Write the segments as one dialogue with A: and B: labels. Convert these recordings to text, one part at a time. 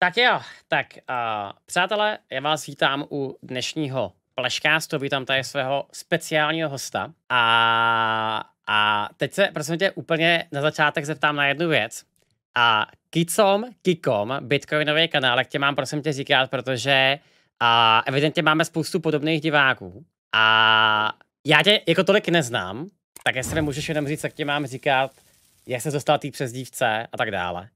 A: Tak jo, tak uh, přátelé, já vás vítám u dnešního Pleškástu, vítám tady svého speciálního hosta a, a teď se prosím tě úplně na začátek zeptám na jednu věc a Kicom, Kikom, Bitcoinový kanál, jak tě mám prosím tě říkat, protože uh, evidentně máme spoustu podobných diváků a já tě jako tolik neznám, tak jestli mi můžeš jenom říct, jak tě mám říkat, jak se dostal přes přezdívce a tak dále.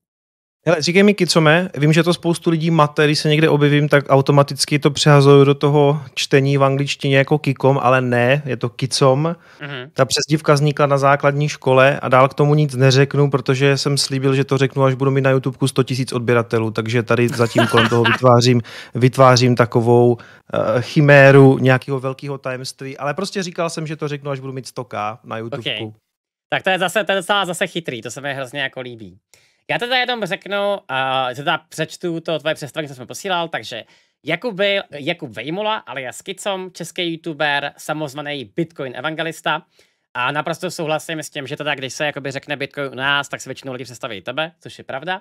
B: Hele, říkej mi, kicome, vím, že to spoustu lidí mate, když se někde objevím, tak automaticky to přehazuju do toho čtení v angličtině jako kikom, ale ne, je to kicom. Mm-hmm. Ta přezdívka vznikla na základní škole a dál k tomu nic neřeknu, protože jsem slíbil, že to řeknu, až budu mít na YouTube 100 000 odběratelů, takže tady zatím kolem toho vytvářím, vytvářím takovou uh, chiméru nějakého velkého tajemství, ale prostě říkal jsem, že to řeknu, až budu mít 100
A: na YouTube. Okay. Tak to je zase, to je zase chytrý, to se mi hrozně jako líbí. Já teda jenom řeknu, uh, teda přečtu to tvoje představení, co jsem posílal, takže Jakub, Jakub Vejmula, ale já skicom český youtuber, samozvaný Bitcoin evangelista. A naprosto souhlasím s tím, že teda, když se jakoby řekne Bitcoin u nás, tak se většinou lidi představí tebe, což je pravda.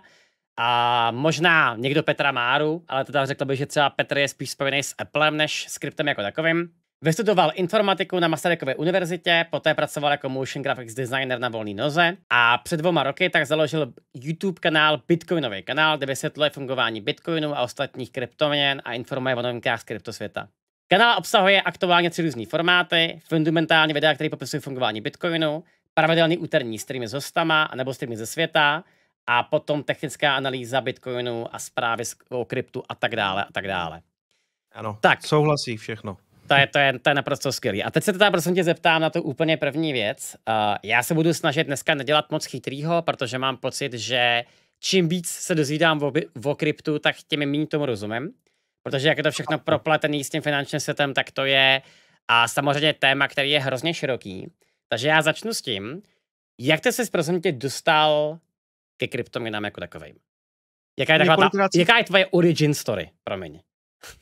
A: A možná někdo Petra Máru, ale teda řekl bych, že třeba Petr je spíš spojený s Applem než s kryptem jako takovým. Vystudoval informatiku na Masarykově univerzitě, poté pracoval jako motion graphics designer na volný noze a před dvoma roky tak založil YouTube kanál Bitcoinový kanál, kde vysvětluje fungování Bitcoinu a ostatních kryptoměn a informuje o novinkách z kryptosvěta. Kanál obsahuje aktuálně tři různé formáty, fundamentální videa, které popisují fungování Bitcoinu, pravidelný úterní streamy s hostama nebo streamy ze světa a potom technická analýza Bitcoinu a zprávy o kryptu a tak dále a tak dále. Ano, tak. souhlasí všechno to je, to je, to je naprosto skvělý. A teď se teda prosím tě zeptám na tu úplně první věc. Uh, já se budu snažit dneska nedělat moc chytrýho, protože mám pocit, že čím víc se dozvídám o, o kryptu, tak tím méně tomu rozumím. Protože jak je to všechno propletený s tím finančním světem, tak to je a samozřejmě téma, který je hrozně široký. Takže já začnu s tím, jak jste se prosím tě dostal ke kryptoměnám jako takovým? Jaká je, taková ta, jaká je tvoje origin story, promiň?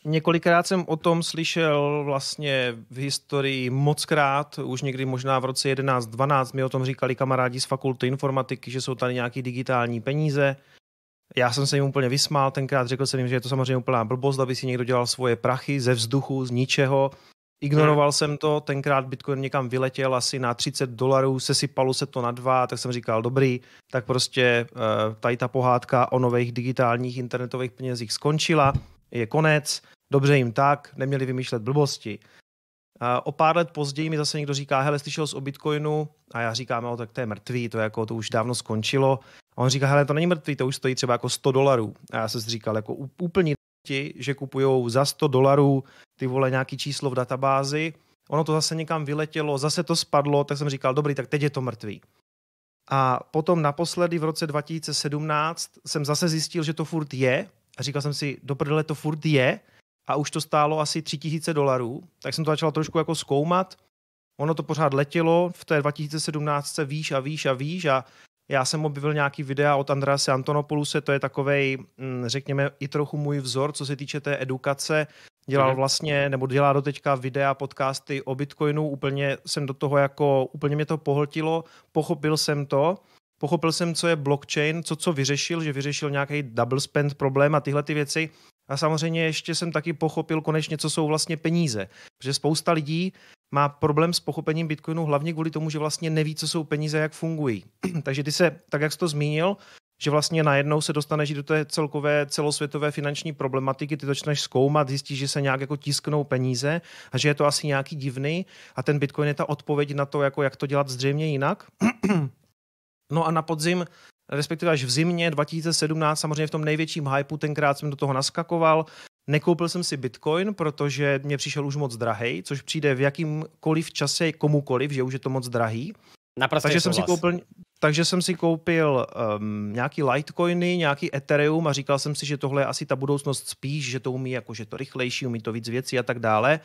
B: Několikrát jsem o tom slyšel vlastně v historii mockrát, už někdy možná v roce 11-12 mi o tom říkali kamarádi z fakulty informatiky, že jsou tady nějaký digitální peníze. Já jsem se jim úplně vysmál, tenkrát řekl jsem jim, že je to samozřejmě úplná blbost, aby si někdo dělal svoje prachy ze vzduchu, z ničeho. Ignoroval hmm. jsem to, tenkrát Bitcoin někam vyletěl asi na 30 dolarů, sesypalo se to na dva, tak jsem říkal, dobrý, tak prostě eh, tady ta pohádka o nových digitálních internetových penězích skončila je konec, dobře jim tak, neměli vymýšlet blbosti. A o pár let později mi zase někdo říká, hele, slyšel jsi o Bitcoinu? A já říkám, no, tak to je mrtvý, to, jako, to už dávno skončilo. A on říká, hele, to není mrtvý, to už stojí třeba jako 100 dolarů. A já jsem si říkal, jako úplně ti, že kupují za 100 dolarů ty vole nějaký číslo v databázi, ono to zase někam vyletělo, zase to spadlo, tak jsem říkal, dobrý, tak teď je to mrtvý. A potom naposledy v roce 2017 jsem zase zjistil, že to furt je, a říkal jsem si, do prdele to furt je a už to stálo asi 3000 dolarů, tak jsem to začal trošku jako zkoumat. Ono to pořád letělo, v té 2017 výš a výš a výš a já jsem objevil nějaký videa od Andrase Antonopoluse, to je takovej, mm, řekněme, i trochu můj vzor, co se týče té edukace. Dělal mhm. vlastně, nebo dělá do teďka videa, podcasty o Bitcoinu, úplně jsem do toho jako, úplně mě to pohltilo, pochopil jsem to pochopil jsem, co je blockchain, co co vyřešil, že vyřešil nějaký double spend problém a tyhle ty věci. A samozřejmě ještě jsem taky pochopil konečně, co jsou vlastně peníze. Protože spousta lidí má problém s pochopením Bitcoinu hlavně kvůli tomu, že vlastně neví, co jsou peníze, jak fungují. Takže ty se, tak jak jsi to zmínil, že vlastně najednou se dostaneš do té celkové celosvětové finanční problematiky, ty začneš zkoumat, zjistíš, že se nějak jako tisknou peníze a že je to asi nějaký divný a ten Bitcoin je ta odpověď na to, jako jak to dělat zřejmě jinak. No a na podzim, respektive až v zimě 2017, samozřejmě v tom největším hypeu, tenkrát jsem do toho naskakoval, Nekoupil jsem si Bitcoin, protože mě přišel už moc drahý, což přijde v jakýmkoliv čase komukoliv, že už je to moc drahý. Naprosto takže, jsem si koupil, takže jsem si koupil um, nějaký Litecoiny, nějaký Ethereum a říkal jsem si, že tohle je asi ta budoucnost spíš, že to umí jakože to rychlejší, umí to víc věcí a tak dále.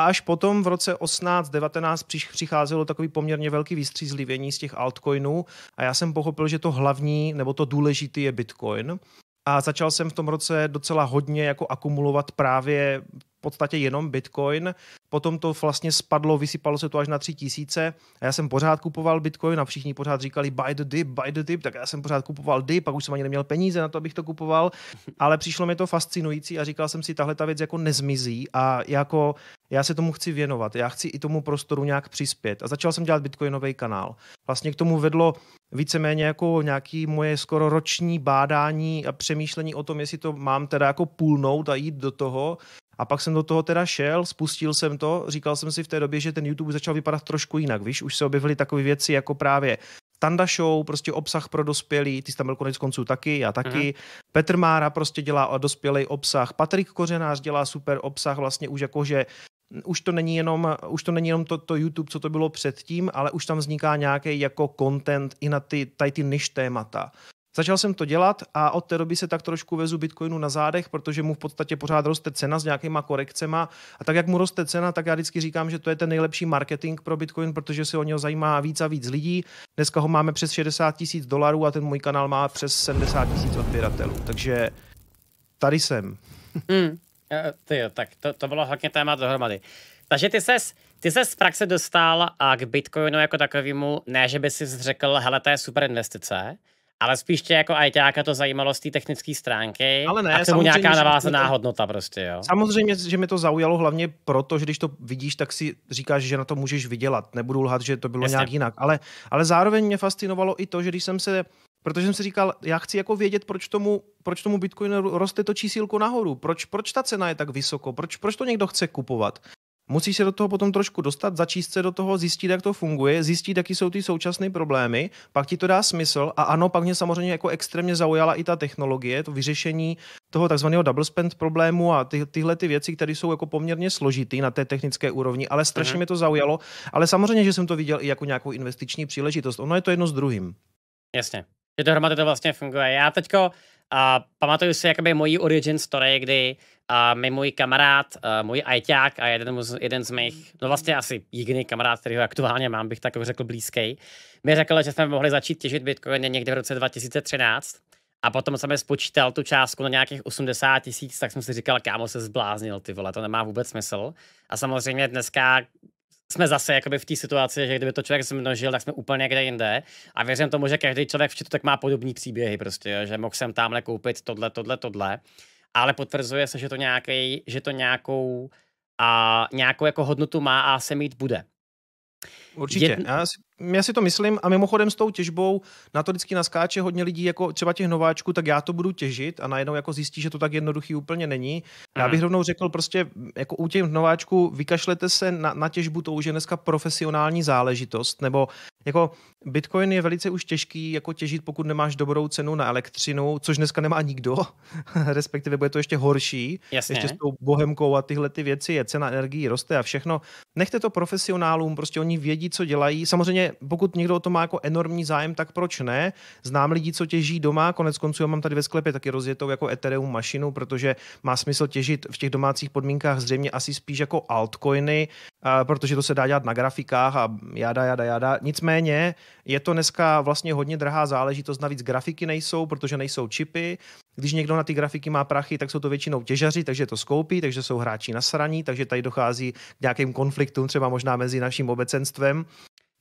B: A až potom v roce 18-19 přicházelo takový poměrně velký vystřízlivění z těch altcoinů a já jsem pochopil, že to hlavní nebo to důležité je Bitcoin a začal jsem v tom roce docela hodně jako akumulovat právě v podstatě jenom Bitcoin. Potom to vlastně spadlo, vysypalo se to až na tři tisíce. A já jsem pořád kupoval Bitcoin a všichni pořád říkali buy the dip, buy the dip, tak já jsem pořád kupoval dip, pak už jsem ani neměl peníze na to, abych to kupoval, ale přišlo mi to fascinující a říkal jsem si, tahle ta věc jako nezmizí a jako já se tomu chci věnovat, já chci i tomu prostoru nějak přispět. A začal jsem dělat bitcoinový kanál. Vlastně k tomu vedlo víceméně jako nějaké moje skoro roční bádání a přemýšlení o tom, jestli to mám teda jako půlnout a jít do toho. A pak jsem do toho teda šel, spustil jsem to, říkal jsem si v té době, že ten YouTube začal vypadat trošku jinak, víš, už se objevily takové věci jako právě Tanda Show, prostě obsah pro dospělý, ty jsi tam byl konec konců taky, já taky. Mm. Petr Mára prostě dělá dospělý obsah, Patrik Kořenář dělá super obsah, vlastně už jakože už to není jenom, už to, není jenom to, to YouTube, co to bylo předtím, ale už tam vzniká nějaký jako content i na ty, tady ty niž témata. Začal jsem to dělat a od té doby se tak trošku vezu Bitcoinu na zádech, protože mu v podstatě pořád roste cena s nějakýma korekcema a tak, jak mu roste cena, tak já vždycky říkám, že to je ten nejlepší marketing pro Bitcoin, protože se o něho zajímá víc a víc lidí. Dneska ho máme přes 60 tisíc dolarů a ten můj kanál má přes 70 tisíc odběratelů, takže tady jsem.
A: Mm. Eh, ty jo, tak to, to bylo hodně téma dohromady. Takže ty ses, ty ses z praxe dostal a k Bitcoinu jako takovému, ne, že by si řekl, hele, to je super investice, ale spíš tě jako ITáka to zajímalo z té technické stránky ale ne, a k tomu nějaká navázaná to, hodnota prostě, jo? Samozřejmě,
B: že mi to zaujalo hlavně proto, že když to vidíš, tak si říkáš, že na to můžeš vydělat. Nebudu lhat, že to bylo Jasně. nějak jinak. Ale, ale zároveň mě fascinovalo i to, že když jsem se Protože jsem si říkal, já chci jako vědět, proč tomu, proč tomu Bitcoinu roste to čísílko nahoru, proč, proč ta cena je tak vysoko, proč, proč to někdo chce kupovat. Musíš se do toho potom trošku dostat, začíst se do toho, zjistit, jak to funguje, zjistit, jaký jsou ty současné problémy, pak ti to dá smysl a ano, pak mě samozřejmě jako extrémně zaujala i ta technologie, to vyřešení toho takzvaného double spend problému a ty, tyhle ty věci, které jsou jako poměrně složitý na té technické úrovni, ale strašně mm-hmm. mě to zaujalo, ale samozřejmě, že jsem to viděl i jako nějakou investiční příležitost. Ono je to jedno s druhým.
A: Jasně že dohromady to vlastně funguje. Já teďko a pamatuju si jakoby mojí origin story, kdy a my, můj kamarád, a můj ajťák a jeden z, jeden z mých, no vlastně asi jediný kamarád, který ho aktuálně mám, bych tak řekl blízký, mi řekl, že jsme mohli začít těžit Bitcoin někde v roce 2013 a potom jsem spočítal tu částku na nějakých 80 tisíc, tak jsem si říkal, kámo se zbláznil, ty vole, to nemá vůbec smysl. A samozřejmě dneska jsme zase jakoby v té situaci, že kdyby to člověk zmnožil, tak jsme úplně někde jinde. A věřím tomu, že každý člověk v čitu tak má podobný příběhy prostě, že mohl jsem tamhle koupit tohle, tohle, tohle. Ale potvrzuje se, že to, nějaký, že to nějakou, a, nějakou jako hodnotu má a se mít bude. Určitě. Jed...
B: Já, si, já si to myslím a mimochodem s tou těžbou na to vždycky naskáče hodně lidí, jako třeba těch nováčků, tak já to budu těžit a najednou jako zjistí, že to tak jednoduchý úplně není. Já bych hmm. rovnou řekl prostě, jako u těch nováčků, vykašlete se na, na těžbu, to už je dneska profesionální záležitost, nebo jako Bitcoin je velice už těžký jako těžit, pokud nemáš dobrou cenu na elektřinu, což dneska nemá nikdo, respektive bude to ještě horší. Jasně. Ještě s tou bohemkou a tyhle ty věci je cena energii roste a všechno. Nechte to profesionálům, prostě oni vědí, co dělají. Samozřejmě, pokud někdo o to má jako enormní zájem, tak proč ne? Znám lidi, co těží doma. Konec konců, já mám tady ve sklepě taky rozjetou jako Ethereum mašinu, protože má smysl těžit v těch domácích podmínkách zřejmě asi spíš jako altcoiny, protože to se dá dělat na grafikách a jada, jada, jada. Nicméně je to dneska vlastně hodně drahá záležitost. Navíc grafiky nejsou, protože nejsou čipy. Když někdo na ty grafiky má prachy, tak jsou to většinou těžaři, takže to skoupí, takže jsou hráči na sraní, takže tady dochází k nějakým konfliktům třeba možná mezi naším obecenstvem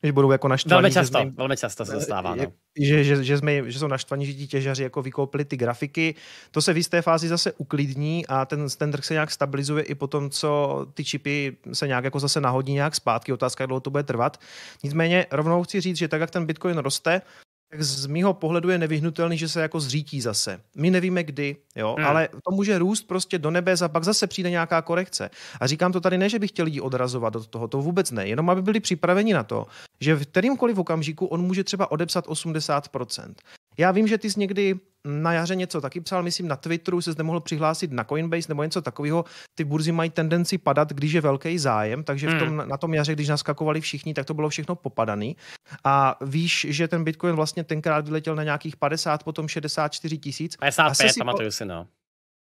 B: že budou jako naštvaní. Velmi často, že jsme, velmi
A: často se stává. No.
B: Že, že, že, jsme, že jsou naštvaní, že ti těžaři jako vykoupili ty grafiky. To se v jisté fázi zase uklidní a ten, ten trh se nějak stabilizuje i po tom, co ty čipy se nějak jako zase nahodí nějak zpátky. Otázka, jak dlouho to bude trvat. Nicméně rovnou chci říct, že tak, jak ten Bitcoin roste, tak z mýho pohledu je nevyhnutelný, že se jako zřítí zase. My nevíme kdy, jo, hmm. ale to může růst prostě do nebe a pak zase přijde nějaká korekce. A říkám to tady ne, že bych chtěl lidi odrazovat od toho, to vůbec ne, jenom aby byli připraveni na to, že v kterýmkoliv okamžiku on může třeba odepsat 80%. Já vím, že ty jsi někdy na jaře něco taky psal, myslím na Twitteru se zde mohl přihlásit na Coinbase nebo něco takového. Ty burzy mají tendenci padat, když je velký zájem, takže v hmm. tom, na tom jaře, když naskakovali všichni, tak to bylo všechno popadaný. A víš, že ten Bitcoin vlastně tenkrát vyletěl na nějakých 50, potom 64 tisíc. 55, si pamatuju si, no.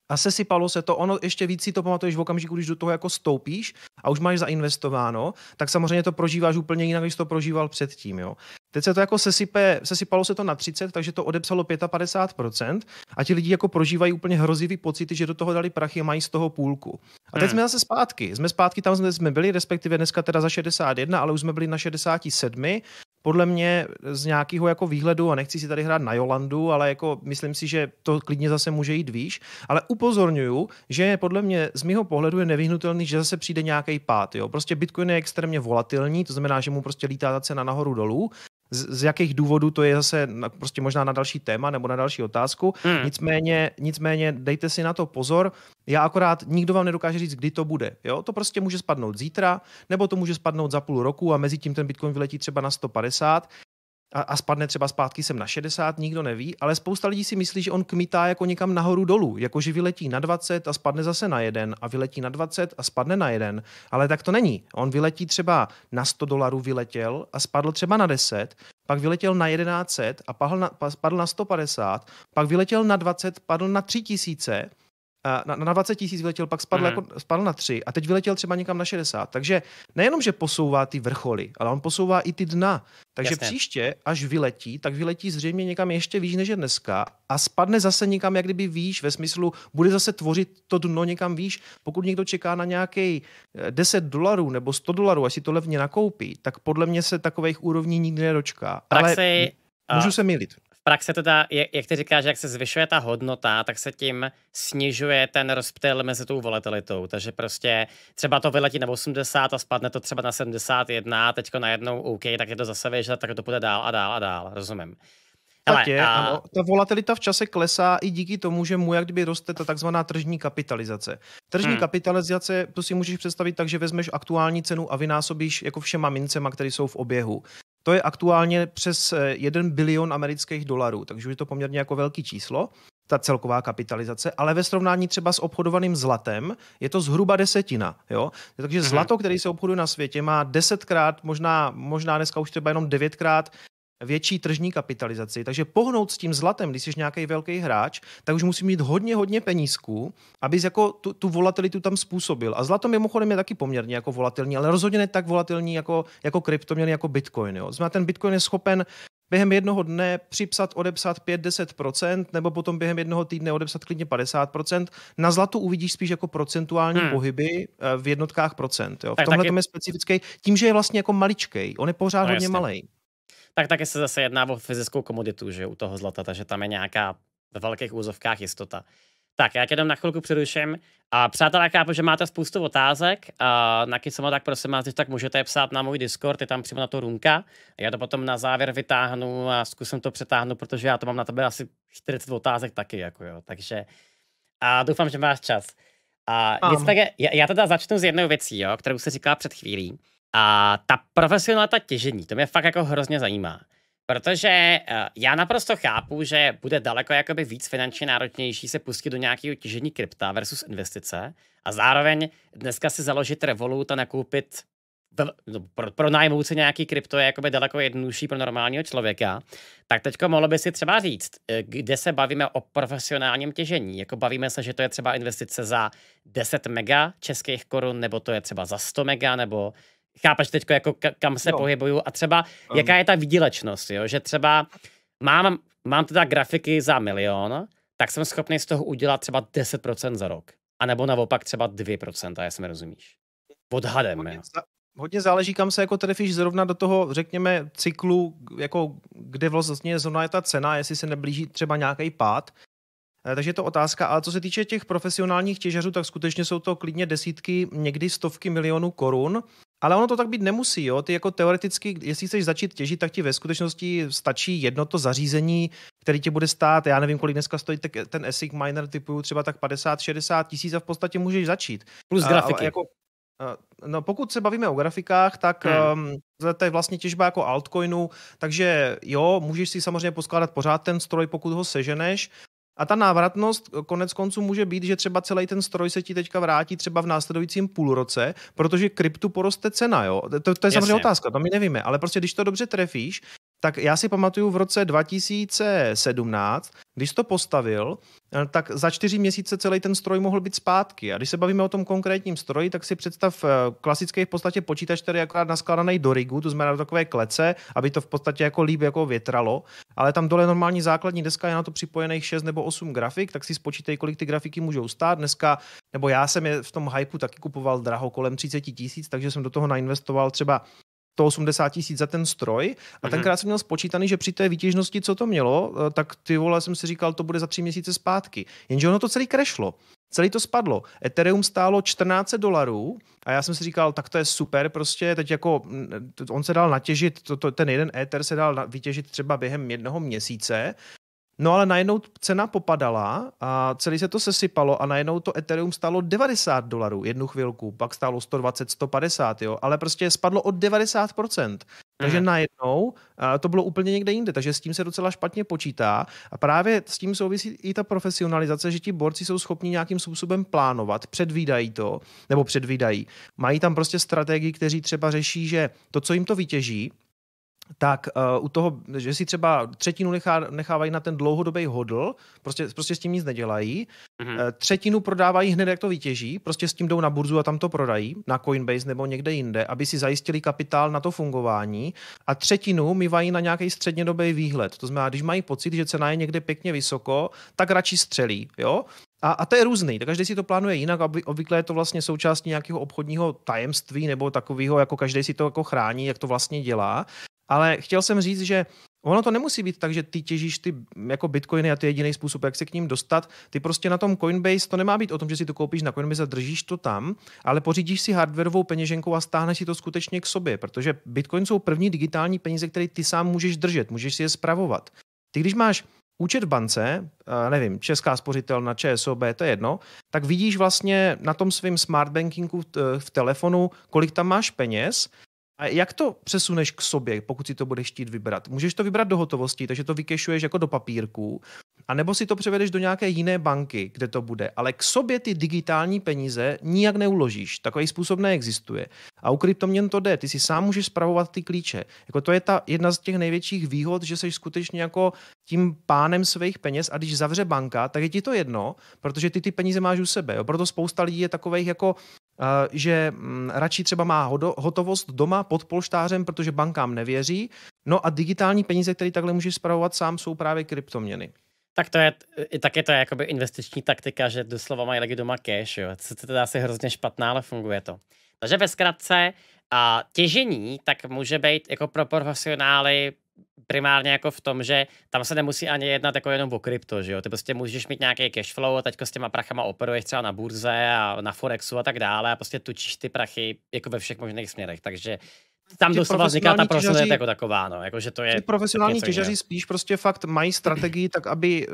B: A sesypalo se to, ono ještě víc si to pamatuješ v okamžiku, když do toho jako stoupíš a už máš zainvestováno, tak samozřejmě to prožíváš úplně jinak, než to prožíval předtím. Jo? Teď se to jako sesype, sesypalo se to na 30, takže to odepsalo 55% a ti lidi jako prožívají úplně hrozivý pocity, že do toho dali prachy a mají z toho půlku. A teď hmm. jsme zase zpátky. Jsme zpátky tam, kde jsme byli, respektive dneska teda za 61, ale už jsme byli na 67 podle mě z nějakého jako výhledu, a nechci si tady hrát na Jolandu, ale jako myslím si, že to klidně zase může jít výš, ale upozorňuju, že podle mě z mého pohledu je nevyhnutelný, že zase přijde nějaký pát. Jo? Prostě Bitcoin je extrémně volatilní, to znamená, že mu prostě lítá ta cena nahoru dolů z, z jakých důvodů, to je zase na, prostě možná na další téma nebo na další otázku. Hmm. Nicméně, nicméně dejte si na to pozor. Já akorát nikdo vám nedokáže říct, kdy to bude. Jo? To prostě může spadnout zítra, nebo to může spadnout za půl roku a mezi tím ten Bitcoin vyletí třeba na 150 a, a spadne třeba zpátky sem na 60, nikdo neví, ale spousta lidí si myslí, že on kmitá jako někam nahoru dolů, jako že vyletí na 20 a spadne zase na jeden a vyletí na 20 a spadne na jeden, ale tak to není. On vyletí třeba na 100 dolarů vyletěl a spadl třeba na 10, pak vyletěl na 1100 a padl na, padl na 150, pak vyletěl na 20, padl na 3000 na, na 20 tisíc vyletěl, pak spadl, mm. jako, spadl na 3 a teď vyletěl třeba někam na 60. Takže nejenom, že posouvá ty vrcholy, ale on posouvá i ty dna. Takže Jasně. příště, až vyletí, tak vyletí zřejmě někam ještě výš než je dneska a spadne zase někam, jak kdyby výš, ve smyslu, bude zase tvořit to dno někam výš. Pokud někdo čeká na nějaký 10 eh, dolarů nebo 100 dolarů, až si to levně nakoupí, tak podle mě se takových úrovní nikdy nedočká. Praxi, ale můžu eh, se milit
A: praxe teda, jak ty říkáš, jak se zvyšuje ta hodnota, tak se tím snižuje ten rozptyl mezi tou volatilitou. Takže prostě třeba to vyletí na 80 a spadne to třeba na 71 a teďko najednou OK, tak je to zase víš, tak to půjde dál a dál a dál. Rozumím. Hele, je, a... ano,
B: ta volatilita v čase klesá i díky tomu, že mu jak kdyby roste ta takzvaná tržní kapitalizace. Tržní hmm. kapitalizace, to si můžeš představit tak, že vezmeš aktuální cenu a vynásobíš jako všema mincema, které jsou v oběhu. To je aktuálně přes 1 eh, bilion amerických dolarů, takže už je to poměrně jako velký číslo, ta celková kapitalizace, ale ve srovnání třeba s obchodovaným zlatem je to zhruba desetina. Jo? Takže mhm. zlato, který se obchoduje na světě, má desetkrát, možná, možná dneska už třeba jenom devětkrát větší tržní kapitalizaci. Takže pohnout s tím zlatem, když jsi nějaký velký hráč, tak už musí mít hodně, hodně penízků, aby jako tu, tu volatilitu tam způsobil. A zlato mimochodem je taky poměrně jako volatilní, ale rozhodně ne tak volatilní jako, jako kryptoměny, jako bitcoin. Jo. Znamená, ten bitcoin je schopen během jednoho dne připsat, odepsat 5-10%, nebo potom během jednoho týdne odepsat klidně 50%. Na zlatu uvidíš spíš jako procentuální hmm. pohyby eh, v jednotkách procent. Jo. V tak, tomhle je... je specifický, tím, že je vlastně jako maličkej, on je pořád no, hodně malý
A: tak také se zase jedná o fyzickou komoditu, že u toho zlata, takže tam je nějaká ve velkých úzovkách jistota. Tak, já tě jenom na chvilku přeruším. A přátelé, chápu, že máte spoustu otázek, a na Kisomo, tak prosím vás, když tak můžete je psát na můj Discord, je tam přímo na to runka. Já to potom na závěr vytáhnu a zkusím to přetáhnout, protože já to mám na tebe asi 40 otázek taky, jako jo. Takže a doufám, že máš čas. A nicméně, já, já teda začnu s jednou věcí, jo, kterou se říkala před chvílí. A ta profesionalita těžení, to mě fakt jako hrozně zajímá. Protože eh, já naprosto chápu, že bude daleko jakoby víc finančně náročnější se pustit do nějakého těžení krypta versus investice a zároveň dneska si založit revolut a nakoupit no, pro, pro nájmout nějaký krypto je jakoby daleko jednodušší pro normálního člověka, tak teďko mohlo by si třeba říct, eh, kde se bavíme o profesionálním těžení. Jako bavíme se, že to je třeba investice za 10 mega českých korun, nebo to je třeba za 100 mega, nebo chápeš teď, jako kam se jo. pohybuju a třeba jaká je ta výdělečnost, jo? že třeba mám, mám teda grafiky za milion, tak jsem schopný z toho udělat třeba 10% za rok. A nebo naopak třeba 2%, jestli mi rozumíš. Odhadem. Hodně, zá,
B: hodně záleží, kam se jako trefíš zrovna do toho, řekněme, cyklu, jako kde vlastně zrovna je ta cena, jestli se neblíží třeba nějaký pád. Eh, takže je to otázka, ale co se týče těch profesionálních těžařů, tak skutečně jsou to klidně desítky, někdy stovky milionů korun. Ale ono to tak být nemusí, jo. Ty jako teoreticky, jestli chceš začít těžit, tak ti ve skutečnosti stačí jedno to zařízení, které ti bude stát, já nevím, kolik dneska stojí ten ASIC miner, typu třeba tak 50-60 tisíc a v podstatě můžeš začít. Plus a, grafiky. jako, No, pokud se bavíme o grafikách, tak hmm. um, to je vlastně těžba jako altcoinu, takže jo, můžeš si samozřejmě poskládat pořád ten stroj, pokud ho seženeš, a ta návratnost konec konců může být, že třeba celý ten stroj se ti teďka vrátí třeba v následujícím půlroce, protože kryptu poroste cena, jo. To, to je samozřejmě otázka, to my nevíme, ale prostě když to dobře trefíš, tak já si pamatuju v roce 2017, když to postavil, eh, tak za čtyři měsíce celý ten stroj mohl být zpátky. A když se bavíme o tom konkrétním stroji, tak si představ eh, klasický v podstatě počítač, který je akorát naskládaný do rigu, to znamená do takové klece, aby to v podstatě jako líb jako větralo, ale tam dole normální základní deska je na to připojených 6 nebo 8 grafik, tak si spočítej, kolik ty grafiky můžou stát. Dneska, nebo já jsem je v tom hypeu taky kupoval draho kolem 30 tisíc, takže jsem do toho nainvestoval třeba 180 tisíc za ten stroj a mm-hmm. tenkrát jsem měl spočítaný, že při té výtěžnosti, co to mělo, eh, tak ty vole jsem si říkal, to bude za tři měsíce zpátky. Jenže ono to celý krešlo. Celý to spadlo. Ethereum stálo 14 dolarů a já jsem si říkal, tak to je super, prostě teď jako mm, eh, on se dal natěžit, to, to, ten jeden Ether se dal vytěžit třeba během jednoho měsíce No ale najednou cena popadala a celý se to sesypalo a najednou to Ethereum stálo 90 dolarů jednu chvilku, pak stálo 120, 150, jo, ale prostě spadlo o 90%. Takže mhm. najednou to bylo úplně někde jinde, takže s tím se docela špatně počítá a právě s tím souvisí i ta profesionalizace, že ti borci jsou schopni nějakým způsobem plánovat, předvídají to, nebo předvídají. Mají tam prostě strategii, kteří třeba řeší, že to, co jim to vytěží, tak uh, u toho, že si třeba třetinu nechá, nechávají na ten dlouhodobý hodl, prostě, prostě s tím nic nedělají, mm-hmm. uh, třetinu prodávají hned, jak to vytěží, prostě s tím jdou na burzu a tam to prodají, na Coinbase nebo někde jinde, aby si zajistili kapitál na to fungování a třetinu mývají na nějaký střednědobý výhled. To znamená, když mají pocit, že cena je někde pěkně vysoko, tak radši střelí, jo? A, a to je různý, tak každý si to plánuje jinak, aby, obvykle je to vlastně součástí nějakého obchodního tajemství nebo takového, jako každý si to jako chrání, jak to vlastně dělá. Ale chtěl jsem říct, že Ono to nemusí být tak, že ty těžíš ty jako bitcoiny a ty jediný způsob, jak se k ním dostat. Ty prostě na tom Coinbase, to nemá být o tom, že si to koupíš na Coinbase a držíš to tam, ale pořídíš si hardwareovou peněženku a stáhneš si to skutečně k sobě, protože bitcoin jsou první digitální peníze, které ty sám můžeš držet, můžeš si je spravovat. Ty když máš účet v bance, nevím, Česká spořitelna, ČSOB, to je jedno, tak vidíš vlastně na tom svém smart bankingu v telefonu, kolik tam máš peněz a jak to přesuneš k sobě, pokud si to budeš chtít vybrat? Můžeš to vybrat do hotovosti, takže to vykešuješ jako do papírku, a nebo si to převedeš do nějaké jiné banky, kde to bude. Ale k sobě ty digitální peníze nijak neuložíš. Takový způsob neexistuje. A u kryptoměn to jde. Ty si sám můžeš spravovat ty klíče. Jako to je ta jedna z těch největších výhod, že jsi skutečně jako tím pánem svých peněz a když zavře banka, tak je ti to jedno, protože ty ty peníze máš u sebe. Jo. Proto spousta lidí je takových jako eh, že mm, radši třeba má hotovost doma pod polštářem, protože bankám nevěří. No a digitální peníze, které takhle můžeš spravovat
A: sám, jsou právě kryptoměny. Tak to je, tak je to jakoby investiční taktika, že doslova mají lidi doma cash, jo. To teda asi hrozně špatná, ale funguje to. Takže ve zkratce, a těžení tak může být jako pro profesionály primárně jako v tom, že tam se nemusí ani jednat jako jenom o krypto, že jo? Ty prostě můžeš mít nějaký cash flow a teďko s těma prachama operuješ třeba na burze a na Forexu a tak dále a prostě tučíš ty prachy jako ve všech možných směrech. Takže
B: tam doslova vzniká ta profesionalita jako
A: taková, no, jako, že to je... Ti profesionální těžaři
B: spíš prostě fakt mají strategii tak, aby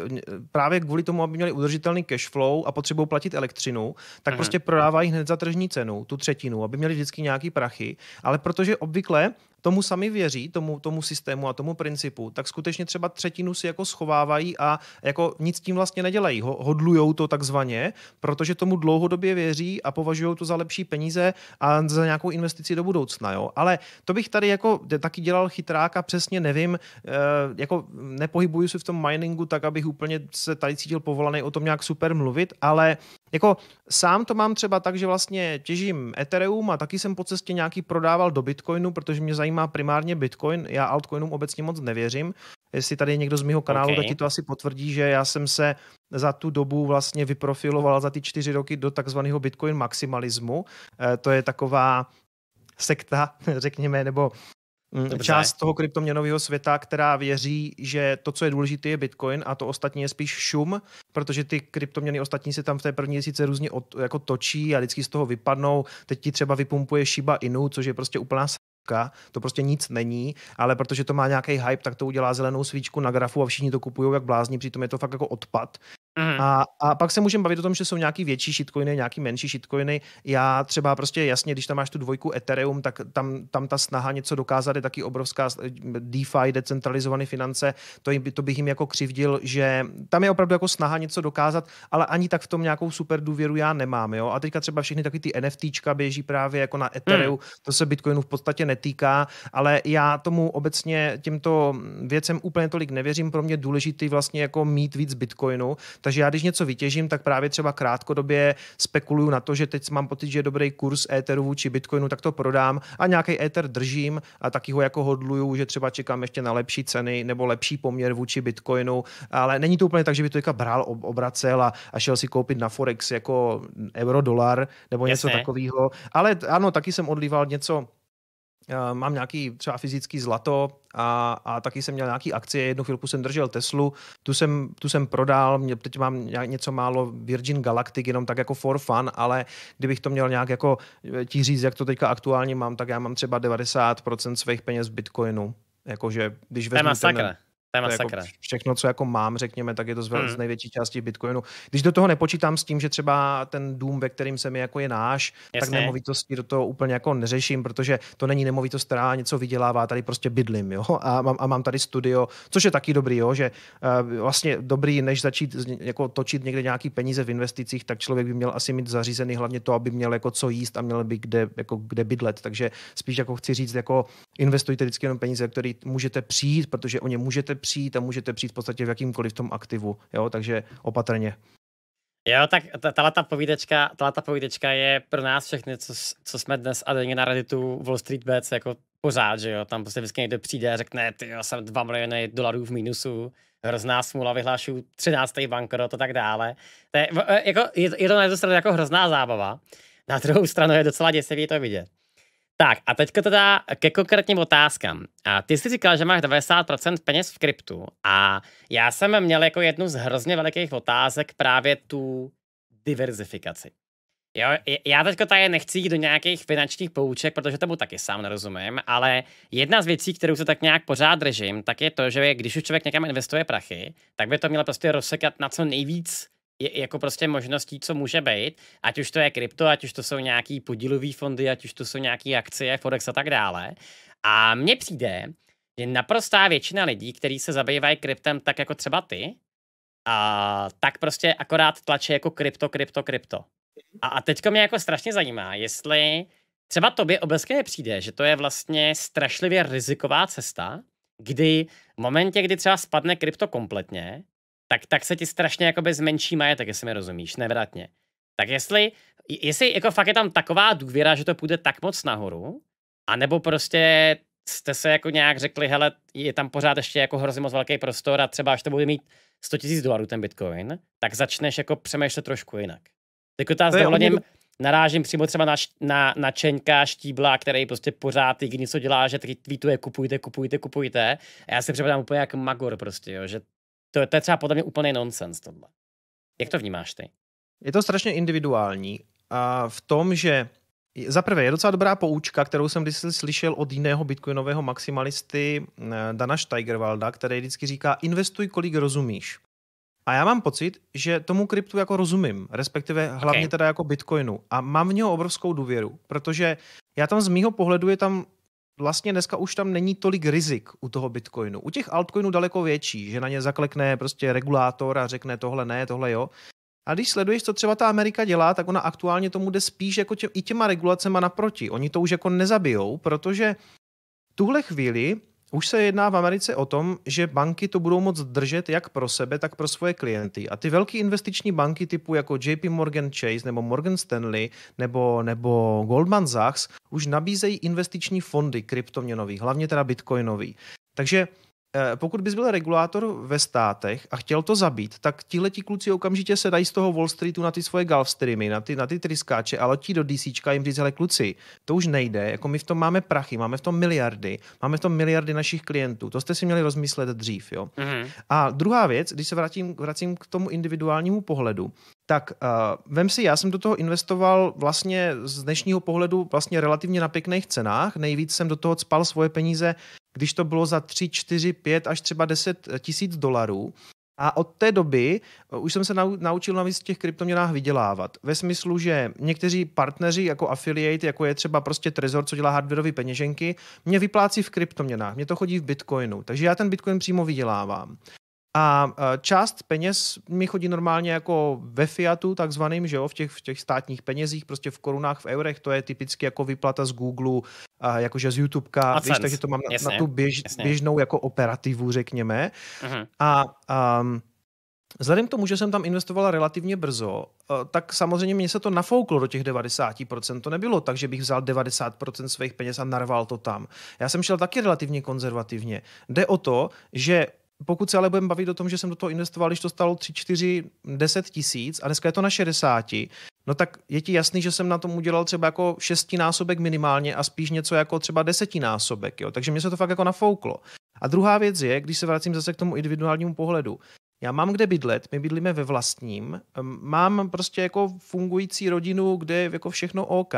B: právě kvůli tomu, aby měli udržitelný cash flow a potřebují platit elektřinu, tak mhm. prostě prodávají hned za tržní cenu, tu třetinu, aby měli vždycky nějaký prachy, ale protože obvykle tomu sami věří, tomu, tomu systému a tomu principu, tak skutečně třeba třetinu si jako schovávají a jako nic tím vlastně nedělají. Ho, hodlujou to takzvaně, protože tomu dlouhodobě věří a považují to za lepší peníze a za nějakou investici do budoucna. Jo? Ale to bych tady jako taky dělal chytráka, přesně nevím, eh, jako nepohybuju se v tom miningu tak, abych úplně se tady cítil povolaný o tom nějak super mluvit, ale jako sám to mám třeba tak, že vlastně těžím Ethereum a taky jsem po cestě nějaký prodával do Bitcoinu, protože mě zajímá primárně Bitcoin. Já altcoinům obecně moc nevěřím. Jestli tady někdo z mého kanálu okay. ti to asi potvrdí, že já jsem se za tu dobu vlastně vyprofiloval za ty čtyři roky do takzvaného Bitcoin maximalismu. Eh, to je taková sekta, řekněme, nebo Mm, Dobře. část toho kryptoměnového světa, která věří, že to, co je důležité, je Bitcoin a to ostatní je spíš šum, protože ty kryptoměny ostatní se tam v té první měsíce různě od, jako točí a vždycky z toho vypadnou. Teď ti třeba vypumpuje Shiba Inu, což je prostě úplná s**ka. to prostě nic není, ale protože to má nějaký hype, tak to udělá zelenou svíčku na grafu a všichni to kupují jak blázni, přitom je to fakt jako odpad. Mm. A, a pak se můžeme bavit o tom, že jsou nějaký větší shitcoiny, nějaký menší shitcoiny. Já třeba prostě jasně, když tam máš tu dvojku Ethereum, tak tam, tam ta snaha něco dokázat je taky obrovská eh, DeFi, decentralizované finance. To, jim, to bych jim jako křivdil, že tam je opravdu jako snaha něco dokázat, ale ani tak v tom nějakou super důvěru já nemám. Jo? A teďka třeba všechny taky ty NFTčka běží právě jako na Ethereum, mm. to se Bitcoinu v podstatě netýká, ale já tomu obecně těmto věcem úplně tolik nevěřím. Pro mě důležitý vlastně jako mít víc Bitcoinu, takže já, když něco vytěžím, tak právě třeba krátkodobě spekuluju na to, že teď mám pocit, že je dobrý kurz Etheru vůči Bitcoinu, tak to prodám a nějaký Ether držím a taky ho jako hodluju, že třeba čekám ještě na lepší ceny nebo lepší poměr vůči Bitcoinu. Ale není to úplně tak, že by to teďka bral, obracel a, a šel si koupit na Forex jako euro, dolar nebo něco takového. Ale ano, taky jsem odlíval něco Eh, mám nějaký třeba fyzický zlato a, a taky jsem měl nějaký akcie, jednu chvilku jsem držel Teslu, tu jsem, tu jsem prodal, mě, teď mám něco málo Virgin Galactic, jenom tak jako for fun, ale kdybych to měl nějak jako eh, ti říct, jak to teďka aktuálně mám, tak já mám třeba 90% svých peněz v Bitcoinu. Jakože, když vezmu ten, to je Jako všechno, co jako mám, řekněme, tak je to z, hmm. z největší části Bitcoinu. Když do toho nepočítám s tím, že třeba ten dům, ve kterým jsem jako je náš, Jasně. tak nemovitosti do toho úplně jako neřeším, protože to není nemovitost, která něco vydělává, tady prostě bydlím, jo, a mám, a mám tady studio, což je taky dobrý, jo, že uh, vlastně dobrý, než začít jako točit někde nějaký peníze v investicích, tak člověk by měl asi mít zařízený hlavně to, aby měl jako co jíst a měl by kde, jako kde bydlet. Takže spíš jako chci říct, jako investujte vždycky jenom peníze, které můžete přijít, protože o ně můžete přijít a můžete přijít v podstatě v jakýmkoliv tom aktivu, jo, takže opatrně.
A: Jo, tak ta povídečka, tato povídečka je pro nás všechny, co, co jsme dnes a denně na Redditu Wall Street Bets, jako pořád, že jo, tam prostě vždycky někdo přijde a řekne, ty jo, jsem 2 miliony dolarů v mínusu, hrozná smůla, vyhlášu 13. bankrot a tak dále. To je, e, jako, je, je to na jednu stranu jako hrozná zábava, na druhou stranu je docela děsivý to vidět. Tak a teďka teda ke konkrétním otázkám. A ty jsi říkal, že máš 90% peněz v kryptu a já jsem měl jako jednu z hrozně velikých otázek právě tu diverzifikaci. Jo, já teďko tady nechci jít do nějakých finančních pouček, protože tomu taky sám nerozumím, ale jedna z věcí, kterou se tak nějak pořád držím, tak je to, že když už člověk někam investuje prachy, tak by to mělo prostě rozsekat na co nejvíc je jako prostě možností, co může být, ať už to je krypto, ať už to jsou nějaký podílový fondy, ať už to jsou nějaký akcie, forex a tak dále. A mně přijde, že naprostá většina lidí, kteří se zabývají kryptem tak jako třeba ty, a tak prostě akorát tlačí jako krypto, krypto, krypto. A, a teďko mě jako strašně zajímá, jestli třeba tobě obecně přijde, že to je vlastně strašlivě riziková cesta, kdy v momentě, kdy třeba spadne krypto kompletně, tak, tak se ti strašně jakoby zmenší majetek, jestli mi rozumíš, nevratně. Tak jestli, jestli jako fakt je tam taková důvěra, že to půjde tak moc nahoru, anebo prostě jste se jako nějak řekli, hele, je tam pořád ještě jako hrozně moc velký prostor a třeba až to bude mít 100 000 dolarů ten bitcoin, tak začneš jako přemýšlet trošku jinak. Teď ta s dovolením narážím přímo třeba na, na, na Čeňka Štíbla, který prostě pořád ty něco dělá, že tweetuje kupujte, kupujte, kupujte. A já se připadám úplně jak Magor prostě, jo, že to, to je třeba podle mě úplný nonsens tohle. Jak to vnímáš ty? Je to strašně
B: individuální a v tom, že za prvé je docela dobrá poučka, kterou jsem když slyšel od jiného bitcoinového maximalisty eh, Dana Steigerwalda, který vždycky říká, investuj kolik rozumíš. A já mám pocit, že tomu kryptu jako rozumím, respektive hlavně okay. teda jako bitcoinu. A mám v něho obrovskou důvěru, protože já tam z mýho pohledu je tam vlastně dneska už tam není tolik rizik u toho Bitcoinu. U těch altcoinů daleko větší, že na ně zaklekne prostě regulátor a řekne tohle ne, tohle jo. A když sleduješ, co třeba ta Amerika dělá, tak ona aktuálně tomu jde spíš jako tě, i těma regulacema naproti. Oni to už jako nezabijou, protože tuhle chvíli už se jedná v Americe o tom, že banky to budou moc držet jak pro sebe, tak pro svoje klienty. A ty velké investiční banky typu jako JP Morgan Chase nebo Morgan Stanley nebo, nebo Goldman Sachs už nabízejí investiční fondy kryptoměnový, hlavně teda bitcoinový. Takže Eh, pokud bys byl regulátor ve státech a chtěl to zabít, tak tihle ti kluci okamžitě se dají z toho Wall Streetu na ty svoje streamy, na ty, na ty tryskáče a letí do DC a jim říct, hele kluci, to už nejde, jako my v tom máme prachy, máme v tom miliardy, máme v tom miliardy našich klientů, to jste si měli rozmyslet dřív, jo. Mm-hmm. A druhá věc, když se vrátím, vracím k tomu individuálnímu pohledu, tak uh, vem si, já jsem do toho investoval vlastně z dnešního pohledu vlastně relativně na pěkných cenách. Nejvíc jsem do toho spal svoje peníze když to bylo za 3, 4, 5 až třeba 10 tisíc dolarů. A od té doby eh, už jsem se naučil navíc v těch kryptoměnách vydělávat. Ve smyslu, že někteří partneři jako affiliate, jako je třeba prostě Trezor, co dělá hardwareové peněženky, mě vyplácí v kryptoměnách, mě to chodí v bitcoinu, takže já ten bitcoin přímo vydělávám. A e, část peněz mi chodí normálně jako ve fiatu takzvaným, že jo, v těch, v těch státních penězích, prostě v korunách, v eurech, to je typicky jako vyplata z Google, jakože z YouTubeka, víš, takže to mám na, jasně, na tu běž, běžnou jako operativu, řekněme. Uh-huh. A um, Vzhledem k tomu, že jsem tam investovala relativně brzo, e, tak samozřejmě mě se to nafouklo do těch 90%. To nebylo tak, že bych vzal 90% svých peněz a narval to tam. Já jsem šel taky relativně konzervativně. Jde o to, že pokud se ale budeme bavit o tom, že jsem do toho investoval, když to stalo 3, 4, 10 tisíc a dneska je to na 60, no tak je ti jasný, že jsem na tom udělal třeba jako šestinásobek minimálně a spíš něco jako třeba desetinásobek, jo? takže mě se to fakt jako nafouklo. A druhá věc je, když se vracím zase k tomu individuálnímu pohledu, já mám kde bydlet, my bydlíme ve vlastním, mám prostě jako fungující rodinu, kde je jako všechno OK,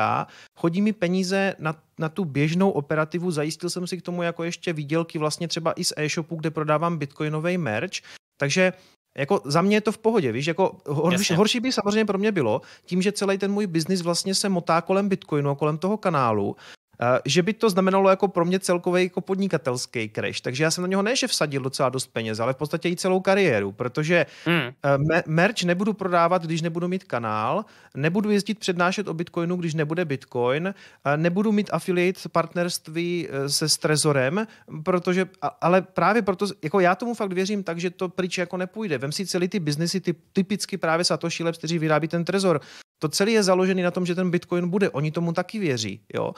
B: chodí mi peníze na, na tu běžnou operativu, zajistil jsem si k tomu jako ještě výdělky vlastně třeba i z e-shopu, kde prodávám bitcoinový merch, takže jako za mě je to v pohodě, víš, jako hor, horší by samozřejmě pro mě bylo, tím, že celý ten můj biznis vlastně se motá kolem Bitcoinu a kolem toho kanálu Eh, že by to znamenalo jako pro mě celkový jako podnikatelský crash. Takže já jsem na něho ne, že vsadil docela dost peněz, ale v podstatě i celou kariéru, protože mm. me- merch nebudu prodávat, když nebudu mít kanál, nebudu jezdit přednášet o Bitcoinu, když nebude Bitcoin, eh, nebudu mít affiliate partnerství se s Trezorem, protože, ale právě proto, jako já tomu fakt věřím tak, že to pryč jako nepůjde. Vem si celý ty biznesy, ty, typicky právě Satoshi Labs, kteří vyrábí ten Trezor, to celé je založené na tom, že ten Bitcoin bude. Oni tomu taky věří. Jo?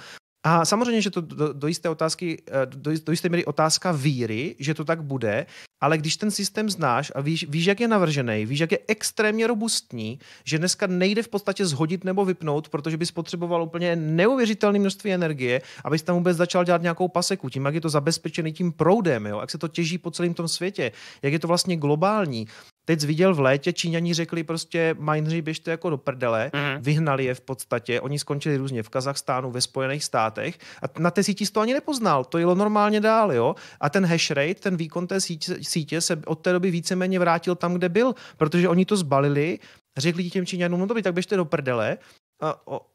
B: A samozřejmě, že to do, do jisté otázky, eh, do, do jisté míry otázka víry, že to tak bude, ale když ten systém znáš a víš, víš, jak je navržený, víš, jak je extrémně robustní, že dneska nejde v podstatě zhodit nebo vypnout, protože bys potřeboval úplně neuvěřitelné množství energie, abys tam vůbec začal dělat nějakou paseku. Tím, jak je to zabezpečený tím proudem, jo, jak se to těží po celém tom světě, jak je to vlastně globální, Teď viděl v létě, Číňani řekli prostě, mineři běžte jako do prdele, mm-hmm. vyhnali je v podstatě, oni skončili různě v Kazachstánu, ve Spojených státech a na té síti to ani nepoznal, to jelo normálně dál, jo. A ten hash rate, ten výkon té sítě, sítě se od té doby víceméně vrátil tam, kde byl, protože oni to zbalili, řekli těm Číňanům, no by tak běžte do prdele,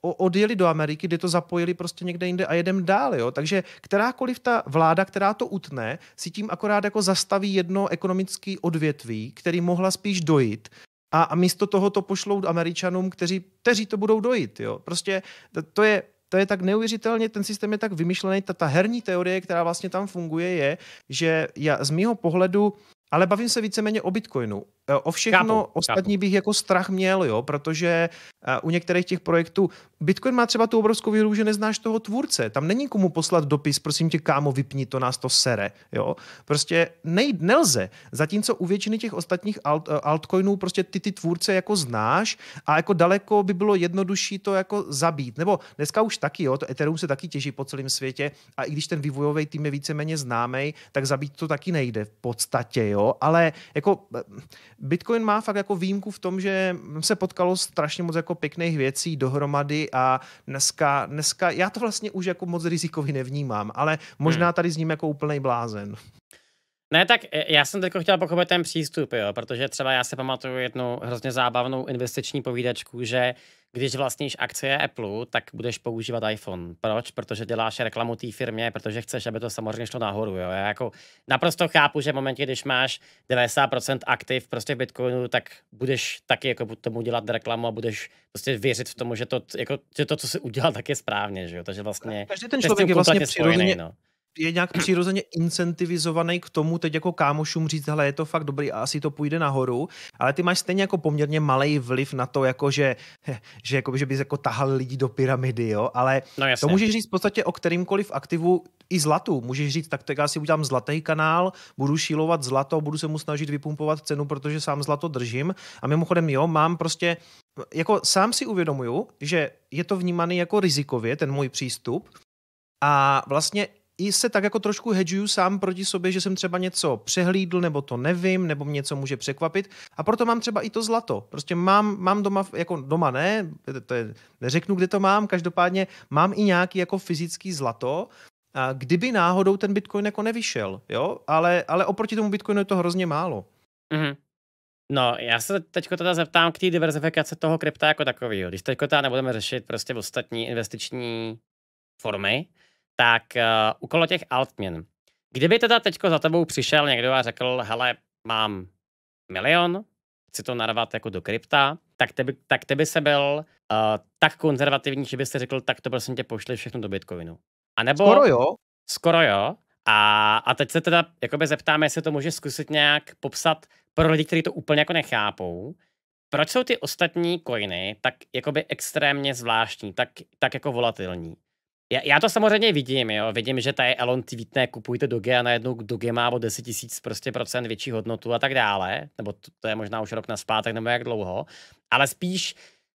B: odjeli do Ameriky, kde to zapojili prostě někde jinde a jedem dál. Jo? Takže kterákoliv ta vláda, která to utne, si tím akorát jako zastaví jedno ekonomické odvětví, který mohla spíš dojít a, a místo toho to pošlou Američanům, kteří, kteří to budou dojít. Jo? Prostě to, je to je tak neuvěřitelně, ten systém je tak vymyšlený, ta, ta herní teorie, která vlastně tam funguje, je, že já, z mýho pohledu ale bavím se víceméně o Bitcoinu. Eh, o všechno kápu, ostatní kápu. bych jako strach měl, jo, protože eh, u některých těch projektů Bitcoin má třeba tu obrovskou výhodu, že neznáš toho tvůrce. Tam není komu poslat dopis, prosím tě, kámo, vypni to, nás to sere. Jo? Prostě nej, nelze. Zatímco u většiny těch ostatních alt, eh, altcoinů prostě ty ty tvůrce jako znáš a jako daleko by bylo jednodušší to jako zabít. Nebo dneska už taky, jo, to Ethereum se taky těží po celém světě a i když ten vývojový tým je víceméně známý, tak zabít to taky nejde v podstatě, jo. Ale jako eh, Bitcoin má fakt jako výjimku v tom, že se potkalo strašně moc jako pěkných věcí dohromady a dneska, dneska já to vlastně už jako moc rizikový nevnímám, ale možná hmm. tady s ním jako úplný blázen.
A: Ne, tak e, já jsem teď chtěl pochopit ten přístup, jo, protože třeba já se pamatuju jednu hrozně zábavnou investiční povídačku, že uh, když vlastníš akcie Apple, tak budeš používat iPhone. Proč? Protože děláš reklamu té firmě, protože chceš, aby to samozřejmě šlo nahoru. Jo? Já jako naprosto chápu, že v momentě, když máš 90% aktiv prostě Bitcoinu, tak budeš taky jako tomu dělat reklamu a budeš prostě věřit v tomu, že to, jako, že to co si udělal, tak je správně. Že jo? Takže vlastně... Každý ten člověk je vlastně přirozeně, no
B: je nějak přirozeně incentivizovaný k tomu teď jako kámošům říct, hele, je to fakt dobrý a asi to půjde nahoru, ale ty máš stejně jako poměrně malý vliv na to, jako že, že, jako, že bys jako tahal lidi do pyramidy, jo, ale no, to můžeš říct v podstatě o kterýmkoliv aktivu i zlatu. Můžeš říct, tak teď já si udělám zlatý kanál, budu šílovat zlato, budu se mu snažit vypumpovat cenu, protože sám zlato držím. A mimochodem, jo, mám prostě jako sám si uvědomuju, že je to vnímaný jako rizikově, ten můj přístup, a vlastně i se tak jako trošku hedžuju sám proti sobě, že jsem třeba něco přehlídl, nebo to nevím, nebo mě něco může překvapit. A proto mám třeba i to zlato. Prostě mám, mám doma, jako doma ne, to je, neřeknu, kde to mám, každopádně mám i nějaký jako fyzický zlato, a kdyby náhodou ten Bitcoin jako nevyšel, jo? Ale, ale oproti tomu Bitcoinu je to hrozně málo.
A: Mm-hmm. No, já se teď teda zeptám k té diverzifikaci toho krypta jako takového. Když teď teda nebudeme řešit prostě ostatní investiční formy, tak uh, okolo těch altměn. Kdyby teda teďko za tebou přišel někdo a řekl, hele, mám milion, chci to narvat jako do krypta, tak by, tak by se byl uh, tak konzervativní, že by si řekl, tak to prosím tě pošli všechno do Bitcoinu. A nebo... Skoro jo. Skoro jo. A, a teď se teda jakoby zeptáme, jestli to může zkusit nějak popsat pro lidi, kteří to úplně jako nechápou. Proč jsou ty ostatní coiny tak jakoby extrémně zvláštní, tak, tak jako volatilní? Já, já to samozřejmě vidím, jo. Vidím, že ta je Elon tweetne, kupujte Doge a najednou Doge má o 10 tisíc prostě procent větší hodnotu a tak dále. Nebo to, to je možná už rok na zpátek, nebo jak dlouho. Ale spíš,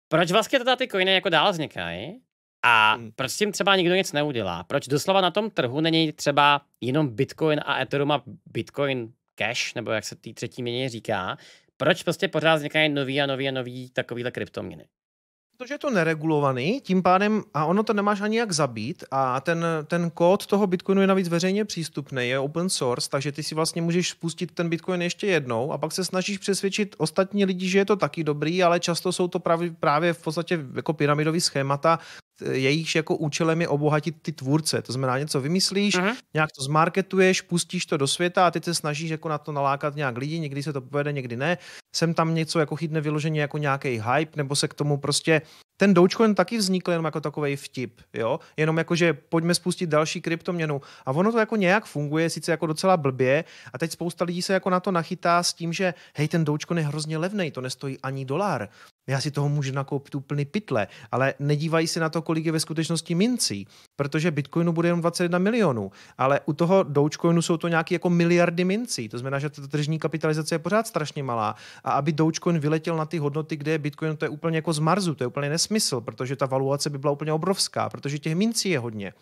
A: proč vlastně teda ty coiny jako dál vznikají? A hmm. proč s tím třeba nikdo nic neudělá? Proč doslova na tom trhu není třeba jenom Bitcoin a Ethereum a Bitcoin Cash, nebo jak se tý třetí měně říká? Proč prostě pořád vznikají nový a nový a nový takovýhle kryptoměny?
B: Protože je to neregulovaný, tím pádem, a ono to nemáš ani jak zabít, a ten, ten kód toho Bitcoinu je navíc veřejně přístupný, je open source, takže ty si vlastně můžeš spustit ten Bitcoin ještě jednou a pak se snažíš přesvědčit ostatní lidi, že je to taky dobrý, ale často jsou to právě, právě v podstatě jako pyramidový schémata, jejichž jako účelem je obohatit ty tvůrce. To znamená, něco vymyslíš, uh-huh. nějak to zmarketuješ, pustíš to do světa a ty se snažíš jako na to nalákat nějak lidi, někdy se to povede, někdy ne. Sem tam něco jako chytne vyloženě jako nějaký hype, nebo se k tomu prostě ten Dogecoin taky vznikl jenom jako takový vtip, jo? Jenom jako, že pojďme spustit další kryptoměnu. A ono to jako nějak funguje, sice jako docela blbě, a teď spousta lidí se jako na to nachytá s tím, že hej, ten Dogecoin je hrozně levný, to nestojí ani dolar. Já si toho můžu nakoupit úplný pytle, ale nedívají se na to, kolik je ve skutečnosti mincí, protože Bitcoinu bude jenom 21 milionů, ale u toho Dogecoinu jsou to nějaké jako miliardy mincí, to znamená, že ta tržní kapitalizace je pořád strašně malá a aby Dogecoin vyletěl na ty hodnoty, kde je Bitcoin, to je úplně jako z Marzu, to je úplně nesmysl, protože ta valuace by byla úplně obrovská, protože těch mincí je hodně.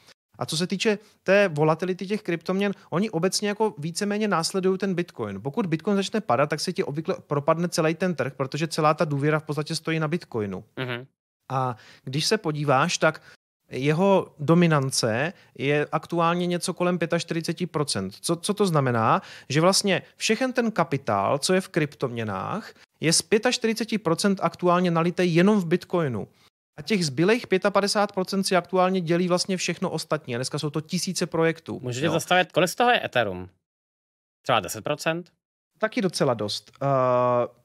B: A co se týče té volatility těch kryptoměn, oni obecně jako víceméně následují ten Bitcoin. Pokud Bitcoin začne padat, tak se ti obvykle propadne celý ten trh, protože celá ta důvěra v podstatě stojí na Bitcoinu. Mm-hmm. A když se podíváš, tak jeho dominance je aktuálně něco kolem 45%. Co, co to znamená? Že vlastně všechen ten kapitál, co je v kryptoměnách, je z 45% aktuálně nalitej jenom v Bitcoinu. A těch zbylých 55% si aktuálně dělí vlastně všechno ostatní. A dneska jsou to tisíce
A: projektů. Můžete jo. zastavit, kolik z toho je Ethereum? Třeba 10%?
B: Taky docela dost. Uh,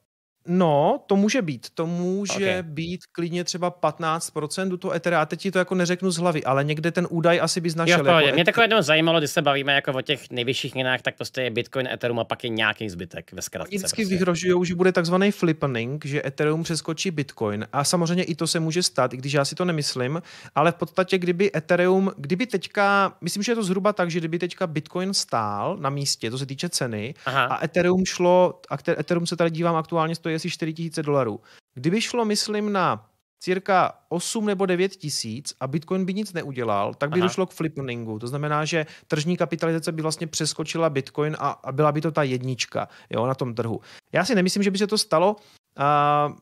B: No, to může být. To může okay. být klidně třeba 15% u toho Ethera. A teď ti to jako neřeknu z hlavy, ale někde ten údaj asi by našel. Jo, jako mě takové
A: jednou zajímalo, když se bavíme jako o těch nejvyšších měnách, tak prostě je Bitcoin, Ethereum a pak je nějaký zbytek ve zkratce. Oni vždycky prostě.
B: vyhrožují, že bude takzvaný flipping, že Ethereum přeskočí Bitcoin. A samozřejmě i to se může stát, i když já si to nemyslím, ale v podstatě, kdyby Ethereum, kdyby teďka, myslím, že je to zhruba tak, že kdyby teďka Bitcoin stál na místě, to se týče ceny, Aha. a Ethereum šlo, a Ethereum se tady dívám aktuálně, stojí asi 4 000 dolarů. Kdyby šlo, myslím, na cirka 8 nebo 9 tisíc a Bitcoin by nic neudělal, tak by Aha. došlo k flipningu. To znamená, že tržní kapitalizace by vlastně přeskočila Bitcoin a, a byla by to ta jednička jo, na tom trhu. Já si nemyslím, že by se to stalo. Uh,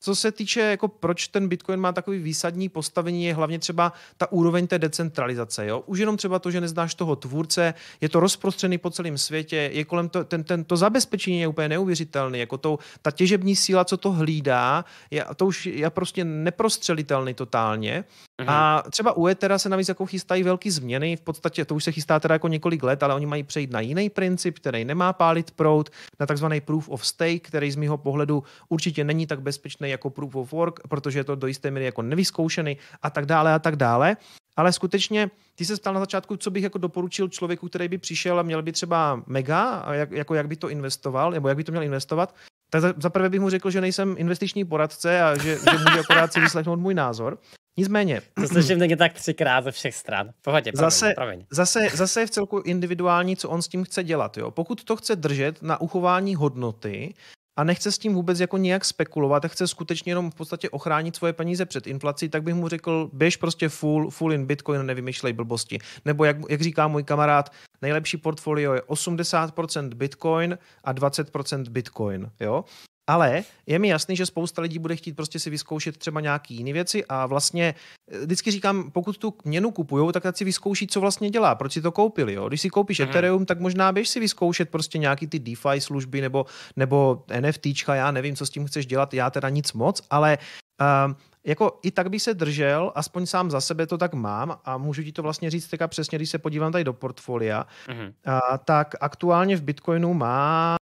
B: co se týče, jako proč ten Bitcoin má takový výsadní postavení, je hlavně třeba ta úroveň té decentralizace. Jo? Už jenom třeba to, že neznáš toho tvůrce, je to rozprostřený po celém světě, je kolem to, ten, ten, to zabezpečení je úplně neuvěřitelný. Jako to, ta těžební síla, co to hlídá, je, to už je prostě neprostřelitelný totálně. Mhm. A třeba u Ethera se navíc jako chystají velké změny, v podstatě to už se chystá teda jako několik let, ale oni mají přejít na jiný princip, který nemá pálit prout, na takzvaný proof of stake, který z mého pohledu určitě není tak bezpečný jako proof of work, protože je to do jisté míry jako nevyzkoušený a tak dále a tak dále. Ale skutečně, ty se stal na začátku, co bych jako doporučil člověku, který by přišel a měl by třeba mega, jak, jako jak by to investoval, nebo jak by to měl investovat. Tak za, za prvé bych mu řekl, že nejsem investiční poradce a že, že můžu akorát si vyslechnout můj názor. Nicméně. To slyším někde tak třikrát ze všech stran.
A: Pohodě, promiň, zase, promiň.
B: Zase, zase je v celku individuální, co on s tím chce dělat. Jo? Pokud to chce držet na uchování hodnoty a nechce s tím vůbec jako nějak spekulovat a chce skutečně jenom v podstatě ochránit svoje peníze před inflací, tak bych mu řekl, běž prostě full, full in Bitcoin, nevymyšlej blbosti. Nebo jak, jak říká můj kamarád, nejlepší portfolio je 80% Bitcoin a 20% Bitcoin. Jo? Ale je mi jasný, že spousta lidí bude chtít prostě si vyzkoušet třeba nějaký jiné věci a vlastně eh, vždycky říkám, pokud tu měnu kupují, tak si vyzkouší, co vlastně dělá, proč si to koupili. Jo? Když si koupíš mm-hmm. Ethereum, tak možná běž si vyzkoušet prostě nějaký ty DeFi služby nebo, nebo NFTčka, já nevím, co s tím chceš dělat, já teda nic moc, ale uh, jako i tak bych se držel, aspoň sám za sebe to tak mám a můžu ti to vlastně říct teďka přesně, když se podívám tady do portfolia, mm-hmm. a, tak aktuálně v Bitcoinu mám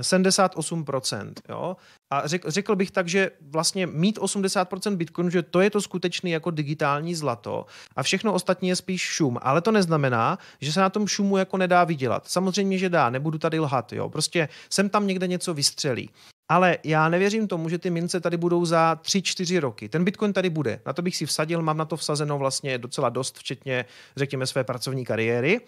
B: 78%. Jo? A řekl, řekl bych tak, že vlastně mít 80% bitcoinu, že to je to skutečný jako digitální zlato a všechno ostatní je spíš šum. Ale to neznamená, že se na tom šumu jako nedá vydělat. Samozřejmě, že dá, nebudu tady lhat. Jo? Prostě sem tam někde něco vystřelí. Ale já nevěřím tomu, že ty mince tady budou za 3-4 roky. Ten Bitcoin tady bude. Na to bych si vsadil, mám na to vsazeno vlastně docela dost, včetně, řekněme, své pracovní kariéry.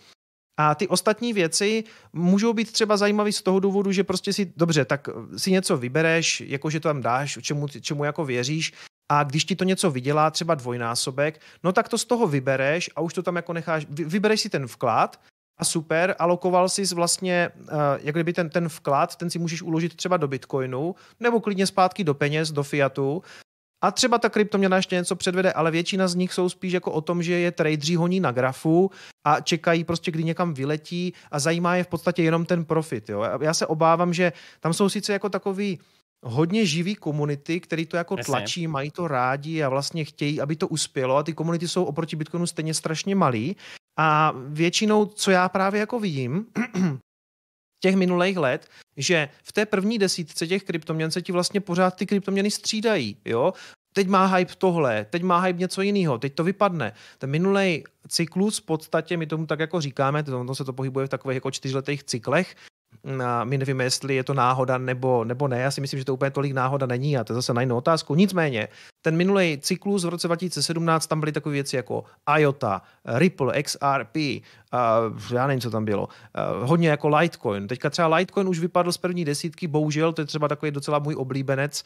B: A ty ostatní věci můžou být třeba zajímavé z toho důvodu, že prostě si, dobře, tak eh, si něco vybereš, jakože to tam dáš, čemu, čemu jako věříš, a když ti to něco vydělá, třeba dvojnásobek, no tak to z toho vybereš a už to tam jako necháš, vybereš si ten vklad a super, alokoval jsi vlastně, eh, jak kdyby ten, ten vklad, ten si můžeš uložit třeba do Bitcoinu, nebo klidně zpátky do peněz, do fiatu a třeba ta kryptoměna ještě něco předvede, ale většina z nich jsou spíš jako o tom, že je tradeři honí na grafu a čekají prostě, kdy někam vyletí a zajímá je v podstatě jenom ten profit. Jo? Já se obávám, že tam jsou sice jako takový hodně živý komunity, který to jako Jasně. tlačí, mají to rádi a vlastně chtějí, aby to uspělo a ty komunity jsou oproti Bitcoinu stejně strašně malý a většinou, co já právě jako vidím, těch minulých let, že v té první desítce těch kryptoměn se ti vlastně pořád ty kryptoměny střídají, jo? Teď má hype tohle, teď má hype něco jiného, teď to vypadne. Ten minulý cyklus v podstatě, my tomu tak jako říkáme, to, to se to pohybuje v takových jako čtyřletých cyklech, my nevíme, jestli je to náhoda nebo, nebo ne. Já si myslím, že to úplně tolik náhoda není a to je zase na jinou otázku. Nicméně, ten minulý cyklus v roce 2017, tam byly takové věci jako IOTA, Ripple, XRP, uh, já nevím, co tam bylo, uh, hodně jako Litecoin. Teďka třeba Litecoin už vypadl z první desítky, bohužel, to je třeba takový docela můj oblíbenec,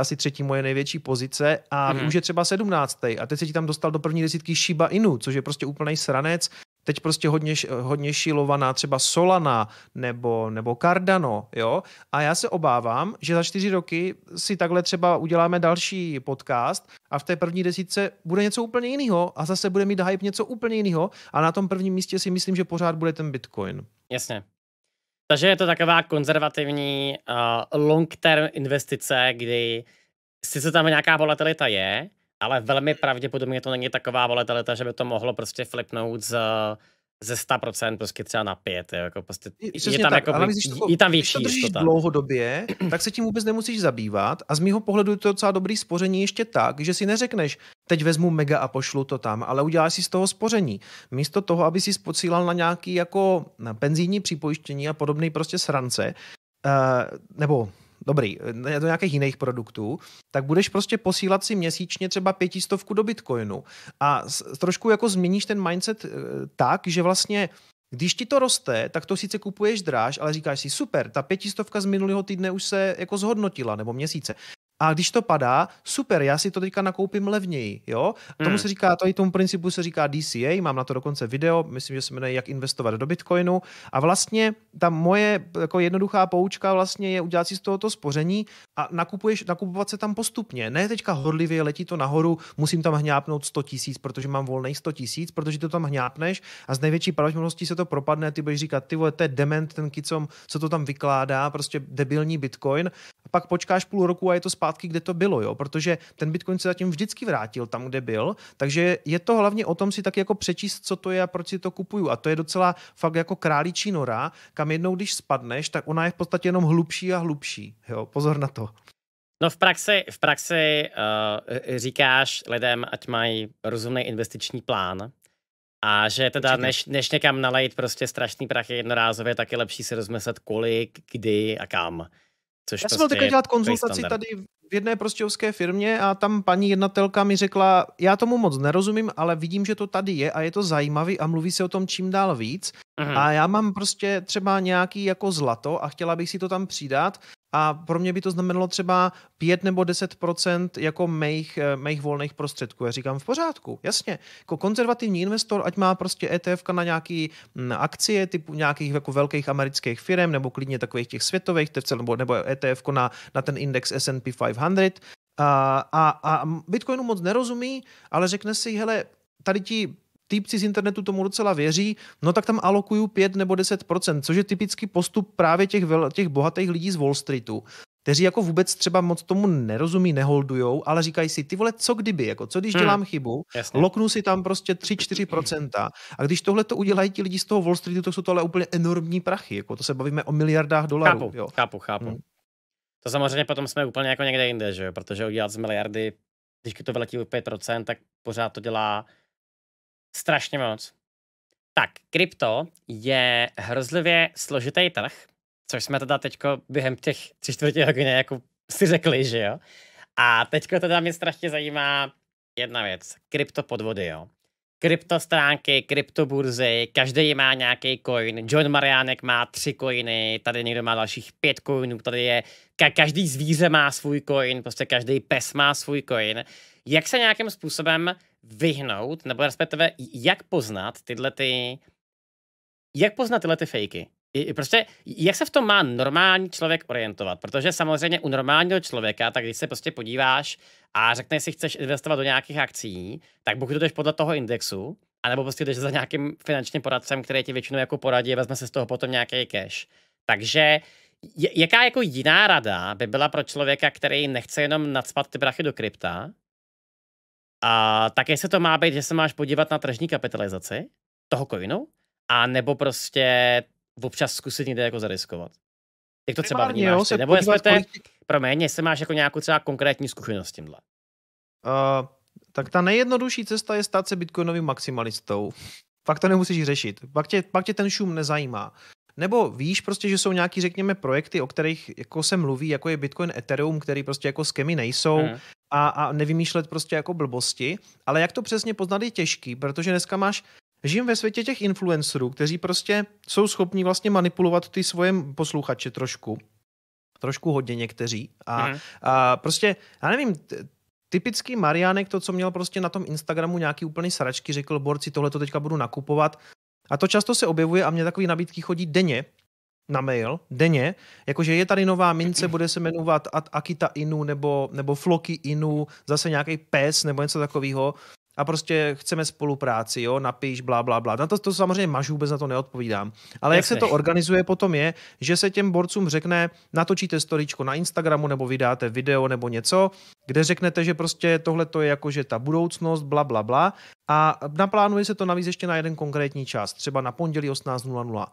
B: asi třetí moje největší pozice a mm-hmm. už je třeba sedmnáctý a teď se ti tam dostal do první desítky Shiba Inu, což je prostě úplný sranec teď prostě hodně, hodně šilovaná třeba Solana nebo, nebo Cardano, jo? A já se obávám, že za čtyři roky si takhle třeba uděláme další podcast a v té první desítce bude něco úplně jiného a zase bude mít hype něco úplně jiného a na tom prvním místě si myslím, že pořád bude ten Bitcoin.
A: Jasně. Takže je to taková konzervativní uh, long-term investice, kdy sice tam nějaká volatilita je, ale velmi pravděpodobně to není taková volatilita, že by to mohlo prostě flipnout z ze 100% prostě třeba na 5, jako prostě je, je tam, tak, jako, ale je tam větší když to držíš
B: dlouhodobě, tak se tím vůbec nemusíš zabývat a z mýho pohledu je to docela dobrý spoření ještě tak, že si neřekneš, teď vezmu mega a pošlu to tam, ale uděláš si z toho spoření. Místo toho, aby si spocílal na nějaký jako na penzijní připojištění a podobný prostě srance, uh, nebo dobrý, do nějakých jiných produktů, tak budeš prostě posílat si měsíčně třeba pětistovku do Bitcoinu. A trošku jako změníš ten mindset eh, tak, že vlastně když ti to roste, tak to sice kupuješ dráž, ale říkáš si super, ta pětistovka z minulého týdne už se jako zhodnotila, nebo měsíce a když to padá, super, já si to teďka nakoupím levněji, jo? Hmm. Tomu se říká, i tomu principu se říká DCA, mám na to dokonce video, myslím, že se jmenuje Jak investovat do Bitcoinu a vlastně ta moje jako jednoduchá poučka vlastně je udělat si z tohoto spoření a nakupuješ, nakupovat se tam postupně, ne teďka horlivě letí to nahoru, musím tam hňápnout 100 tisíc, protože mám volný 100 tisíc, protože to tam hňápneš a z největší pravděpodobností se to propadne, ty budeš říkat, ty vole, to je dement, ten kicom, co to tam vykládá, prostě debilní Bitcoin pak počkáš půl roku a je to zpátky, kde to bylo, jo? protože ten Bitcoin se zatím vždycky vrátil tam, kde byl, takže je to hlavně o tom si tak jako přečíst, co to je a proč si to kupuju. A to je docela fakt jako králičí nora, kam jednou, když spadneš, tak ona je v podstatě jenom hlubší a hlubší. Jo? Pozor na to.
A: No v praxi, v praxi uh, říkáš lidem, ať mají rozumný investiční plán a že teda než, než někam nalejit prostě strašný prachy jednorázově, tak je lepší si rozmyslet kolik, kdy a kam. Což Já jsem byl prostě dělat konzultaci tady
B: v jedné prostějovské firmě a tam paní jednatelka mi řekla, já tomu moc nerozumím, ale vidím, že to tady je a je to zajímavý a mluví se o tom čím dál víc. Uh-huh. A já mám prostě třeba nějaký jako zlato a chtěla bych si to tam přidat a pro mě by to znamenalo třeba 5 nebo 10% jako mých, eh, mých volných prostředků. Já říkám v pořádku, jasně. Jako konzervativní investor, ať má prostě ETF na nějaké mm, akcie typu nějakých jako velkých amerických firm nebo klidně takových těch světových, nebo, nebo ETF na, na ten index S&P 500, a, a, a Bitcoinu moc nerozumí, ale řekne si, hele, tady ti týpci z internetu tomu docela věří, no tak tam alokuju 5 nebo 10%, což je typický postup právě těch, vel, těch bohatých lidí z Wall Streetu kteří jako vůbec třeba moc tomu nerozumí, neholdujou, ale říkají si, ty vole, co kdyby, jako co když hmm. dělám chybu, Jasně. loknu si tam prostě 3-4%. A když tohle to udělají ti lidi z toho Wall Streetu, to jsou to ale úplně enormní prachy, jako to se bavíme o miliardách dolarů. Chápu,
A: jo. chápu, chápu. Hmm. To samozřejmě potom jsme úplně jako někde jinde, že jo, protože udělat z miliardy, když to vyletí o 5%, tak pořád to dělá Strašně moc. Tak, krypto je hrozlivě složitý trh, což jsme teda teď během těch tři čtvrtě hodiny jako si řekli, že jo. A to teda mě strašně zajímá jedna věc, krypto podvody, jo. Krypto stránky, krypto burzy, každý má nějaký coin. John Marianek má tři coiny, tady někdo má dalších pět coinů, tady je, ka- každý zvíře má svůj coin, prostě každý pes má svůj coin. Jak se nějakým způsobem vyhnout, nebo respektive jak poznat tyhle ty, jak poznat tyhle ty fejky? Prostě jak se v tom má normální člověk orientovat? Protože samozřejmě u normálního člověka, tak když se prostě podíváš a řekneš si, chceš investovat do nějakých akcí, tak buď to jdeš podle toho indexu, anebo prostě jdeš za nějakým finančním poradcem, který ti většinou jako poradí a vezme se z toho potom nějaký cash. Takže jaká jako jiná rada by byla pro člověka, který nechce jenom nadspat ty brachy do krypta, a tak se to má být, že se máš podívat na tržní kapitalizaci toho coinu, a nebo prostě občas zkusit někde jako zariskovat. Jak to třeba Primárně, vnímáš jo, Nebo jestli to je, promiň, jestli máš jako nějakou třeba konkrétní zkušenost s tímhle.
B: Uh, tak ta nejjednodušší cesta je stát se bitcoinovým maximalistou. Pak to nemusíš řešit. Pak tě, pak tě ten šum nezajímá. Nebo víš prostě, že jsou nějaký, řekněme, projekty, o kterých jako se mluví, jako je Bitcoin, Ethereum, který prostě jako skemy nejsou hmm. a, a nevymýšlet prostě jako blbosti. Ale jak to přesně poznat je těžký, protože dneska máš Žijem ve světě těch influencerů, kteří prostě jsou schopní vlastně manipulovat ty svoje posluchače trošku. Trošku hodně někteří. A, hmm. a prostě, já nevím, typický Marianek, to, co měl prostě na tom Instagramu nějaký úplný sračky, řekl borci, tohle to teďka budu nakupovat, a to často se objevuje a mě takové nabídky chodí denně, na mail denně, jakože je tady nová mince, bude se jmenovat Akita Inu nebo, nebo Floki Inu, zase nějaký pes nebo něco takového a prostě chceme spolupráci, jo, Napíš, blá, blá, blá. Na to, to samozřejmě mažu, vůbec na to neodpovídám. Ale Jasně. jak se to organizuje potom je, že se těm borcům řekne, natočíte storičko na Instagramu nebo vydáte video nebo něco, kde řeknete, že prostě tohle to je jakože ta budoucnost, bla, bla, bla. A naplánuje se to navíc ještě na jeden konkrétní čas, třeba na pondělí 18.00.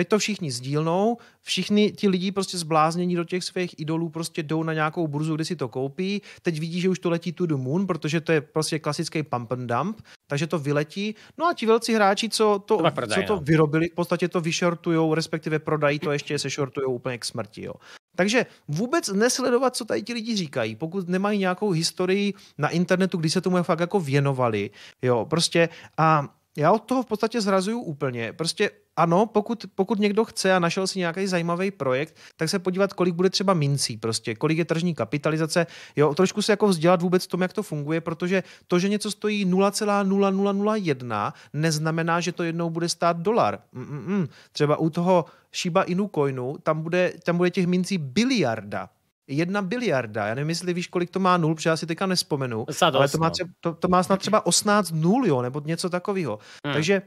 B: Teď to všichni sdílnou, všichni ti lidi prostě zbláznění do těch svých idolů prostě jdou na nějakou burzu, kde si to koupí. Teď vidí, že už to letí tu do moon, protože to je prostě klasický pump and dump, takže to vyletí. No a ti velcí hráči, co to, to prodaj, co to no. vyrobili, v podstatě to vyšortujou, respektive prodají to ještě se shortujou úplně k smrti. Jo. Takže vůbec nesledovat, co tady ti lidi říkají, pokud nemají nějakou historii na internetu, kdy se tomu fakt jako věnovali. Jo, prostě a já od toho v podstatě zrazuju úplně. Prostě ano, pokud, pokud někdo chce a našel si nějaký zajímavý projekt, tak se podívat, kolik bude třeba mincí, prostě, kolik je tržní kapitalizace. Jo, trošku se jako vzdělat vůbec tom, jak to funguje, protože to, že něco stojí 0,0001, neznamená, že to jednou bude stát dolar. Mm-mm. Třeba u toho Shiba Inu coinu, tam bude, tam bude těch mincí biliarda jedna biliarda. Já nevím, jestli víš, kolik to má nul, protože já si teďka nespomenu. Snad ale to má, no. třeba, to, to má snad třeba 18 nul, jo, nebo něco takového. Hmm. Takže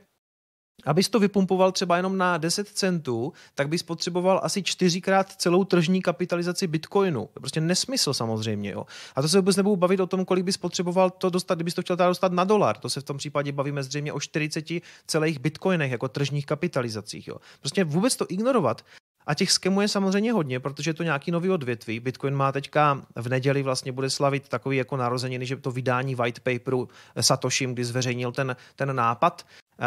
B: Abys to vypumpoval třeba jenom na 10 centů, tak bys potřeboval asi čtyřikrát celou tržní kapitalizaci bitcoinu. To prostě nesmysl samozřejmě. Jo. A to se vůbec nebudu bavit o tom, kolik bys potřeboval to dostat, kdybys to chtěl dostat na dolar. To se v tom případě bavíme zřejmě o 40 celých bitcoinech jako tržních kapitalizacích. Jo. Prostě vůbec to ignorovat a těch skemů je samozřejmě hodně, protože je to nějaký nový odvětví. Bitcoin má teďka v neděli vlastně bude slavit takový jako narozeniny, že to vydání white paperu Satoshim, kdy zveřejnil ten, ten nápad,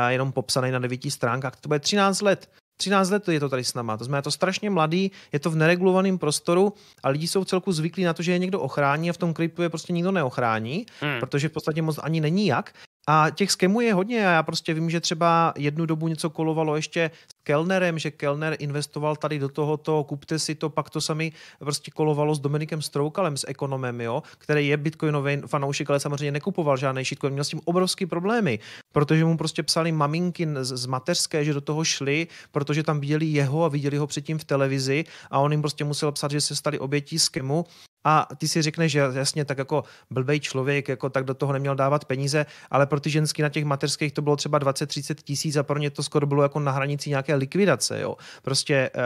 B: jenom popsaný na devíti stránkách. To bude 13 let. 13 let je to tady s náma. To znamená, je to strašně mladý, je to v neregulovaném prostoru a lidi jsou celku zvyklí na to, že je někdo ochrání a v tom kryptu je prostě nikdo neochrání, hmm. protože v podstatě moc ani není jak. A těch skemů je hodně a já prostě vím, že třeba jednu dobu něco kolovalo ještě Kellnerem, že Kellner investoval tady do tohoto, kupte si to, pak to sami prostě kolovalo s Dominikem Stroukalem, s ekonomem, jo, který je bitcoinový fanoušek, ale samozřejmě nekupoval žádný shitcoin, měl s tím obrovský problémy, protože mu prostě psali maminky z, z mateřské, že do toho šli, protože tam viděli jeho a viděli ho předtím v televizi a on jim prostě musel psát, že se stali obětí skemu a ty si řekneš, že jasně, tak jako blbej člověk, jako tak do toho neměl dávat peníze, ale pro ty ženský na těch mateřských to bylo třeba 20-30 tisíc a pro ně to skoro bylo jako na hranici nějaké likvidace. Jo. Prostě eh,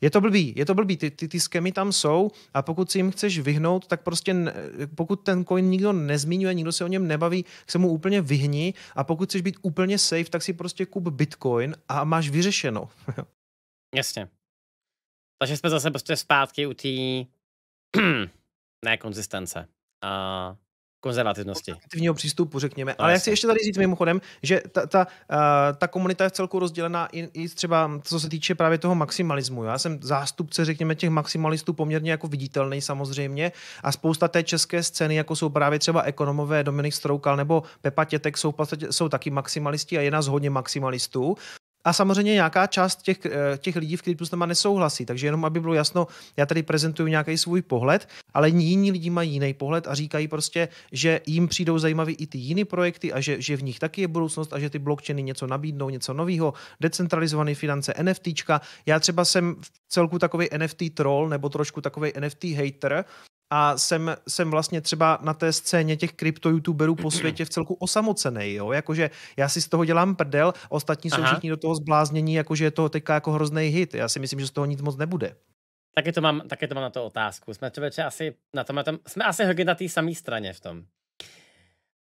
B: je to blbý, je to blbý, ty, ty, ty skemy tam jsou a pokud si jim chceš vyhnout, tak prostě pokud ten coin nikdo nezmiňuje, nikdo se o něm nebaví, se mu úplně vyhni a pokud chceš být úplně safe, tak si prostě kup bitcoin a máš vyřešeno.
A: Jasně. Takže jsme zase prostě zpátky u té nekonzistence. Uh, konzervativnosti. Konzervativního
B: přístupu, řekněme. No, Ale já chci ještě tady říct mimochodem, že ta, ta, uh, ta komunita je celku rozdělená i, i třeba co se týče právě toho maximalismu. Já jsem zástupce, řekněme, těch maximalistů poměrně jako viditelný samozřejmě a spousta té české scény, jako jsou právě třeba ekonomové Dominik Stroukal nebo Pepa Tětek, jsou, jsou taky maximalisti a jedna z hodně maximalistů a samozřejmě nějaká část těch, eh, těch lidí v Creed s náma nesouhlasí, takže jenom aby bylo jasno, já tady prezentuju nějaký svůj pohled, ale jiní lidi mají jiný pohled a říkají prostě, že jim přijdou zajímavé i ty jiné projekty a že, že v nich taky je budoucnost a že ty blockchainy něco nabídnou, něco nového, decentralizované finance, NFTčka. Já třeba jsem v celku takový NFT troll nebo trošku takový NFT hater, a jsem, jsem vlastně třeba na té scéně těch krypto-youtuberů po světě v celku osamocený, jo, jakože já si z toho dělám prdel, ostatní Aha. jsou všichni do toho zbláznění, jakože je to teďka jako hrozný hit, já si myslím, že z toho nic moc nebude.
A: Taky to mám, taky to mám na to otázku, jsme člověče asi na tom, na tom jsme asi hodně na té samé straně v tom.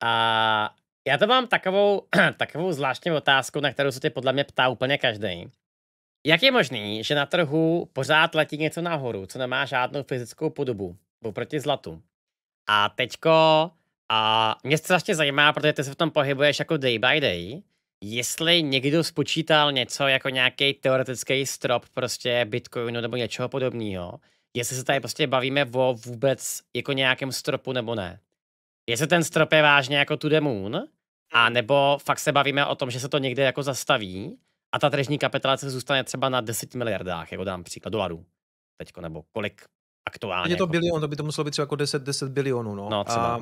A: A já to mám takovou, takovou zvláštní otázku, na kterou se tě podle mě ptá úplně každý. Jak je možný, že na trhu pořád letí něco nahoru, co nemá žádnou fyzickou podobu? oproti zlatu. A teďko, a mě strašně zajímá, protože ty se v tom pohybuješ jako day by day, jestli někdo spočítal něco jako nějaký teoretický strop prostě Bitcoinu nebo něčeho podobného, jestli se tady prostě bavíme o vůbec jako nějakém stropu nebo ne. Jestli ten strop je vážně jako to the moon, a hmm. nebo fakt se bavíme o tom, že se to někde jako zastaví a ta tržní kapitalace zůstane třeba na 10 miliardách, jako dám příklad, dolarů teďko, nebo kolik aktuálně. Je to jako
B: bilion, to by to muselo být třeba jako 10, 10 bilionů. No, no třeba. A,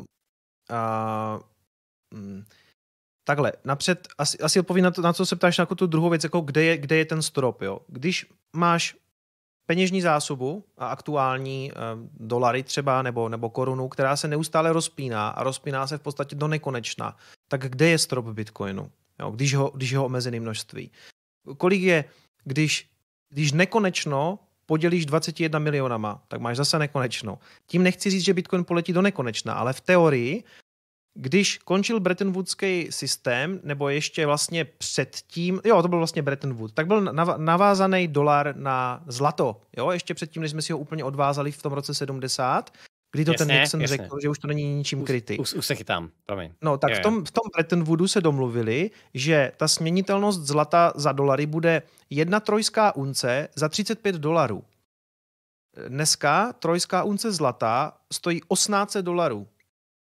B: a, mm, takhle, napřed, asi, asi odpovím na to, na co se ptáš, na jako tu druhou věc, jako kde je, kde je ten strop, jo. Když máš peněžní zásobu a aktuální e, dolary třeba nebo, nebo korunu, která se neustále rozpíná a rozpíná se v podstatě do nekonečna, tak kde je strop Bitcoinu, jo, když, ho, když je ho omezený množství? Kolik je, když, když nekonečno podělíš 21 milionama, tak máš zase nekonečno. Tím nechci říct, že Bitcoin poletí do nekonečna, ale v teorii, když končil Bretton Woodský systém, nebo ještě vlastně předtím, jo, to byl vlastně Bretton Wood, tak byl navázaný dolar na zlato, jo, ještě předtím, než jsme si ho úplně odvázali v tom roce 70, Kdy to jasně, ten Nixon jasně. řekl, že už to není ničím krytý.
A: Už, už už se chytám, promiň. No tak je, v
B: tom Bretton Woodu se domluvili, že ta směnitelnost zlata za dolary bude jedna trojská unce za 35 dolarů. Dneska trojská unce zlata stojí 18 dolarů.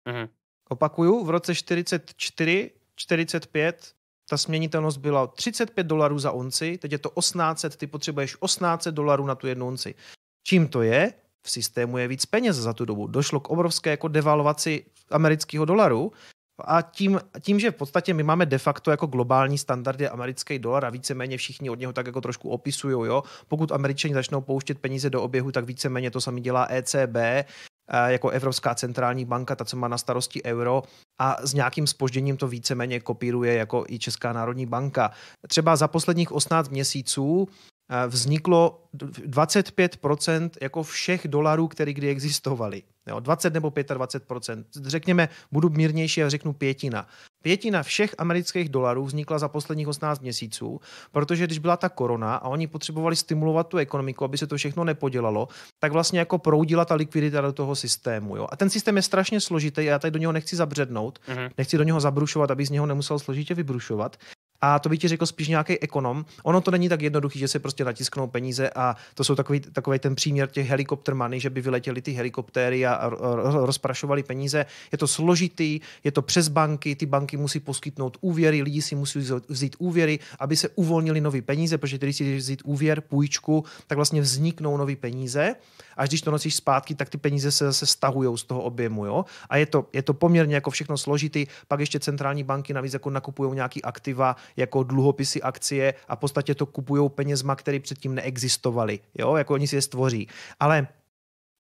B: Mhm. Opakuju, v roce 44, 45 ta směnitelnost byla 35 dolarů za unci, teď je to 18, ty potřebuješ 18 dolarů na tu jednu unci. Čím to je? v systému je víc peněz za tu dobu. Došlo k obrovské jako devalvaci amerického dolaru a tím, tím, že v podstatě my máme de facto jako globální standardy americký dolar a víceméně všichni od něho tak jako trošku opisují, jo. Pokud američani začnou pouštět peníze do oběhu, tak víceméně to sami dělá ECB, eh, jako Evropská centrální banka, ta, co má na starosti euro a s nějakým spožděním to víceméně kopíruje jako i Česká národní banka. Třeba za posledních 18 měsíců Eh, vzniklo 25% jako všech dolarů, které kdy existovaly. 20 nebo 25%. Řekněme, budu mírnější a řeknu pětina. Pětina všech amerických dolarů vznikla za posledních 18 měsíců, protože když byla ta korona a oni potřebovali stimulovat tu ekonomiku, aby se to všechno nepodělalo, tak vlastně jako proudila ta likvidita do toho systému. Jo? A ten systém je strašně složitý a já tady do něho nechci zabřednout, mm-hmm. nechci do něho zabrušovat, aby z něho nemusel složitě vybrušovat, a to by ti řekl spíš nějaký ekonom. Ono to není tak jednoduché, že se prostě natisknou peníze a to jsou takový, takový ten příměr těch helikoptermany, že by vyletěly ty helikoptéry a, rozprašovali peníze. Je to složitý, je to přes banky, ty banky musí poskytnout úvěry, lidi si musí vzít úvěry, aby se uvolnili nové peníze, protože když si vzít úvěr, půjčku, tak vlastně vzniknou nové peníze. A když to nosíš zpátky, tak ty peníze se zase stahují z toho objemu. Jo? A je to, je to poměrně jako všechno složitý. Pak ještě centrální banky navíc jako nakupují nějaký aktiva, jako dluhopisy, akcie a v podstatě to kupují penězma, které předtím neexistovaly. Jo, jako oni si je stvoří. Ale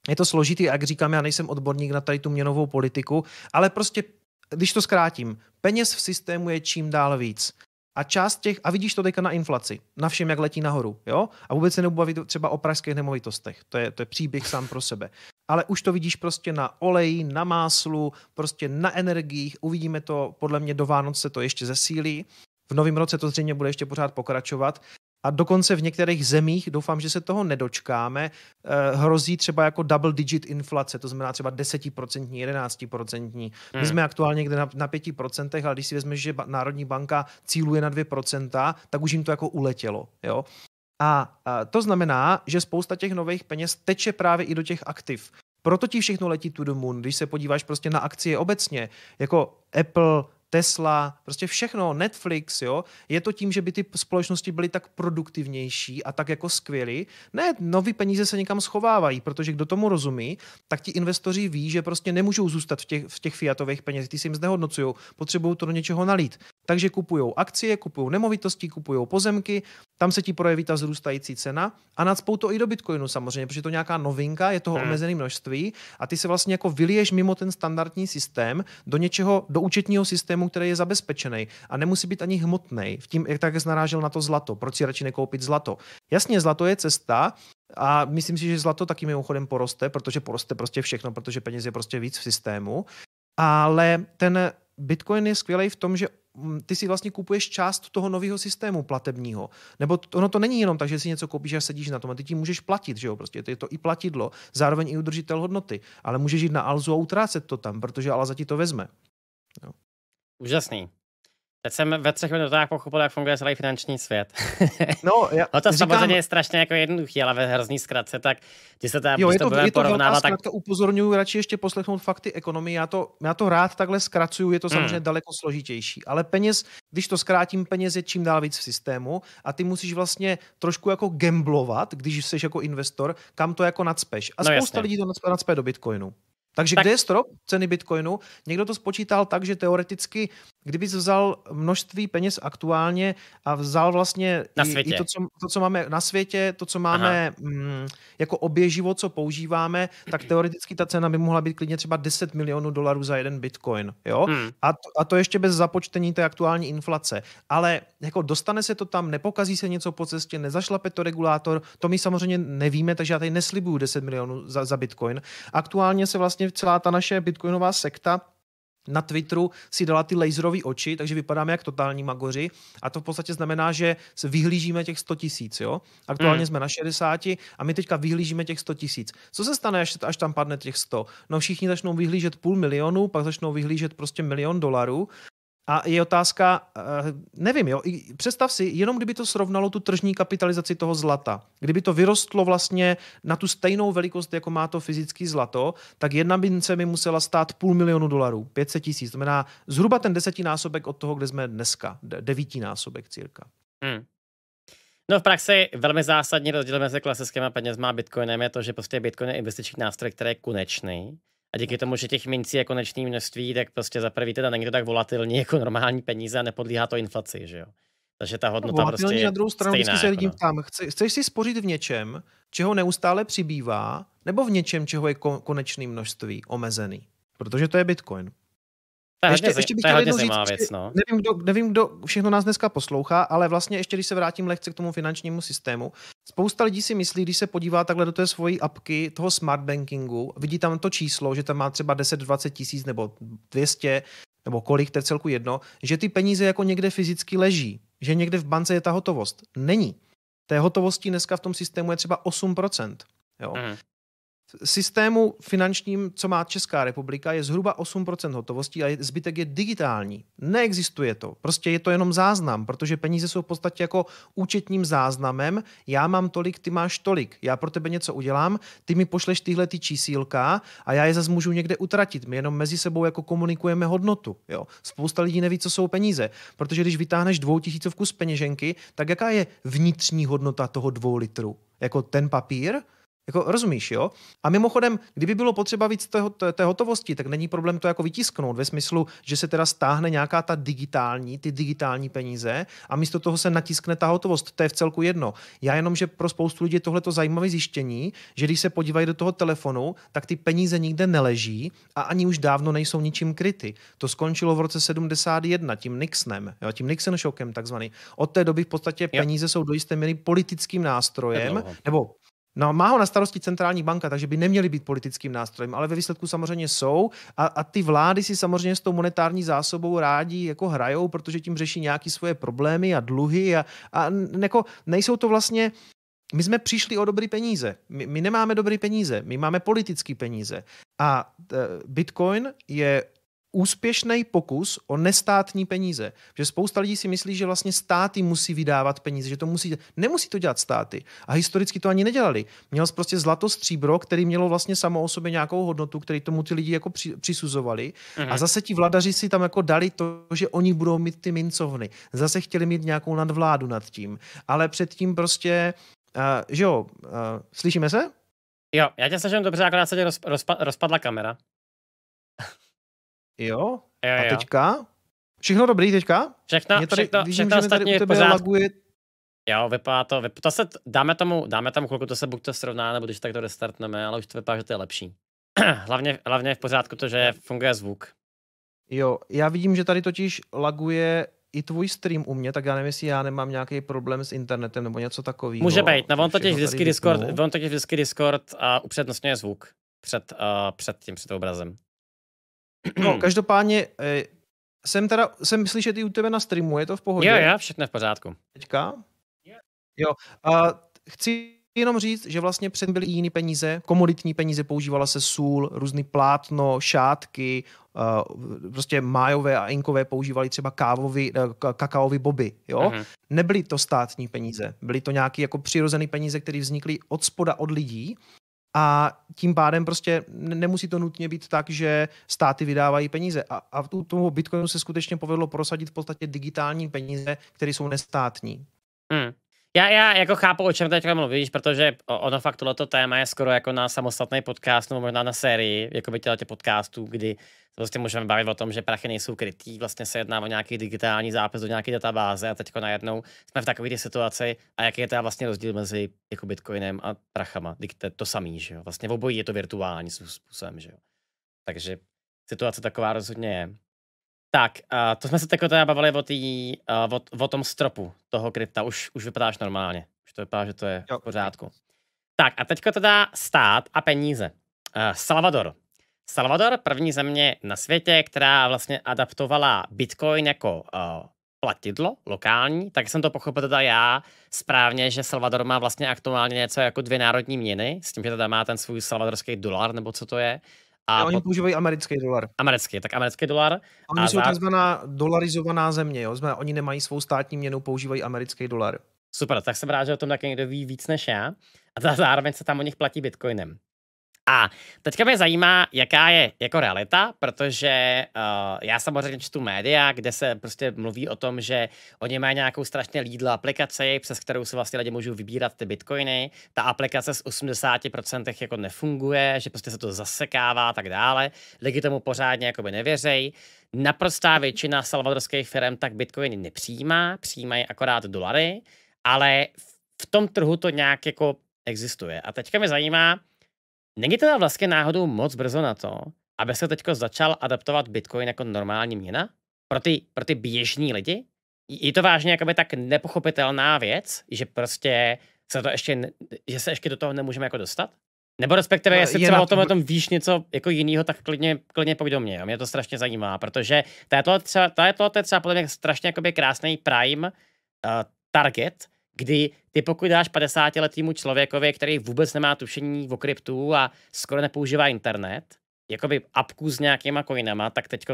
B: je to složitý, jak říkám, já nejsem odborník na tady tu měnovou politiku, ale prostě, když to zkrátím, peněz v systému je čím dál víc. A část těch, a vidíš to teďka na inflaci, na všem, jak letí nahoru, jo? A vůbec se nebudu třeba o pražských nemovitostech, to je, to je příběh sám pro sebe. Ale už to vidíš prostě na oleji, na máslu, prostě na energiích, uvidíme to, podle mě do Vánoc se to ještě zesílí. V novém roce to zřejmě bude ještě pořád pokračovat. A dokonce v některých zemích, doufám, že se toho nedočkáme, eh, hrozí třeba jako double digit inflace, to znamená třeba 10%, 11%. My hmm. jsme aktuálně někde na, na 5%, ale když si vezmeš, že Národní banka cíluje na 2%, tak už jim to jako uletělo. Jo? A to znamená, že spousta těch nových peněz teče právě i do těch aktiv. Proto ti všechno letí tu domů. Když se podíváš prostě na akcie obecně, jako Apple, Tesla, prostě všechno, Netflix, jo, je to tím, že by ty společnosti byly tak produktivnější a tak jako skvělý. Ne, nový peníze se někam schovávají, protože kdo tomu rozumí, tak ti investoři ví, že prostě nemůžou zůstat v těch, v těch fiatových penězích, ty si jim znehodnocují, potřebují to do něčeho nalít. Takže kupují akcie, kupují nemovitosti, kupují pozemky, tam se ti projeví ta zrůstající cena a nadspou to i do Bitcoinu samozřejmě, protože je to nějaká novinka, je toho hmm. omezené množství a ty se vlastně jako vyliješ mimo ten standardní systém do něčeho, do účetního systému, který je zabezpečený a nemusí být ani hmotný. V tím, jak tak narážel na to zlato, proč si radši nekoupit zlato. Jasně, zlato je cesta, a myslím si, že zlato taky mimochodem poroste, protože poroste prostě všechno, protože peněz je prostě víc v systému. Ale ten Bitcoin je skvělý v tom, že ty si vlastně kupuješ část toho nového systému platebního. Nebo to ono to není jenom tak, že si něco koupíš a sedíš na tom, a ty tím můžeš platit, že jo, prostě je to i platidlo, zároveň i udržitel hodnoty, ale můžeš jít na Alzu a utrácet to tam, protože Alza ti to vezme.
A: Jo. Úžasný. Teď jsem ve třech minutách pochopil, jak funguje celý finanční svět. No, já no to říkám, samozřejmě je strašně jako jednoduchý, ale ve hrozný zkratce, tak když se teda jo, je to, je to velká tak... to
B: upozorňuji, radši ještě poslechnout fakty ekonomie, já to, já to rád takhle zkracuju, je to hmm. samozřejmě hmm. daleko složitější, ale peněz, když to zkrátím, peněz je čím dál víc v systému a ty musíš vlastně trošku jako gamblovat, když jsi jako investor, kam to jako nadspeš. A no, spousta jasně. lidí to nadspe do Bitcoinu. Takže tak... kde je strop ceny Bitcoinu? Někdo to spočítal tak, že teoreticky kdyby vzal množství peněz aktuálně a vzal vlastně na i, i to, co, to, co máme na světě, to, co máme m, mm, jako oběživo, co používáme, tak teoreticky ta cena by mohla být klidně třeba 10 milionů dolarů za jeden bitcoin. Jo? Hmm. A, to, a to ještě bez započtení té aktuální inflace. Ale jako dostane se to tam, nepokazí se něco po cestě, nezašlape to regulátor, to my samozřejmě nevíme, takže já tady neslibuju 10 milionů za, za bitcoin. Aktuálně se vlastně celá ta naše bitcoinová sekta na Twitteru si dala ty laserové oči, takže vypadáme jak totální magoři. A to v podstatě znamená, že se vyhlížíme těch 100 tisíc. Aktuálně mm. jsme na 60 a my teďka vyhlížíme těch 100 tisíc. Co se stane, až, až tam padne těch 100? No všichni začnou vyhlížet půl milionu, pak začnou vyhlížet prostě milion dolarů a je otázka, eh, nevím, jo, představ si, jenom kdyby to srovnalo tu tržní kapitalizaci toho zlata, kdyby to vyrostlo vlastně na tu stejnou velikost, jako má to fyzický zlato, tak jedna mince mi musela stát půl milionu dolarů, 500 tisíc, znamená zhruba ten desetinásobek od toho, kde jsme dneska, devítinásobek círka.
A: Hmm. No v praxi velmi zásadní rozdíl mezi klasickými penězma a bitcoinem je to, že prostě bitcoin je investiční nástroj, který je konečný a díky tomu, že těch mincí je konečný množství, tak prostě za prvý teda není to tak volatilní jako normální peníze a nepodlíhá to inflaci, že jo. Takže ta hodnota no, prostě je na druhou stranu stejná, vždycky se jako lidím
B: tam, chce, chceš si spořit v něčem, čeho neustále přibývá, nebo v něčem, čeho je konečný množství omezený? Protože to je Bitcoin. To ještě, ještě bych chtěl jednu říct, věc, no. nevím, kdo, nevím, kdo všechno nás dneska poslouchá, ale vlastně ještě, když se vrátím lehce k tomu finančnímu systému, spousta lidí si myslí, když se podívá takhle do té svojí apky, toho smart bankingu, vidí tam to číslo, že tam má třeba 10-20 tisíc nebo 200 nebo kolik, to je celku jedno, že ty peníze jako někde fyzicky leží, že někde v bance je ta hotovost. Není. Té hotovosti dneska v tom systému je třeba 8%. Jo? Mm systému finančním, co má Česká republika, je zhruba 8% hotovostí a zbytek je digitální. Neexistuje to. Prostě je to jenom záznam, protože peníze jsou v podstatě jako účetním záznamem. Já mám tolik, ty máš tolik. Já pro tebe něco udělám, ty mi pošleš tyhle ty čísílka a já je zase můžu někde utratit. My jenom mezi sebou jako komunikujeme hodnotu. Jo? Spousta lidí neví, co jsou peníze, protože když vytáhneš dvou tisícovku z peněženky, tak jaká je vnitřní hodnota toho dvou litru? Jako ten papír – jako rozumíš, jo? A mimochodem, kdyby bylo potřeba víc té, té, té hotovosti, tak není problém to jako vytisknout ve smyslu, že se teda stáhne nějaká ta digitální, ty digitální peníze a místo toho se natiskne ta hotovost. To je v celku jedno. Já jenom, že pro spoustu lidí je to zajímavé zjištění, že když se podívají do toho telefonu, tak ty peníze nikde neleží a ani už dávno nejsou ničím kryty. To skončilo v roce 71 tím Nixonem, jo, tím Nixon šokem takzvaný. Od té doby v podstatě peníze jo. jsou do jisté míry politickým nástrojem, no. nebo No, má ho na starosti centrální banka, takže by neměly být politickým nástrojem, ale ve výsledku samozřejmě jsou. A, a ty vlády si samozřejmě s tou monetární zásobou rádi jako hrajou, protože tím řeší nějaké svoje problémy a dluhy. A, a jako nejsou to vlastně my jsme přišli o dobrý peníze. My, my nemáme dobrý peníze, my máme politický peníze. A Bitcoin je úspěšný pokus o nestátní peníze. Že spousta lidí si myslí, že vlastně státy musí vydávat peníze, že to musí. Nemusí to dělat státy. A historicky to ani nedělali. Měl jsi prostě zlato stříbro, který mělo vlastně samo o sobě nějakou hodnotu, který tomu ty lidi jako při, přisuzovali. Mhm. A zase ti vladaři si tam jako dali to, že oni budou mít ty mincovny. Zase chtěli mít nějakou nadvládu nad tím. Ale předtím prostě, uh, že jo, uh, slyšíme se?
A: Jo, já tě slyším dobře, akorát se tě rozpa, rozpadla kamera. Jo? jo a
B: teďka? Všechno dobrý teďka?
A: Všechno, tady, všechno, vidím, všechno ostatní u tebe laguje. Jo, vypadá to, vypadá, to se, dáme tomu, dáme tomu, chvilku, to se buď to srovná, nebo když tak to restartneme, ale už to vypadá, že to je lepší. hlavně, hlavně v pořádku to, že funguje zvuk.
B: Jo, já vidím, že tady totiž laguje i tvůj stream u mě, tak já nevím, jestli já nemám nějaký problém s internetem nebo něco takového. Může být, no on totiž vždycky Discord,
A: on totiž vždycky Discord a upřednostňuje zvuk před, uh, před tím, před obrazem.
B: No, každopádně eh, jsem teda, jsem že ty u tebe na streamu, je to v pohodě? Jo, jo,
A: všechno v pořádku.
B: Teďka? Jo, a chci jenom říct, že vlastně předtím byly i jiné peníze, komoditní peníze, používala se sůl, různý plátno, šátky, eh, prostě májové a inkové používali třeba kávovi, eh, kakaovi boby, jo? Uh-huh. Nebyly to státní peníze, byly to nějaké jako přirozené peníze, které vznikly od spoda od lidí a tím pádem prostě nemusí to nutně být tak, že státy vydávají peníze. A, a tu, tomu Bitcoinu se skutečně povedlo prosadit v podstatě digitální peníze, které jsou nestátní.
A: Hmm. Já, já jako chápu, o čem teďka mluvíš, protože ono fakt toto téma je skoro jako na samostatný podcast nebo možná na sérii jako by těch podcastů, kdy vlastně můžeme bavit o tom, že prachy nejsou krytý, vlastně se jedná o nějaký digitální zápis do nějaké databáze a teď najednou jsme v takové situaci a jaký je teda vlastně rozdíl mezi jako bitcoinem a prachama, to je to samý, že jo, vlastně v obojí je to virtuální způsobem, že jo. Takže situace taková rozhodně je. Tak, uh, to jsme se takhle teda bavili o, tý, uh, o, o tom stropu toho krypta. Už, už vypadáš normálně. Už to vypadá, že to je jo. v pořádku. Tak a teďko teda stát a peníze. Uh, Salvador. Salvador, první země na světě, která vlastně adaptovala Bitcoin jako uh, platidlo lokální, tak jsem to pochopil teda já správně, že Salvador má vlastně aktuálně něco jako dvě národní měny, s tím, že teda má ten svůj salvadorský dolar, nebo co to je. Uh, a oni pot... používají americký dolar. Americký, tak americký dolar. A oni a jsou
B: takzvaná dolarizovaná země, jo? Znamená, oni nemají svou státní měnu, používají americký
A: dolar. Super, tak jsem rád, že o tom taky někdo ví víc než já. A zároveň se tam o nich platí bitcoinem. A teďka mě zajímá, jaká je jako realita, protože uh, já samozřejmě čtu média, kde se prostě mluví o tom, že oni mají nějakou strašně lídl aplikaci, přes kterou se vlastně lidi můžou vybírat ty bitcoiny. Ta aplikace z 80% jako nefunguje, že prostě se to zasekává a tak dále. Lidi tomu pořádně jako by nevěřejí. Naprostá mhm. většina salvadorských firm tak bitcoiny nepřijímá, přijímají akorát dolary, ale v tom trhu to nějak jako existuje. A teďka mě zajímá, Není teda vlastně náhodou moc brzo na to, aby se teďko začal adaptovat Bitcoin jako normální měna? Pro ty, pro ty běžní lidi? Je to vážně jakoby tak nepochopitelná věc, že prostě se to ještě, že se ještě do toho nemůžeme jako dostat? Nebo respektive, no, jestli je třeba o tom, tom víš něco jako jiného, tak klidně, klidně pojď do mě. Jo? Mě to strašně zajímá, protože to je třeba, je třeba podle mě strašně jakoby krásný prime uh, target, kdy ty pokud dáš 50-letýmu člověkovi, který vůbec nemá tušení o kryptu a skoro nepoužívá internet, jakoby apku s nějakýma coinama, tak teď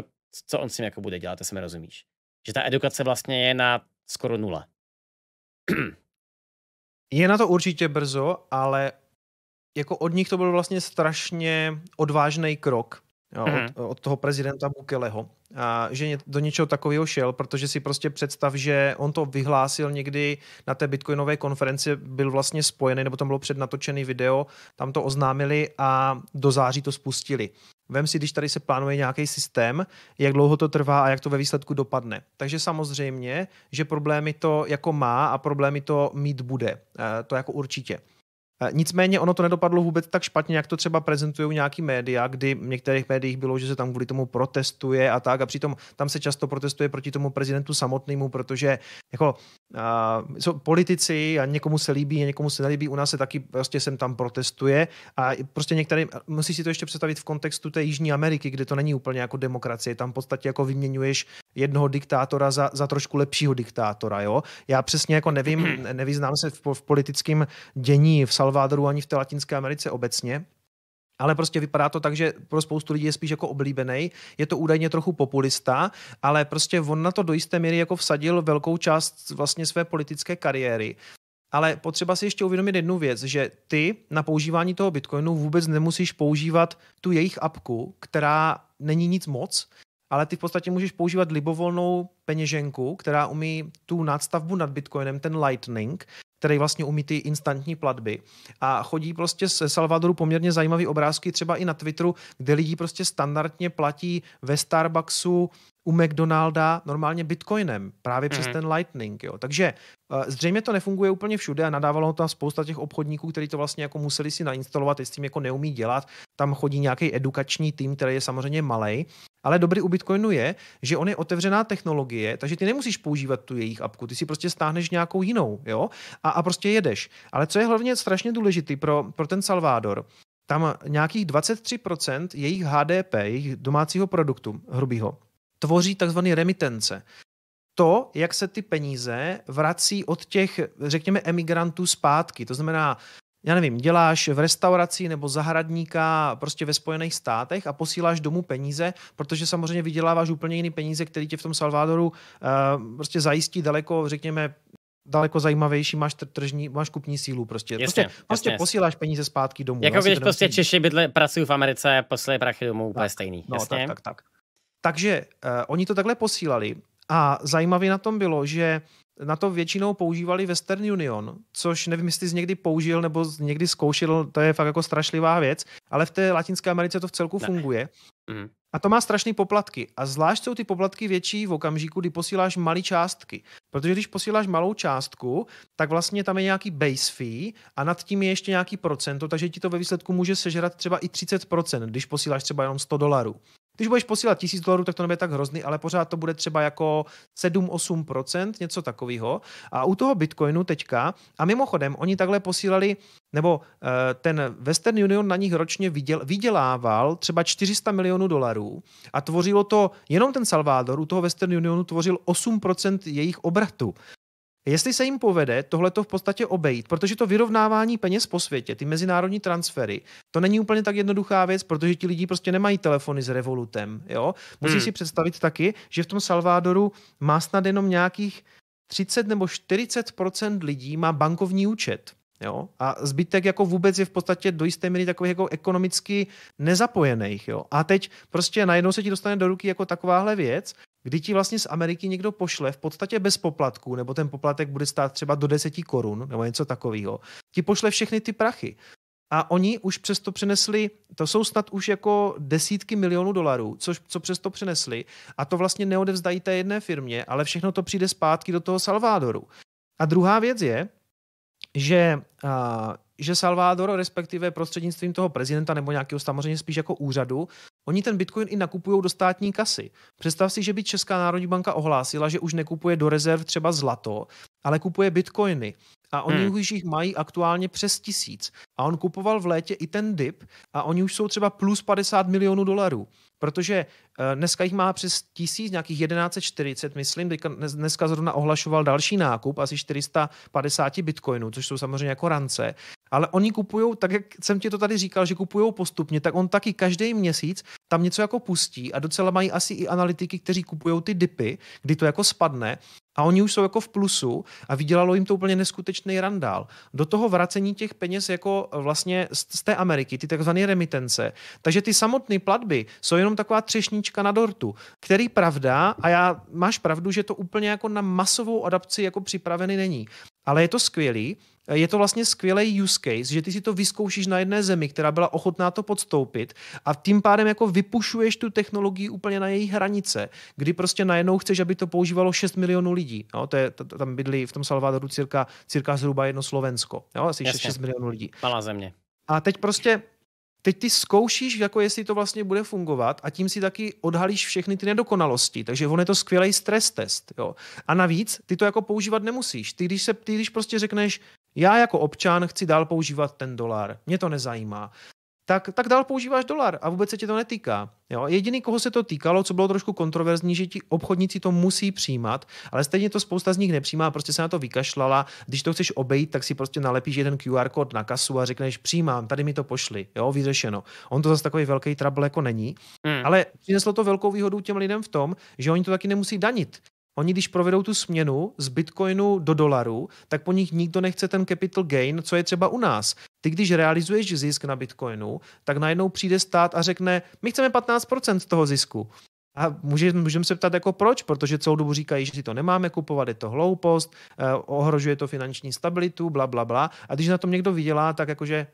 A: co on s tím jako bude dělat, to se mi rozumíš. Že ta edukace vlastně je na skoro nula.
B: Je na to určitě brzo, ale jako od nich to byl vlastně strašně odvážný krok, jo, mm-hmm. od, mhm. od toho prezidenta Bukeleho, a, že do něčeho takového šel, protože si prostě představ, že on to vyhlásil někdy na té bitcoinové konferenci, byl vlastně spojený, nebo tam bylo přednatočený video, tam to oznámili a do září to spustili. Vem si, když tady se plánuje nějaký systém, jak dlouho to trvá a jak to ve výsledku dopadne. Takže samozřejmě, že problémy to jako má a problémy to mít bude. E, to jako určitě. Eh, nicméně ono to nedopadlo vůbec tak špatně, jak to třeba prezentují nějaký média, kdy v některých médiích bylo, že se tam kvůli tomu protestuje a tak, a přitom tam se často protestuje proti tomu prezidentu samotnému, protože jako uh, jsou politici a někomu se líbí, a někomu se nelíbí, u nás se taky prostě sem tam protestuje a prostě některý, musíš si to ještě představit v kontextu té Jižní Ameriky, kde to není úplně jako demokracie, tam v podstatě jako vyměňuješ jednoho diktátora za, za trošku lepšího diktátora. Jo? Já přesně jako nevím, nevyznám se v, v politickém dění v Salvadoru ani v té Latinské Americe obecně, ale prostě vypadá to tak, že pro spoustu lidí je spíš jako oblíbený. Je to údajně trochu populista, ale prostě on na to do jisté míry jako vsadil velkou část vlastně své politické kariéry. Ale potřeba si ještě uvědomit jednu věc, že ty na používání toho Bitcoinu vůbec nemusíš používat tu jejich apku, která není nic moc, ale ty v podstatě můžeš používat libovolnou peněženku, která umí tu nadstavbu nad Bitcoinem, ten Lightning, který vlastně umí ty instantní platby. A chodí prostě z Salvadoru poměrně zajímavý obrázky třeba i na Twitteru, kde lidi prostě standardně platí ve Starbucksu u McDonalda normálně bitcoinem, právě mm-hmm. přes mhm. ten Lightning. Jo. Takže eh, Zřejmě to nefunguje úplně všude a nadávalo tam spousta těch obchodníků, kteří to vlastně jako museli si nainstalovat, jestli tím jako neumí dělat. Tam chodí nějaký edukační tým, který je samozřejmě malý. Ale dobrý u Bitcoinu je, že on je otevřená technologie, takže ty nemusíš používat tu jejich apku, ty si prostě stáhneš nějakou jinou, jo, a, a prostě jedeš. Ale co je hlavně strašně důležitý pro, pro ten Salvador, tam nějakých 23% jejich HDP, jejich domácího produktu hrubýho, tvoří tzv. remitence. To, jak se ty peníze vrací od těch, řekněme, emigrantů zpátky. To znamená, já nevím, děláš v restauraci nebo zahradníka prostě ve Spojených státech a posíláš domů peníze, protože samozřejmě vyděláváš úplně jiný peníze, který tě v tom Salvadoru uh, prostě zajistí daleko, řekněme, daleko zajímavější, máš tržní, máš kupní sílu prostě. Jasně, prostě, jasně, prostě jasně. posíláš peníze zpátky domů. Jako no, když prostě
A: Češi bydle, pracují v Americe, posílají prachy domů, tak, úplně stejný. No, jasně? tak, tak, tak.
B: Takže uh, oni to takhle posílali a zajímavé na tom bylo, že na to většinou používali Western Union, což nevím, jestli jsi někdy použil nebo někdy zkoušel, to je fakt jako strašlivá věc, ale v té Latinské Americe to v celku ne. funguje. Mm. A to má strašné poplatky. A zvlášť jsou ty poplatky větší v okamžiku, kdy posíláš malé částky. Protože když posíláš malou částku, tak vlastně tam je nějaký base fee a nad tím je ještě nějaký procento, takže ti to ve výsledku může sežrat třeba i 30%, když posíláš třeba jenom 100 dolarů. Když budeš posílat 1000 dolarů, tak to nebude tak hrozný, ale pořád to bude třeba jako 7-8%, něco takového. A u toho Bitcoinu teďka, a mimochodem, oni takhle posílali, nebo eh, ten Western Union na nich ročně vydělával třeba 400 milionů dolarů a tvořilo to, jenom ten Salvador u toho Western Unionu tvořil 8% jejich obratu. Jestli se jim povede tohleto v podstatě obejít, protože to vyrovnávání peněz po světě, ty mezinárodní transfery, to není úplně tak jednoduchá věc, protože ti lidi prostě nemají telefony s Revolutem. Jo? Musí hmm. si představit taky, že v tom Salvádoru má snad jenom nějakých 30 nebo 40 lidí má bankovní účet. Jo? A zbytek jako vůbec je v podstatě do jisté míry takových jako ekonomicky nezapojených. Jo? A teď prostě najednou se ti dostane do ruky jako takováhle věc kdy ti vlastně z Ameriky někdo pošle v podstatě bez poplatků, nebo ten poplatek bude stát třeba do 10 korun, nebo něco takového, ti pošle všechny ty prachy. A oni už přesto přinesli, to jsou snad už jako desítky milionů dolarů, což, co přesto přinesli. A to vlastně neodevzdají té jedné firmě, ale všechno to přijde zpátky do toho Salvadoru. A druhá věc je, že že Salvador, respektive prostřednictvím toho prezidenta nebo nějakého samozřejmě spíš jako úřadu, oni ten bitcoin i nakupují do státní kasy. Představ si, že by Česká národní banka ohlásila, že už nekupuje do rezerv třeba zlato, ale kupuje bitcoiny. A oni hmm. už jich mají aktuálně přes tisíc. A on kupoval v létě i ten dip a oni už jsou třeba plus 50 milionů dolarů. Protože Eh, dneska jich má přes tisíc, nějakých 1140, myslím. Dneska zrovna ohlašoval další nákup, asi 450 bitcoinů, což jsou samozřejmě jako rance. Ale oni kupují, tak jak jsem ti to tady říkal, že kupují postupně, tak on taky každý měsíc tam něco jako pustí a docela mají asi i analytiky, kteří kupují ty dipy, kdy to jako spadne a oni už jsou jako v plusu a vydělalo jim to úplně neskutečný randál. Do toho vracení těch peněz jako vlastně z té Ameriky, ty takzvané remitence. Takže ty samotné platby jsou jenom taková třešní černíčka na dortu, který pravda, a já máš pravdu, že to úplně jako na masovou adapci jako připravený není. Ale je to skvělý, je to vlastně skvělý use case, že ty si to vyzkoušíš na jedné zemi, která byla ochotná to podstoupit a tím pádem jako vypušuješ tu technologii úplně na její hranice, kdy prostě najednou chceš, aby to používalo 6 milionů lidí. No, to je, tam bydlí v tom Salvadoru cirka, cirka zhruba jedno Slovensko. Jo, asi Jasně. 6 milionů lidí. Malá země. A teď prostě teď ty zkoušíš, jako jestli to vlastně bude fungovat a tím si taky odhalíš všechny ty nedokonalosti. Takže on je to skvělý stres test. Jo. A navíc ty to jako používat nemusíš. Ty když, se, ty, když prostě řekneš, já jako občan chci dál používat ten dolar, mě to nezajímá tak, tak dál používáš dolar a vůbec se ti to netýká. Jo? Jediný, koho se to týkalo, co bylo trošku kontroverzní, že ti obchodníci to musí přijímat, ale stejně to spousta z nich nepřijímá, prostě se na to vykašlala. Když to chceš obejít, tak si prostě nalepíš jeden QR kód na kasu a řekneš, přijímám, tady mi to pošli, jo, vyřešeno. On to zase takový velký trouble jako není, mm. ale přineslo to velkou výhodu těm lidem v tom, že oni to taky nemusí danit. Oni, když provedou tu směnu z bitcoinu do dolaru, tak po nich nikdo nechce ten capital gain, co je třeba u nás. Ty, když realizuješ zisk na Bitcoinu, tak najednou přijde stát a řekne, my chceme 15% z toho zisku. A můžeme můžem se ptat jako proč, protože celou dobu říkají, že si to nemáme kupovat, je to hloupost, eh, ohrožuje to finanční stabilitu, bla, bla, bla. A když na tom někdo vydělá, tak jakože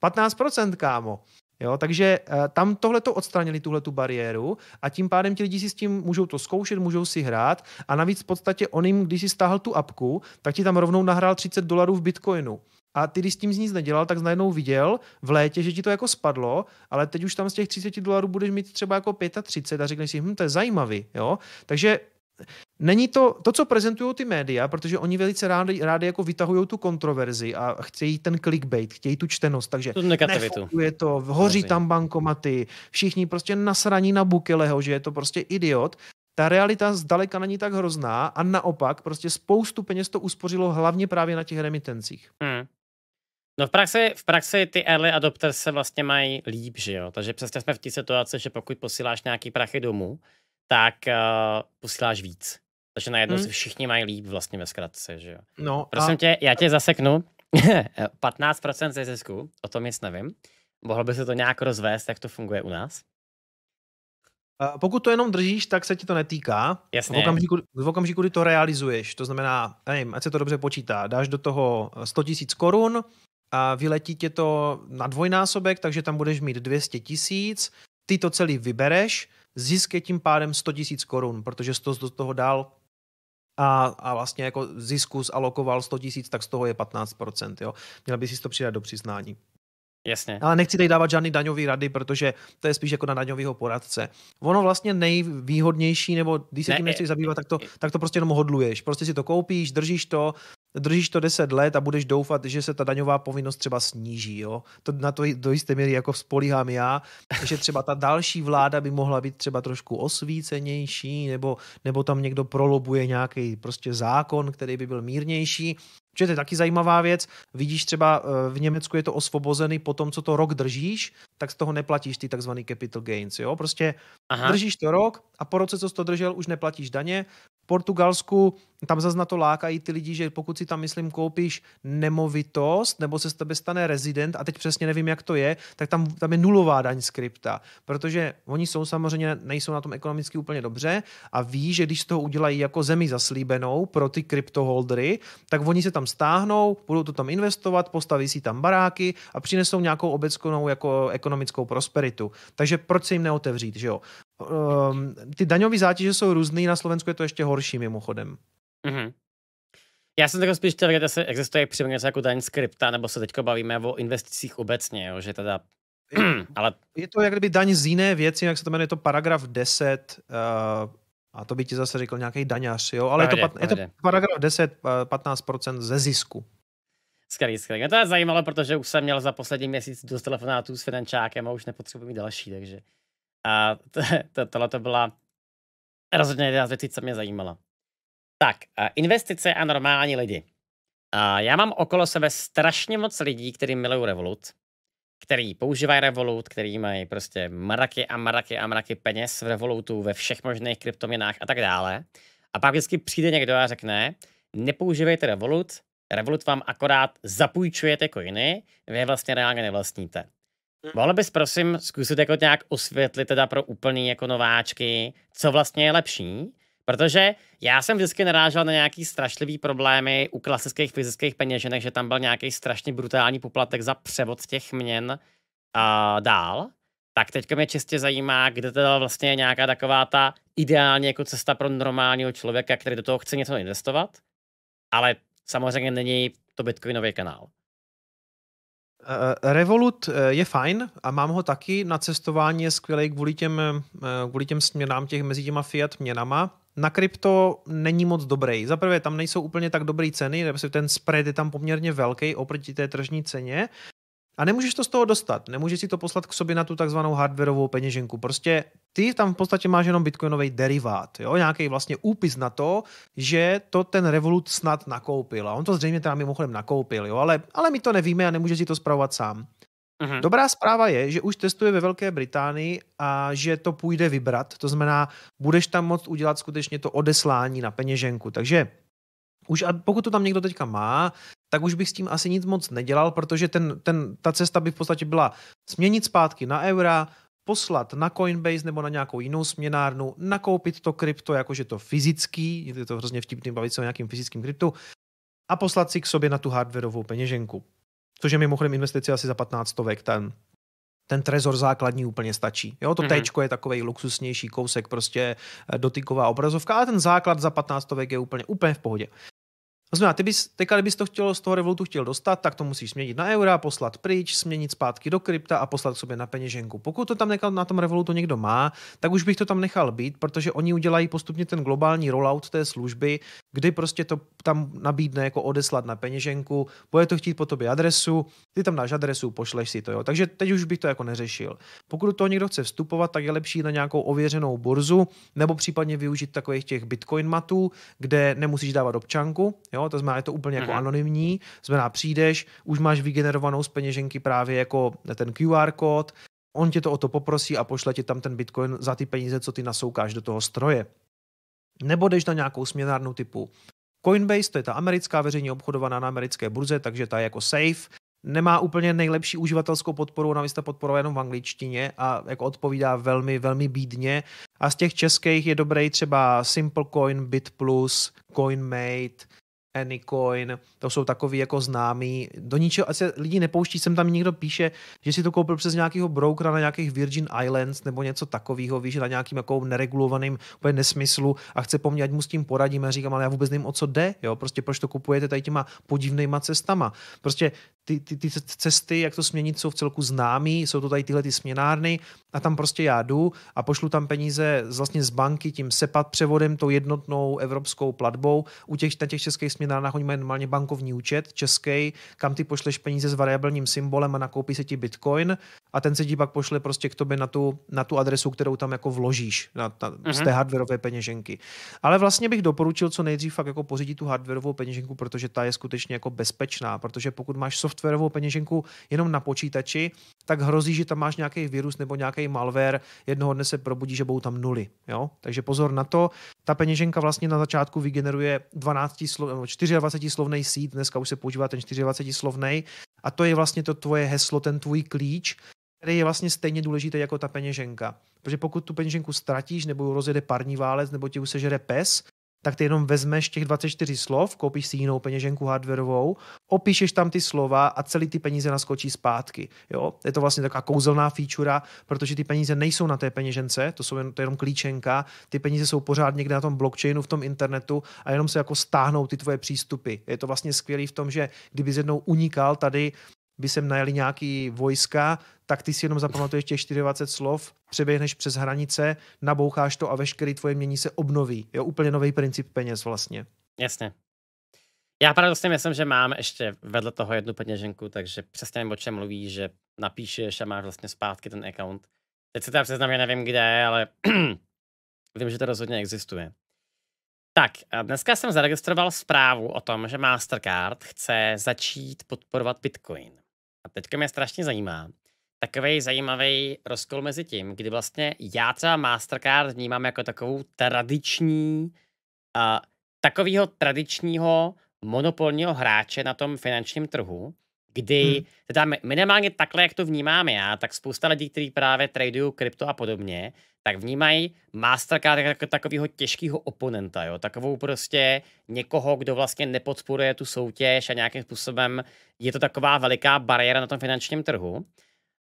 B: 15% kámo. Jo, takže eh, tam tohle to odstranili, tuhle tu bariéru a tím pádem ti lidi si s tím můžou to zkoušet, můžou si hrát a navíc v podstatě on jim, když si stáhl tu apku, tak ti tam rovnou nahrál 30 dolarů v bitcoinu. A ty, když s tím z nic nedělal, tak najednou viděl v létě, že ti to jako spadlo, ale teď už tam z těch 30 dolarů budeš mít třeba jako 35 a řekneš si, hm, to je zajímavý, jo. Takže Není to, to, co prezentují ty média, protože oni velice rádi, rádi jako vytahují tu kontroverzi a chtějí ten clickbait, chtějí tu čtenost, takže je nefunguje to, hoří tam bankomaty, všichni prostě nasraní na Bukeleho, že je to prostě idiot. Ta realita zdaleka není tak hrozná a naopak prostě spoustu peněz to uspořilo hlavně právě na těch remitencích.
A: Hmm. No v praxi, v praxi ty early adopters se vlastně mají líp, že jo? Takže přesně jsme v té situaci, že pokud posíláš nějaký prachy domů, tak uh, posíláš víc. Takže najednou hmm. se všichni mají líp vlastně ve zkratce, že jo? No, Prosím a... tě, já tě zaseknu. 15% ze zisku, o tom nic nevím. Mohlo by se to nějak rozvést, jak to funguje u nás?
B: Pokud to jenom držíš, tak se ti to netýká. Jasně. V okamžiku, v okamžiku, kdy to realizuješ, to znamená, nevím, ať se to dobře počítá, dáš do toho 100 000 korun, a vyletí tě to na dvojnásobek, takže tam budeš mít 200 tisíc, ty to celý vybereš, zisk je tím pádem 100 tisíc korun, protože jsi to do toho dal a, a vlastně jako zisku zalokoval 100 tisíc, tak z toho je 15%. Jo? Měl bys si to přidat do přiznání. Jasně. Ale nechci tady dávat žádný daňový rady, protože to je spíš jako na daňového poradce. Ono vlastně nejvýhodnější, nebo když se ne, tím e, nechceš zabývat, e, tak to, e. tak to prostě jenom hodluješ. Prostě si to koupíš, držíš to, držíš to 10 let a budeš doufat, že se ta daňová povinnost třeba sníží. Jo? To na to do jisté míry jako spolíhám já, že třeba ta další vláda by mohla být třeba trošku osvícenější, nebo, nebo tam někdo prolobuje nějaký prostě zákon, který by byl mírnější. Čiže to je taky zajímavá věc. Vidíš třeba eh, v Německu je to osvobozený po tom, co to rok držíš, tak z toho neplatíš ty takzvaný capital gains. Jo? Prostě Aha. držíš to rok a po roce, co jsi to držel, už neplatíš daně, Portugalsku tam zase na to lákají ty lidi, že pokud si tam, myslím, koupíš nemovitost, nebo se z tebe stane rezident, a teď přesně nevím, jak to je, tak tam, tam je nulová daň z krypta, protože oni jsou samozřejmě, nejsou na tom ekonomicky úplně dobře a ví, že když z toho udělají jako zemi zaslíbenou pro ty kryptoholdery, tak oni se tam stáhnou, budou to tam investovat, postaví si tam baráky a přinesou nějakou obecnou jako ekonomickou prosperitu. Takže proč se jim neotevřít, že jo? um, ty daňové zátěže jsou různé na Slovensku je to ještě horší mimochodem.
A: Mm-hmm. Já jsem takhle spíš vědět, jestli existuje přímo něco jako daň skripta, nebo se teďka bavíme o investicích obecně, jo, že teda je, ale...
B: Je to jak kdyby daň z jiné věci, jak se to jmenuje, je to paragraf 10, uh, eh, a to by ti zase řekl nějaký daňář, jo, ale pravdě, je, to, pat, je to paragraf 10, 15% eh, ze zisku.
A: Skvělý, skvělý. Mě to je zajímalo, protože už jsem měl za poslední měsíc dost telefonátů s finančákem a už nepotřebuji mít další, takže... A tohle to byla rozhodně jedna z věcí, co mě zajímala. Tak, investice a normální lidi. Já mám okolo sebe strašně moc lidí, kteří milují Revolut, který používají Revolut, který mají prostě mraky a mraky a mraky peněz v Revolutu, ve všech možných kryptoměnách a tak dále. A pak vždycky přijde někdo a řekne, nepoužívejte Revolut, Revolut vám akorát zapůjčujete coiny, vy je vlastně reálně nevlastníte. Mm. Mohl bys prosím zkusit jako nějak osvětlit teda pro úplný jako nováčky, co vlastně je lepší? Protože já jsem vždycky narážel na nějaký strašlivý problémy u klasických fyzických peněženek, že tam byl nějaký strašně brutální poplatek za převod těch měn a dál. Tak teďka mě čistě zajímá, kde teda vlastně je nějaká taková ta ideální jako cesta pro normálního člověka, který do toho chce něco investovat, ale samozřejmě není to bitcoinový kanál.
B: Eh, eh, Revolut eh, je fajn a mám ho taky. Na cestování je skvělý kvůli těm, kvůli těm směnám těch mezi těma fiat měnama. Na krypto není moc dobrý. Za prvé, tam nejsou úplně tak dobré ceny, ten spread je tam poměrně velký oproti té tržní ceně. A nemůžeš to z toho dostat, nemůžeš si to poslat k sobě na tu takzvanou hardwareovou peněženku. Prostě ty tam v podstatě máš jenom bitcoinový derivát, jo? nějaký vlastně úpis na to, že to ten Revolut snad nakoupil. A on to zřejmě teda mimochodem nakoupil, jo? Ale, ale my to nevíme a nemůžeš si to zpravovat sám. Mhm. Dobrá zpráva je, že už testuje ve Velké Británii a že to půjde vybrat. To znamená, budeš tam moct udělat skutečně to odeslání na peněženku. Takže už a pokud to tam někdo teďka má, tak už bych s tím asi nic moc nedělal, protože ten, ten, ta cesta by v podstatě byla směnit zpátky na eura, poslat na Coinbase nebo na nějakou jinou směnárnu, nakoupit to krypto, jakože to fyzický, je to hrozně vtipný bavit se o nějakým fyzickým kryptu, a poslat si k sobě na tu hardwareovou peněženku. Což je mimochodem investice asi za 15 stovek, ten, ten trezor základní úplně stačí. Jo, to mm-hmm. T je takový luxusnější kousek, prostě eh, dotyková obrazovka, ale ten základ za 15 stovek je úplně, úplně v pohodě. To znamená, ty bys, teďka, kdybys to chtěl, z toho revolutu chtěl dostat, tak to musíš změnit na eura, poslat pryč, změnit zpátky do krypta a poslat k sobě na peněženku. Pokud to tam nechal, na tom revolutu někdo má, tak už bych to tam nechal být, protože oni udělají postupně ten globální rollout té služby, kdy prostě to tam nabídne jako odeslat na peněženku, bude to chtít po tobě adresu, ty tam dáš adresu, pošleš si to. Jo. Takže teď už bych to jako neřešil. Pokud to někdo chce vstupovat, tak je lepší na nějakou ověřenou burzu, nebo případně využít takových těch bitcoin matů, kde nemusíš dávat občanku, jo, jo? to znamená, je to úplně jako mhm. anonymní, znamená přijdeš, už máš vygenerovanou z peněženky právě jako ten QR kód, on tě to o to poprosí a pošle ti tam ten bitcoin za ty peníze, co ty nasoukáš do toho stroje. Nebo jdeš na nějakou směnárnu typu Coinbase, to je ta americká veřejně obchodovaná na americké burze, takže ta je jako safe, nemá úplně nejlepší uživatelskou podporu, ona byste podporovala jenom v angličtině a jako odpovídá velmi, velmi bídně. A z těch českých je dobrý třeba Simplecoin, BitPlus, CoinMate, Anycoin, to jsou takový jako známý, do ničeho asi lidi nepouští, sem tam někdo píše, že si to koupil přes nějakého brokera na nějakých Virgin Islands nebo něco takového, víš, na nějakým jako neregulovaným úplně nesmyslu a chce po mně, ať mu s tím poradíme, říkám, ale já vůbec nevím, o co jde, jo, prostě proč to kupujete tady těma podivnýma cestama. Prostě ty, ty, ty cesty, jak to směnit, jsou v celku známý, jsou to tady tyhle ty směnárny a tam prostě já jdu a pošlu tam peníze z, vlastně z banky tím SEPAT převodem, tou jednotnou evropskou platbou u těch, na těch českých směnárnách, oni mají normálně bankovní účet český, kam ty pošleš peníze s variabilním symbolem a nakoupí se ti bitcoin a ten se ti pak pošle prostě k tobě na tu, na tu adresu, kterou tam jako vložíš na, na, mm-hmm. z mhm. té hardwareové peněženky. Ale vlastně bych doporučil co nejdřív fakt jako pořídit tu hardwareovou peněženku, protože ta je skutečně jako bezpečná, protože pokud máš softwarovou peněženku jenom na počítači, tak hrozí, že tam máš nějaký virus nebo nějaký malware, jednoho dne se probudí, že budou tam nuly. Jo? Takže pozor na to. Ta peněženka vlastně na začátku vygeneruje 12 slo- 24-slovný sít, dneska už se používá ten 24-slovný a to je vlastně to tvoje heslo, ten tvůj klíč, který je vlastně stejně důležitý jako ta peněženka. Protože pokud tu peněženku ztratíš, nebo rozjede parní válec, nebo ti už sežere pes, tak ty jenom vezmeš těch 24 slov, koupíš si jinou peněženku hardwareovou, opíšeš tam ty slova a celý ty peníze naskočí zpátky. Jo? Je to vlastně taková kouzelná feature, protože ty peníze nejsou na té peněžence, to, jsou jen, to je jenom klíčenka, ty peníze jsou pořád někde na tom blockchainu, v tom internetu a jenom se jako stáhnou ty tvoje přístupy. Je to vlastně skvělý v tom, že kdyby jednou unikal tady by sem najeli nějaký vojska, tak ty si jenom zapamatuješ těch 24 slov, přeběhneš přes hranice, naboucháš to a veškerý tvoje mění se obnoví. Je úplně nový princip peněz vlastně.
A: Jasně. Já paradoxně myslím, že mám ještě vedle toho jednu peněženku, takže přesně nevím, o čem mluví, že napíšeš a máš vlastně zpátky ten account. Teď se teda přiznám, že nevím kde, ale vím, že to rozhodně existuje. Tak, dneska jsem zaregistroval zprávu o tom, že Mastercard chce začít podporovat Bitcoin. A teďka mě strašně zajímá takový zajímavý rozkol mezi tím, kdy vlastně já třeba Mastercard vnímám jako takovou tradiční, uh, takovýho tradičního monopolního hráče na tom finančním trhu, kdy hmm. teda minimálně takhle, jak to vnímám já, tak spousta lidí, kteří právě tradují krypto a podobně, tak vnímají Mastercard jako takového těžkého oponenta, jo? takovou prostě někoho, kdo vlastně nepodporuje tu soutěž a nějakým způsobem je to taková veliká bariéra na tom finančním trhu.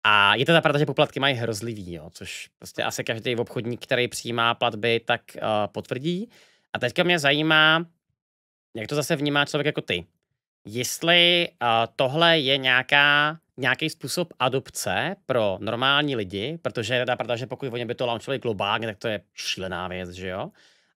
A: A je teda pravda, že poplatky mají hrozlivý, jo? což prostě asi každý obchodník, který přijímá platby, tak uh, potvrdí. A teďka mě zajímá, jak to zase vnímá člověk jako ty. Jestli uh, tohle je nějaká nějaký způsob adopce pro normální lidi, protože je pravda, že pokud oni by to launchovali globálně, tak to je šílená věc, že jo?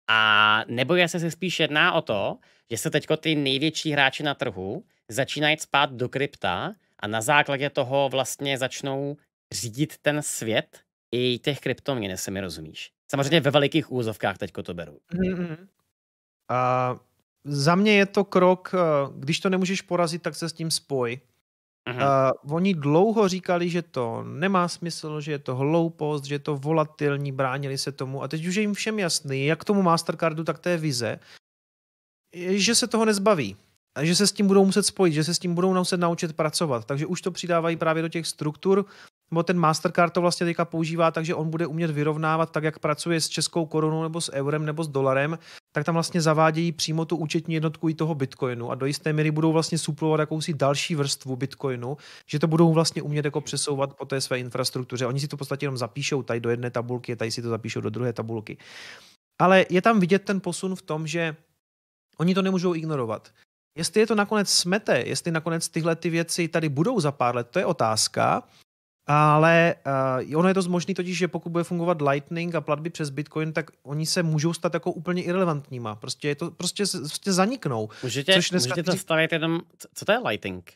A: A nebo se se spíš jedná o to, že se teďko ty největší hráči na trhu začínají spát do krypta a na základě toho vlastně začnou řídit ten svět i těch kryptoměn, jestli mi rozumíš. Samozřejmě ve velikých úzovkách teďko to beru.
B: Mm-hmm. Uh, za mě je to krok, eh, když to nemůžeš porazit, tak se s tím spoj uh oni dlouho říkali, že to nemá smysl, že je to hloupost, že je to volatilní, bránili se tomu a teď už je jim všem jasný, jak tomu Mastercardu, tak té vize, že se toho nezbaví. A že se s tím budou muset spojit, že se s tím budou muset naučit pracovat. Takže už to přidávají právě do těch struktur, nebo ten Mastercard to vlastně teďka používá takže on bude umět vyrovnávat tak, jak pracuje s českou korunou nebo s eurem nebo s dolarem, tak tam vlastně zavádějí přímo tu účetní jednotku i toho bitcoinu a do jisté míry budou vlastně suplovat jakousi další vrstvu bitcoinu, že to budou vlastně umět jako přesouvat po té své infrastruktuře. Oni si to v podstatě jenom zapíšou tady do jedné tabulky, tady si to zapíšou do druhé tabulky. Ale je tam vidět ten posun v tom, že oni to nemůžou ignorovat. Jestli je to nakonec smete, jestli nakonec tyhle ty věci tady budou za pár let, to je otázka, ale uh, ono je to možné totiž, že pokud bude fungovat Lightning a platby přes Bitcoin, tak oni se můžou stát jako úplně irrelevantníma. Prostě je to prostě, prostě zaniknou. Můžete, což dneska můžete to stavit. jenom,
A: co to je Lightning?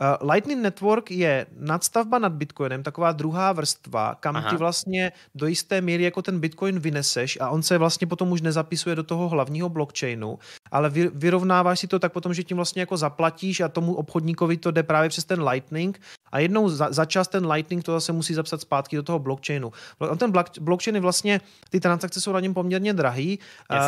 B: Uh, Lightning Network je nadstavba nad Bitcoinem, taková druhá vrstva, kam Aha. ty vlastně do jisté míry jako ten Bitcoin vyneseš a on se vlastně potom už nezapisuje do toho hlavního blockchainu, ale vy, vyrovnáváš si to tak potom, že tím vlastně jako zaplatíš a tomu obchodníkovi to jde právě přes ten Lightning a jednou za, za čas ten Lightning to zase musí zapsat zpátky do toho blockchainu. On ten block, blockchain je vlastně, ty transakce jsou na něm poměrně drahý,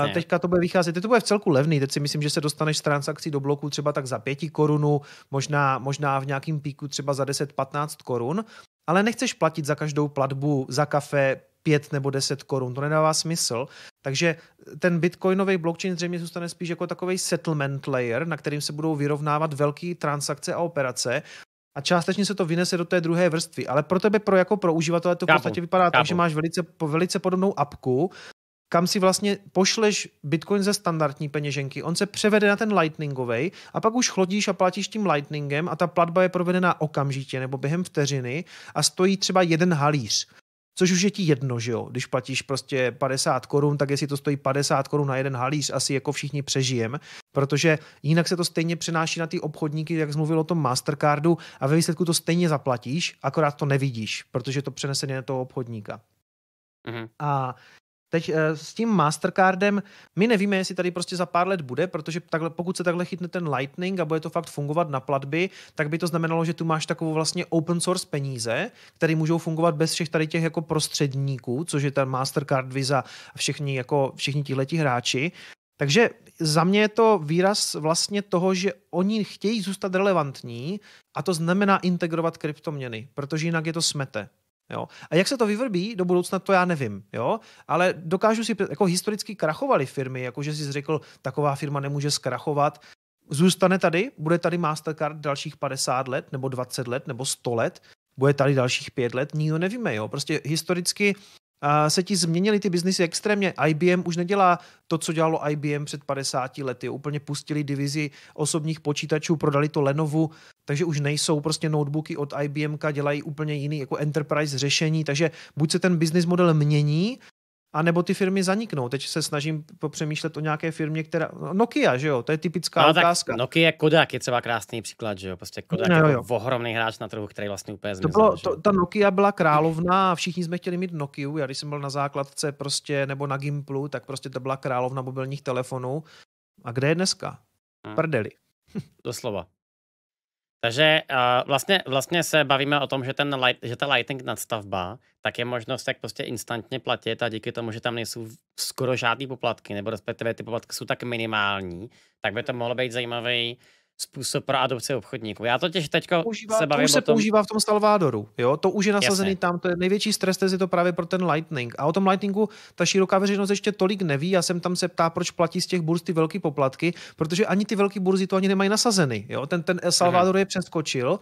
B: Uh, teďka to bude vycházet, teď to bude v celku levný, teď si myslím, že se dostaneš z transakcí do bloku třeba tak za pěti korunu, možná, možná možná v nějakém píku třeba za 10-15 korun, ale nechceš platit za každou platbu, za kafe 5 nebo 10 korun, to nedává smysl. Takže ten bitcoinový blockchain zřejmě zůstane spíš jako takový settlement layer, na kterým se budou vyrovnávat velké transakce a operace a částečně se to vynese do té druhé vrstvy. Ale pro tebe, pro jako pro uživatele, to v podstatě vypadá tak, že máš velice, velice podobnou apku, kam si vlastně pošleš Bitcoin ze standardní peněženky. On se převede na ten Lightningový a pak už chodíš a platíš tím Lightningem a ta platba je provedena okamžitě nebo během vteřiny a stojí třeba jeden halíř. Což už je ti jedno, že jo? Když platíš prostě 50 korun, tak jestli to stojí 50 korun na jeden halíř, asi jako všichni přežijeme, protože jinak se to stejně přenáší na ty obchodníky, jak mluvil o tom Mastercardu a ve výsledku to stejně zaplatíš, akorát to nevidíš, protože to přenesené na toho obchodníka. Mhm. A Teď eh, s tím Mastercardem, my nevíme, jestli tady prostě za pár let bude, protože takhle, pokud se takhle chytne ten Lightning a bude to fakt fungovat na platby, tak by to znamenalo, že tu máš takovou vlastně open source peníze, které můžou fungovat bez všech tady těch jako prostředníků, což je ten Mastercard, Visa a všichni, jako všichni tihleti hráči. Takže za mě je to výraz vlastně toho, že oni chtějí zůstat relevantní a to znamená integrovat kryptoměny, protože jinak je to smete. Jo. A jak se to vyvrbí do budoucna, to já nevím. Jo. Ale dokážu si, jako historicky krachovaly firmy, jakože si řekl, taková firma nemůže zkrachovat, zůstane tady, bude tady Mastercard dalších 50 let, nebo 20 let, nebo 100 let, bude tady dalších 5 let, nikdo nevíme, jo. Prostě historicky a se ti změnily ty biznisy extrémně. IBM už nedělá to, co dělalo IBM před 50 lety. Úplně pustili divizi osobních počítačů, prodali to Lenovu takže už nejsou prostě notebooky od IBM, dělají úplně jiný jako enterprise řešení, takže buď se ten business model mění, a nebo ty firmy zaniknou. Teď se snažím popřemýšlet o nějaké firmě, která... Nokia, že jo? To je typická no, otázka.
A: Tak Nokia Kodak je třeba krásný příklad, že jo? Prostě Kodak no, no, jo. je ohromný hráč na trhu, který vlastně úplně zmizel. To bylo,
B: to, ta Nokia byla královna a všichni jsme chtěli mít Nokia. Já když jsem byl na základce prostě, nebo na Gimplu, tak prostě to byla královna mobilních telefonů. A kde je dneska? Hmm. Prdeli.
A: Doslova. Takže uh, vlastně, vlastně se bavíme o tom, že, ten light, že ta lighting nadstavba, tak je možnost, jak prostě instantně platit a díky tomu, že tam nejsou skoro žádný poplatky, nebo respektive ty poplatky jsou tak minimální, tak by to mohlo být zajímavý způsob pro adopci obchodníků. Já totiž teďka používá, se bavím to už se o tom... používá
B: v tom Salvadoru, jo? To už je nasazený Jasne. tam, to je největší stres test je to právě pro ten Lightning. A o tom Lightningu ta široká veřejnost ještě tolik neví. Já jsem tam se ptá, proč platí z těch burz ty velké poplatky, protože ani ty velké burzy to ani nemají nasazeny, jo? Ten, ten El eh, Salvador Aha. Mhm. je přeskočil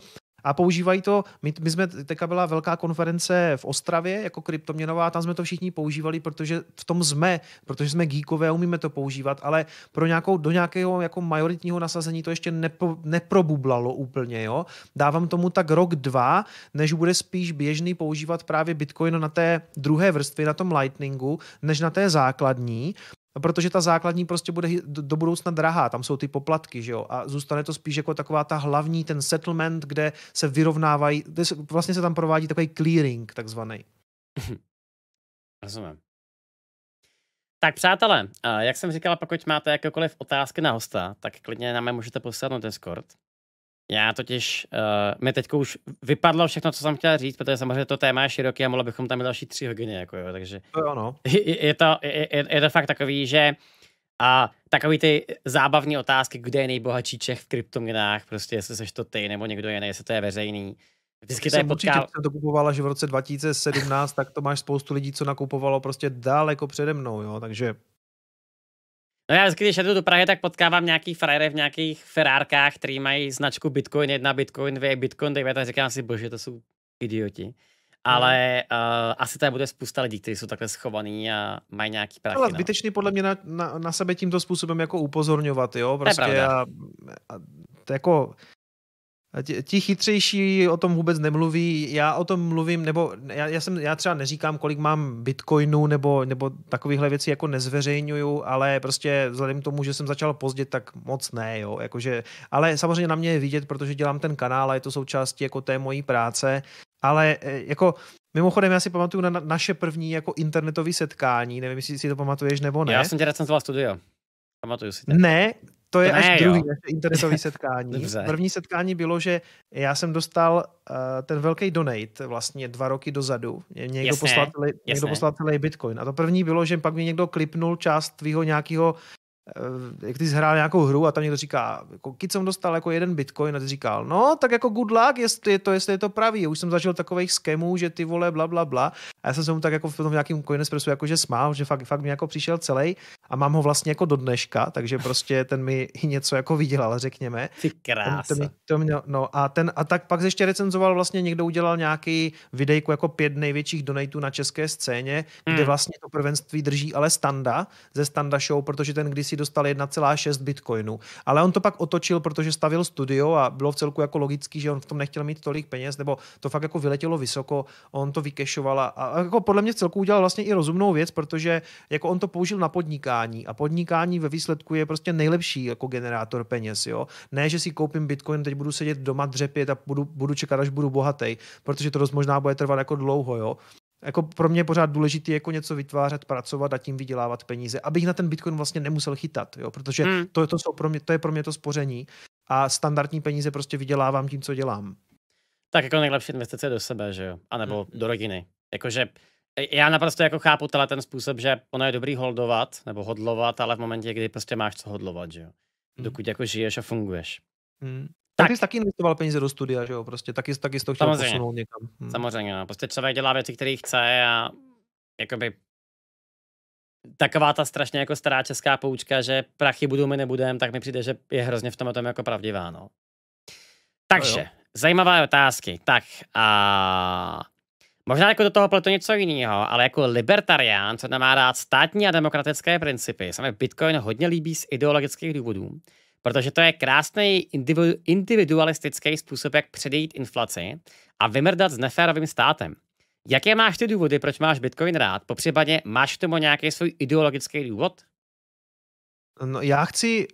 B: a používají to, my, my jsme, teďka byla velká konference v Ostravě jako kryptoměnová, tam jsme to všichni používali, protože v tom jsme, protože jsme geekové, umíme to používat, ale pro nějakou, do nějakého jako majoritního nasazení to ještě nepo, neprobublalo úplně, jo. Dávám tomu tak rok, dva, než bude spíš běžný používat právě Bitcoin na té druhé vrstvě, na tom Lightningu, než na té základní, No, protože ta základní prostě bude do budoucna drahá, tam jsou ty poplatky, že jo, a zůstane to spíš jako taková ta hlavní, ten settlement, kde se vyrovnávají, kde se, vlastně se tam provádí takový clearing takzvaný.
A: Rozumím. Tak přátelé, eh, jak jsem říkal, pokud máte jakékoliv otázky na hosta, tak klidně nám je můžete poslat na Discord. Já totiž, uh, mi teď už vypadlo všechno, co jsem chtěl říct, protože samozřejmě to téma je široké a mohli bychom tam další tři hodiny, jako jo, takže to no. je, ono. Je, je, to, je, je to fakt takový, že a takový ty zábavní otázky, kde je nejbohatší Čech v kryptoměnách, prostě jestli seš to ty nebo někdo jiný, jestli to je veřejný. Vždycky to je potká... jsem
B: to kupovala, že v roce 2017, tak to máš spoustu lidí, co nakupovalo prostě daleko přede mnou, jo, takže
A: No já vždycky, když jedu do Prahy, tak potkávám nějaký frajery v nějakých ferárkách, který mají značku Bitcoin 1, Bitcoin 2, Bitcoin 9 tak říkám si, bože, to jsou idioti. Ale uh, asi tady bude spousta lidí, kteří jsou takhle schovaní a mají nějaký prachy. Ale zbytečný
B: no. podle mě na, na, na sebe tímto způsobem jako upozorňovat, jo? Prostě to je prostě pravda. a, a, to jako Ti, chytřejší o tom vůbec nemluví, já o tom mluvím, nebo já, já, jsem, já třeba neříkám, kolik mám bitcoinů nebo, nebo takovýchhle věcí jako nezveřejňuju, ale prostě vzhledem k tomu, že jsem začal pozdě, tak moc ne, jo, jakože, ale samozřejmě na mě je vidět, protože dělám ten kanál a je to součástí jako té mojí práce, ale e, jako Mimochodem, já si pamatuju na naše první jako internetové setkání, nevím, jestli si to pamatuješ nebo ne. Já jsem
A: tě recenzoval studio. Pamatuju si. Ten. Ne, to je to až ne, druhý jo. internetový setkání. Dobře. První
B: setkání bylo, že já jsem dostal uh, ten velký donate vlastně dva roky dozadu. Někdo, jasné, poslal celý bitcoin. A to první bylo, že pak mi někdo klipnul část tvýho nějakého Eh, jak ty jsi hrál nějakou hru a tam někdo říká, jako když jsem dostal jako jeden bitcoin a ty říkal, no tak jako good luck, jestli je to, jestli je to pravý. Už jsem zažil takových skemů, že ty vole bla bla bla. A já jsem se mu tak jako v tom nějakým Coinespressu jakože smál, že fakt, fakt mi jako přišel celý a mám ho vlastně jako do dneška, takže prostě ten mi něco jako vydělal, řekněme. Ty krása. To, to mě, no a, ten, a tak pak ještě recenzoval vlastně někdo udělal nějaký videjku jako pět největších donatů na české scéně, mm. kde hmm. vlastně to prvenství drží ale standa ze standa show, protože ten kdysi dostal 1,6 bitcoinů. Ale on to pak otočil, protože stavil studio a bylo v celku jako logický, že on v tom nechtěl mít tolik peněz, nebo to fakt jako vyletělo vysoko, on to vykešoval a, a jako podle mě v celku udělal vlastně i rozumnou věc, protože jako on to použil na podnikání a podnikání ve výsledku je prostě nejlepší jako generátor peněz, jo. Ne, že si koupím bitcoin, teď budu sedět doma dřepět a budu, budu čekat, až budu bohatý, protože to dost možná bude trvat jako dlouho, jo jako pro mě pořád důležité jako něco vytvářet, pracovat a tím vydělávat peníze, abych na ten Bitcoin vlastně nemusel chytat, jo, protože mm. to, to, jsou pro mě, to je pro mě to spoření a standardní peníze prostě vydělávám tím, co dělám.
A: Tak jako nejlepší investice do sebe, že jo, anebo mm. do rodiny. Jakože e, já naprosto jako chápu tenhle ten způsob, že ono je dobrý holdovat nebo hodlovat, ale v momentě, kdy prostě máš co hodlovat, že jo. Hmm. Dokud jako žiješ a funguješ.
B: Mm. Tak. ty jsi taky investoval peníze do studia, že jo? Prostě taky, taky jsi to chtěl Samozřejmě. posunout
A: někam. Hmm. Samozřejmě, no. Prostě člověk dělá věci, které chce a jakoby taková ta strašně jako stará česká poučka, že prachy budou my nebudem, tak mi přijde, že je hrozně v tom tom jako pravdivá, no. Takže, no zajímavé otázky. Tak a možná jako do toho pletu něco jiného, ale jako libertarián, co nemá rád státní a demokratické principy, se mi Bitcoin hodně líbí z ideologických důvodů protože to je krásný individualistický způsob, jak předejít inflaci a vymrdat s neférovým státem. Jaké máš ty důvody, proč máš Bitcoin rád? Popřípadně máš k tomu nějaký svůj ideologický důvod?
B: No, já chci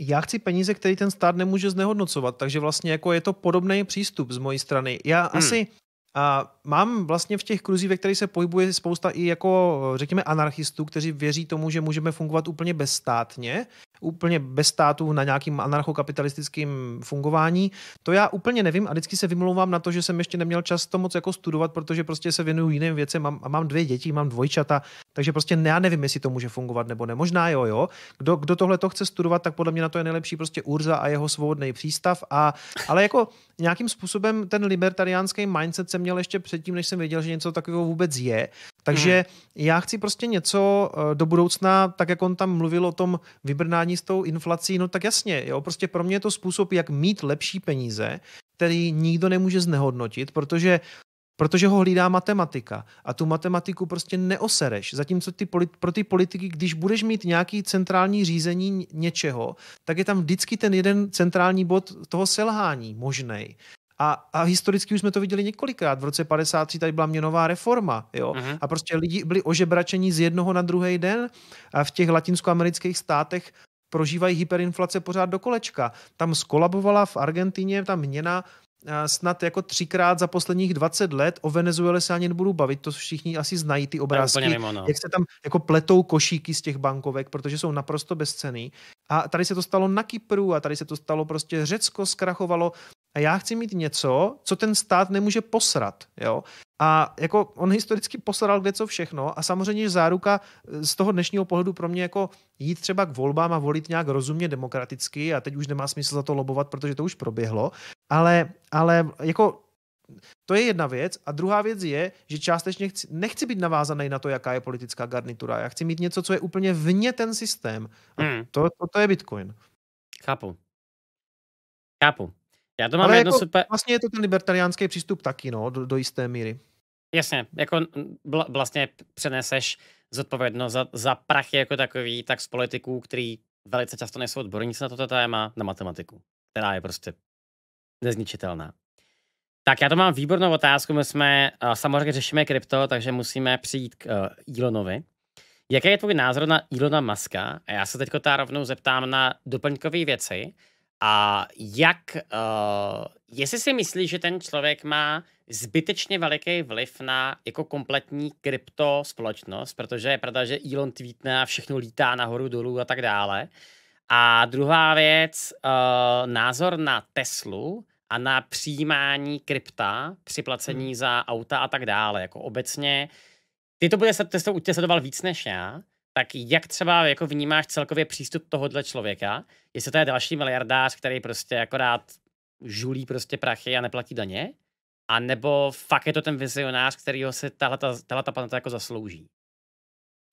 B: já chci peníze, který ten stát nemůže znehodnocovat, takže vlastně jako je to podobný přístup z mojí strany. Já hmm. asi a mám vlastně v těch kruzích, ve kterých se pohybuje spousta i jako, řekněme, anarchistů, kteří věří tomu, že můžeme fungovat úplně bezstátně úplně bez státu na nějakým anarchokapitalistickým fungování. To já úplně nevím a vždycky se vymlouvám na to, že jsem ještě neměl čas to moc jako studovat, protože prostě se věnuju jiným věcem. Mám, mám dvě děti, mám dvojčata, takže prostě já nevím, jestli to může fungovat nebo ne. Možná jo, jo. Kdo, kdo tohle to chce studovat, tak podle mě na to je nejlepší prostě Urza a jeho svobodný přístav. A, ale jako nějakým způsobem ten libertariánský mindset jsem měl ještě předtím, než jsem věděl, že něco takového vůbec je. Takže hmm. já chci prostě něco eh, do budoucna, tak jak on tam mluvil o tom vybrná porovnání s tou inflací, no tak jasně, jo, prostě pro mě je to způsob, jak mít lepší peníze, který nikdo nemůže znehodnotit, protože protože ho hlídá matematika a tu matematiku prostě neosereš. Zatímco ty polit, pro ty politiky, když budeš mít nějaký centrální řízení něčeho, tak je tam vždycky ten jeden centrální bod toho selhání možný. A, a historicky už jsme to viděli několikrát. V roce 53 tady byla měnová reforma. Jo? Uh-huh. A prostě lidi byli ožebračeni z jednoho na druhý den. A v těch latinskoamerických státech prožívají hyperinflace pořád do kolečka. Tam skolabovala v Argentině ta měna eh, snad jako třikrát za posledních 20 let. O Venezuele se ani nebudu bavit, to všichni asi znají ty obrázky, mimo, no. jak se tam jako pletou košíky z těch bankovek, protože jsou naprosto bezcený. A tady se to stalo na Kypru a tady se to stalo prostě Řecko zkrachovalo. A já chci mít něco, co ten stát nemůže posrat. Jo? A jako on historicky posadal kde co všechno a samozřejmě záruka eh, z toho dnešního pohledu pro mě jako jít třeba k volbám a volit nějak rozumně demokraticky a teď už nemá smysl za to lobovat, protože to už proběhlo, ale, ale jako to je jedna věc. A druhá věc je, že částečně chci, nechci být navázaný na to, jaká je politická garnitura. Já chci mít něco, co je úplně vně ten systém. A mm. to, to, to je Bitcoin.
A: Chápu. Chápu. Já to mám Ale jedno jako, super...
B: Vlastně je to ten libertariánský přístup taky, no, do, do jisté míry.
A: Jasně, jako bl- vlastně přeneseš zodpovědnost za, za prachy jako takový, tak z politiků, který velice často nejsou odborníci na toto téma, na matematiku, která je prostě nezničitelná. Tak já to mám výbornou otázku, my jsme, eh, samozřejmě řešíme krypto, takže musíme přijít k uh, Elonovi. Jaký je tvůj názor na Ilona Maska? A já se teď rovnou zeptám na doplňkové věci, a jak, uh, jestli si myslí, že ten člověk má zbytečně veliký vliv na jako kompletní krypto společnost, protože je pravda, že Elon tweetne a všechno lítá nahoru, dolů a tak dále. A druhá věc, uh, názor na Teslu a na přijímání krypta, placení hmm. za auta a tak dále. Jako obecně, ty to bude, ty to, sledoval víc než já, tak jak třeba jako vnímáš celkově přístup tohohle člověka? Jestli to je další miliardář, který prostě akorát žulí prostě prachy a neplatí daně? A nebo fakt je to ten vizionář, kterýho se tahle ta planeta jako zaslouží?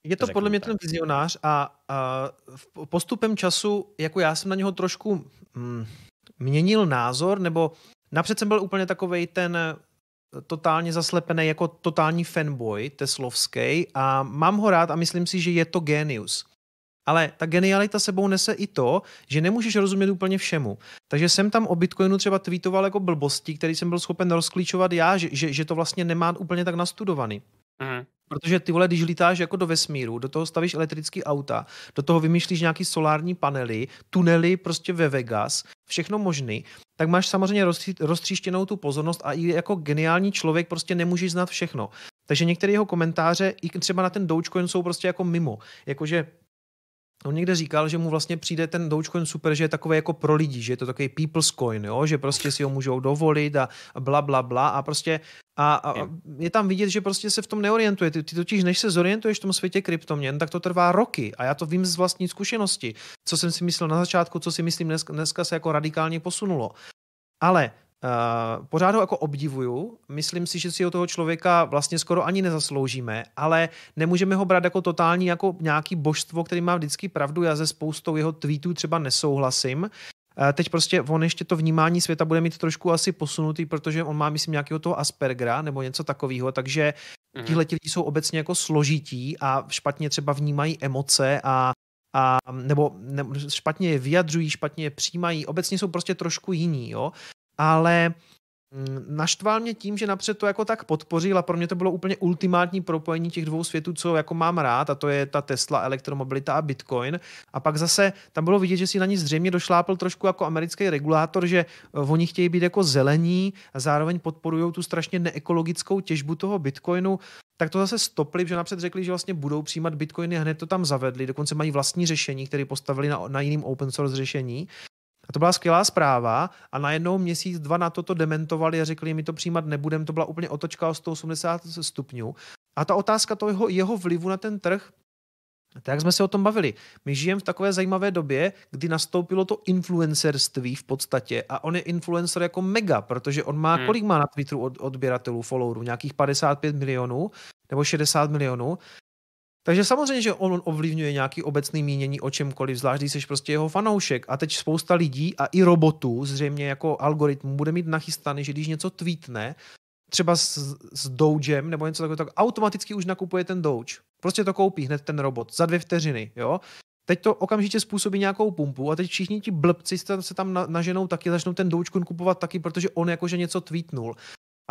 B: Je to, to podle mě tak. ten vizionář a, a postupem času, jako já jsem na něho trošku mm, měnil názor, nebo napřed jsem byl úplně takovej ten totálně zaslepený jako totální fanboy teslovský a mám ho rád a myslím si, že je to genius. Ale ta genialita sebou nese i to, že nemůžeš rozumět úplně všemu. Takže jsem tam o Bitcoinu třeba tweetoval jako blbosti, který jsem byl schopen rozklíčovat já, že, že, že to vlastně nemá úplně tak nastudovaný. Mm. Protože ty vole, když lítáš jako do vesmíru, do toho stavíš elektrický auta, do toho vymýšlíš nějaký solární panely, tunely prostě ve Vegas, všechno možný, tak máš samozřejmě roztříštěnou tu pozornost a i jako geniální člověk prostě nemůžeš znát všechno. Takže některé jeho komentáře, i třeba na ten Dogecoin, jsou prostě jako mimo. Jakože on někde říkal, že mu vlastně přijde ten Dogecoin super, že je takový jako pro lidi, že je to takový people's coin, jo? že prostě si ho můžou dovolit a bla, bla, bla a prostě a, a, je tam vidět, že prostě se v tom neorientuje. Ty, ty totiž, než se zorientuješ v tom světě kryptoměn, tak to trvá roky. A já to vím z vlastní zkušenosti. Co jsem si myslel na začátku, co si myslím dneska, dneska se jako radikálně posunulo. Ale Uh, pořád ho jako obdivuju, myslím si, že si o toho člověka vlastně skoro ani nezasloužíme, ale nemůžeme ho brát jako totální, jako nějaký božstvo, který má vždycky pravdu, já ze spoustou jeho tweetů třeba nesouhlasím, eh, Teď prostě on ještě to vnímání světa bude mít trošku asi posunutý, protože on má, myslím, nějakého toho Aspergera nebo něco takového, takže mm. tihle lidi jsou obecně jako složití a špatně třeba vnímají emoce a, a nebo ne, špatně je vyjadřují, špatně je přijímají, obecně jsou prostě trošku jiní, jo ale mm, naštval mě tím, že napřed to jako tak podpořil a pro mě to bylo úplně ultimátní propojení těch dvou světů, co jako mám rád a to je ta Tesla, elektromobilita a Bitcoin a pak zase tam bylo vidět, že si na ní zřejmě došlápl trošku jako americký regulátor, že eh, oni chtějí být jako zelení a zároveň podporují tu strašně neekologickou těžbu toho Bitcoinu tak to zase stopli, že napřed řekli, že vlastně budou přijímat bitcoiny, hned to tam zavedli, dokonce mají vlastní řešení, které postavili na, na jiným open source řešení a to byla skvělá zpráva a najednou měsíc, dva na to to dementovali a řekli, my to přijímat nebudeme, to byla úplně otočka o 180 stupňů. A ta otázka toho jeho vlivu na ten trh, tak jsme se o tom bavili. My žijeme v takové zajímavé době, kdy nastoupilo to influencerství v podstatě a on je influencer jako mega, protože on má, hmm. kolik má na Twitteru od, odběratelů, followerů? Nějakých 55 milionů nebo 60 milionů takže samozřejmě, že on ovlivňuje nějaký obecný mínění o čemkoliv, zvlášť když jsi prostě jeho fanoušek. A teď spousta lidí a i robotů, zřejmě jako algoritmu, bude mít nachystaný, že když něco tweetne, třeba s, s Dougem nebo něco takového, tak automaticky už nakupuje ten Doge. Prostě to koupí hned ten robot za dvě vteřiny, jo. Teď to okamžitě způsobí nějakou pumpu a teď všichni ti blbci se tam naženou taky, začnou ten doučkun kupovat taky, protože on jakože něco tweetnul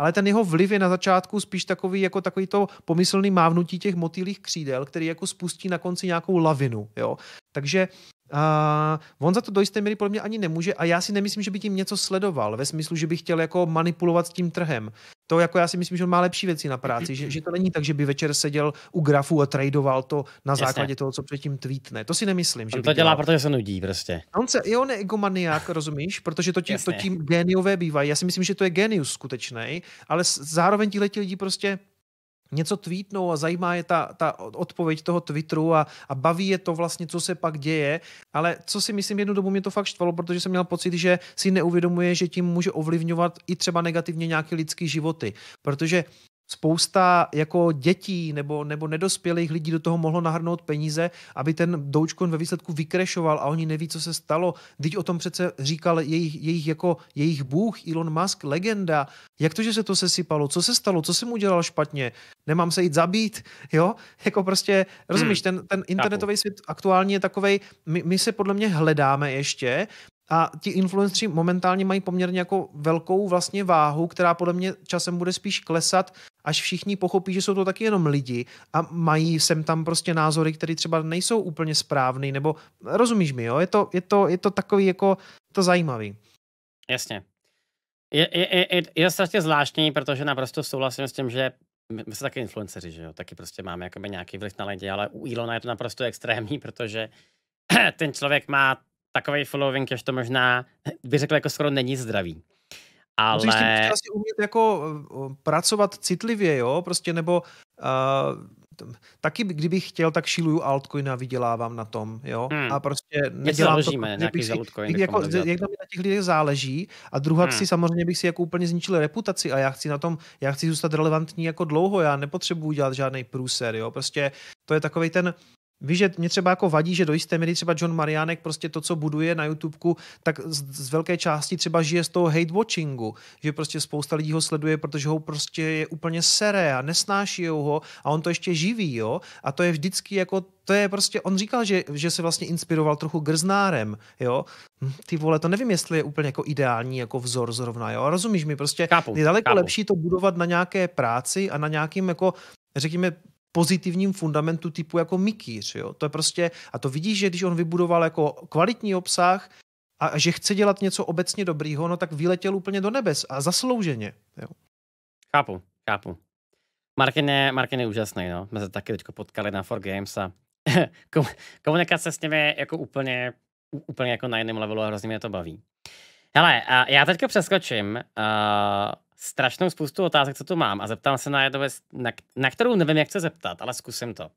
B: ale ten jeho vliv je na začátku spíš takový jako takový to pomyslný mávnutí těch motýlých křídel, který jako spustí na konci nějakou lavinu. Jo? Takže a on za to do jisté míry podle mě ani nemůže a já si nemyslím, že by tím něco sledoval, ve smyslu, že by chtěl jako manipulovat s tím trhem. To jako já si myslím, že on má lepší věci na práci, že, že to není tak, že by večer seděl u grafu a tradoval to na základě toho, co předtím tweetne. To si nemyslím. Že to dělá, dělal. protože
A: se nudí prostě.
B: On se, je ne je egomaniak, rozumíš? Protože to, tím, to tím géniové bývají. Já si myslím, že to je genius skutečný, ale zároveň ti lidi prostě něco tweetnou a zajímá je ta, ta odpověď toho Twitteru a, a baví je to vlastně, co se pak děje, ale co si myslím, jednu dobu mě to fakt štvalo, protože jsem měl pocit, že si neuvědomuje, že tím může ovlivňovat i třeba negativně nějaké lidské životy, protože spousta jako dětí nebo, nebo nedospělých lidí do toho mohlo nahrnout peníze, aby ten Dogecoin ve výsledku vykrešoval a oni neví, co se stalo. Teď o tom přece říkal jejich, jejich, jako, jejich bůh Elon Musk, legenda. Jak to, že se to sesypalo? Co se stalo? Co jsem udělal špatně? Nemám se jít zabít? Jo? Jako prostě, rozumíš, hmm. ten, ten internetový svět aktuálně je takovej, my, my se podle mě hledáme ještě a ti influenceri momentálně mají poměrně jako velkou vlastně váhu, která podle mě časem bude spíš klesat, až všichni pochopí, že jsou to taky jenom lidi a mají sem tam prostě názory, které třeba nejsou úplně správný, nebo rozumíš mi, jo? Je to, je to, je to takový jako to zajímavý.
A: Jasně. Je, je, je, je strašně zvláštní, protože naprosto souhlasím s tím, že my, my jsme taky influenceři, že jo, taky prostě máme nějaký vliv na lidi, ale u Ilona je to naprosto extrémní, protože ten člověk má takový following to možná, by řekl, jako skoro není zdravý. No, Ale... Musíš si
B: umět jako eh, eh, pracovat citlivě, jo, prostě nebo uh, taky kdybych chtěl, tak šiluju altcoin a vydělávám na tom, jo, hmm. a prostě nedělám založíme, to, bych si, altcoin, jako, jak na těch lidech záleží a druhá hmm. si samozřejmě bych si jako úplně zničil reputaci a já chci na tom, já chci zůstat relevantní jako dlouho, já nepotřebuji dělat žádný průser, jo, prostě to je takový ten, uh, Víš, že mě třeba jako vadí, že do jisté míry třeba John Marianek prostě to, co buduje na YouTubeku, tak z, z velké části třeba žije z toho hate-watchingu, že prostě spousta lidí ho sleduje, protože ho prostě je úplně seré a nesnáší ho a on to ještě živí, jo? A to je vždycky jako to je prostě, on říkal, že, že se vlastně inspiroval trochu grznárem, jo. Hm, ty vole, to nevím, jestli je úplně jako ideální jako vzor zrovna, jo. Rozumíš mi, prostě Kápu, je daleko kápu. lepší to budovat na nějaké práci a na nějakým jako, řekněme, pozitivním fundamentu typu jako Mikýř. Jo? To je prostě, a to vidíš, že když on vybudoval jako kvalitní obsah a že chce dělat něco obecně dobrýho, no tak vyletěl úplně do nebes a zaslouženě.
A: Jo? Chápu, chápu. Markin je, Markin je úžasný, no. My se taky teď potkali na 4 Games a komunikace s nimi je jako úplně, úplně jako na jiném levelu a hrozně mě to baví. Hele, a já teďka přeskočím uh, strašnou spoustu otázek, co tu mám a zeptám se na jednu věc, na, na kterou nevím, jak se zeptat, ale zkusím to.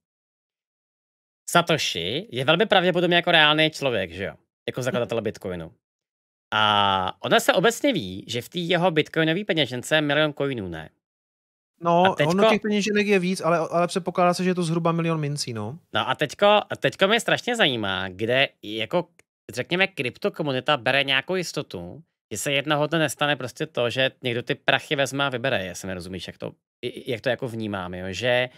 A: Satoshi je velmi pravděpodobně jako reálný člověk, že jo? Jako zakladatel Bitcoinu. A ona se obecně ví, že v té jeho bitcoinové peněžence je milion coinů, ne? No, a teďko... ono těch
B: peněženek je víc, ale, ale předpokládá se, že je to zhruba milion mincí, no.
A: No a teďko, a teďko mě strašně zajímá, kde jako, řekněme, kryptokomunita bere nějakou jistotu, že se jednoho dne nestane prostě to, že někdo ty prachy vezme a vybere, jestli nerozumíš, jak to, jak to jako vnímám, jo? že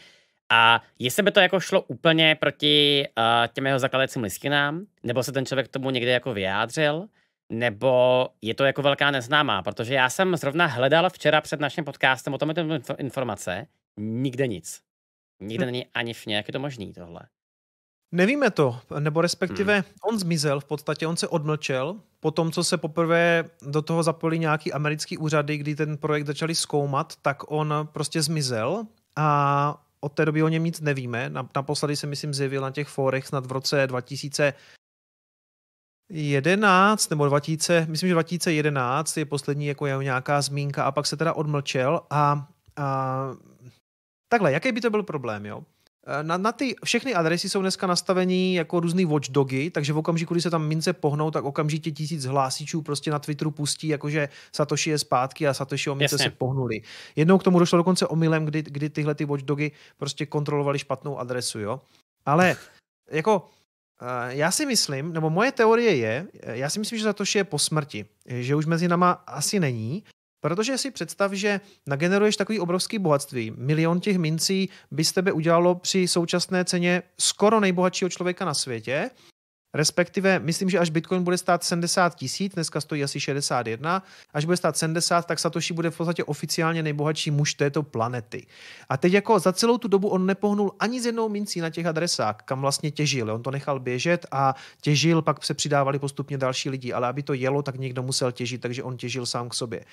A: a jestli by to jako šlo úplně proti uh, těm jeho zakladacím listinám, nebo se ten člověk tomu někde jako vyjádřil, nebo je to jako velká neznámá, protože já jsem zrovna hledal včera před naším podcastem o tom informace, nikde nic. Nikde hm. není ani v nějaké to možný tohle.
B: Nevíme to, nebo respektive hmm. on zmizel v podstatě, on se odmlčel po tom, co se poprvé do toho zapojili nějaký americký úřady, kdy ten projekt začali zkoumat, tak on prostě zmizel a od té doby o něm nic nevíme. Naposledy se, myslím, zjevil na těch fórech snad v roce 2011 nebo 2000, myslím, že 2011 je poslední jako je nějaká zmínka a pak se teda odmlčel a, a takhle, jaký by to byl problém, jo? Eh, na, na ty, všechny adresy jsou dneska nastavení jako různý watchdogy, takže v okamžiku, kdy se tam mince pohnou, tak okamžitě tisíc hlásičů prostě na Twitteru pustí, jakože Satoshi je zpátky a Satoshi o mince Jasně. se pohnuli. Jednou k tomu došlo dokonce omylem, kdy, kdy tyhle ty watchdogy prostě kontrolovali špatnou adresu, jo. Ale jako eh, já si myslím, nebo moje teorie je, eh, já si myslím, že Satoshi je po smrti, že už mezi nama asi není Protože si představ, že nageneruješ takový obrovský bohatství. Milion těch mincí by z tebe udělalo při současné ceně skoro nejbohatšího člověka na světě. Respektive, myslím, že až Bitcoin bude stát 70 tisíc, dneska stojí asi 61, až bude stát 70, tak Satoshi bude v podstatě oficiálně nejbohatší muž této planety. A teď jako za celou tu dobu on nepohnul ani z jednou mincí na těch adresách, kam vlastně těžil. On to nechal běžet a těžil, pak se přidávali postupně další lidi, ale aby to jelo, tak někdo musel těžit, takže on těžil sám k sobě.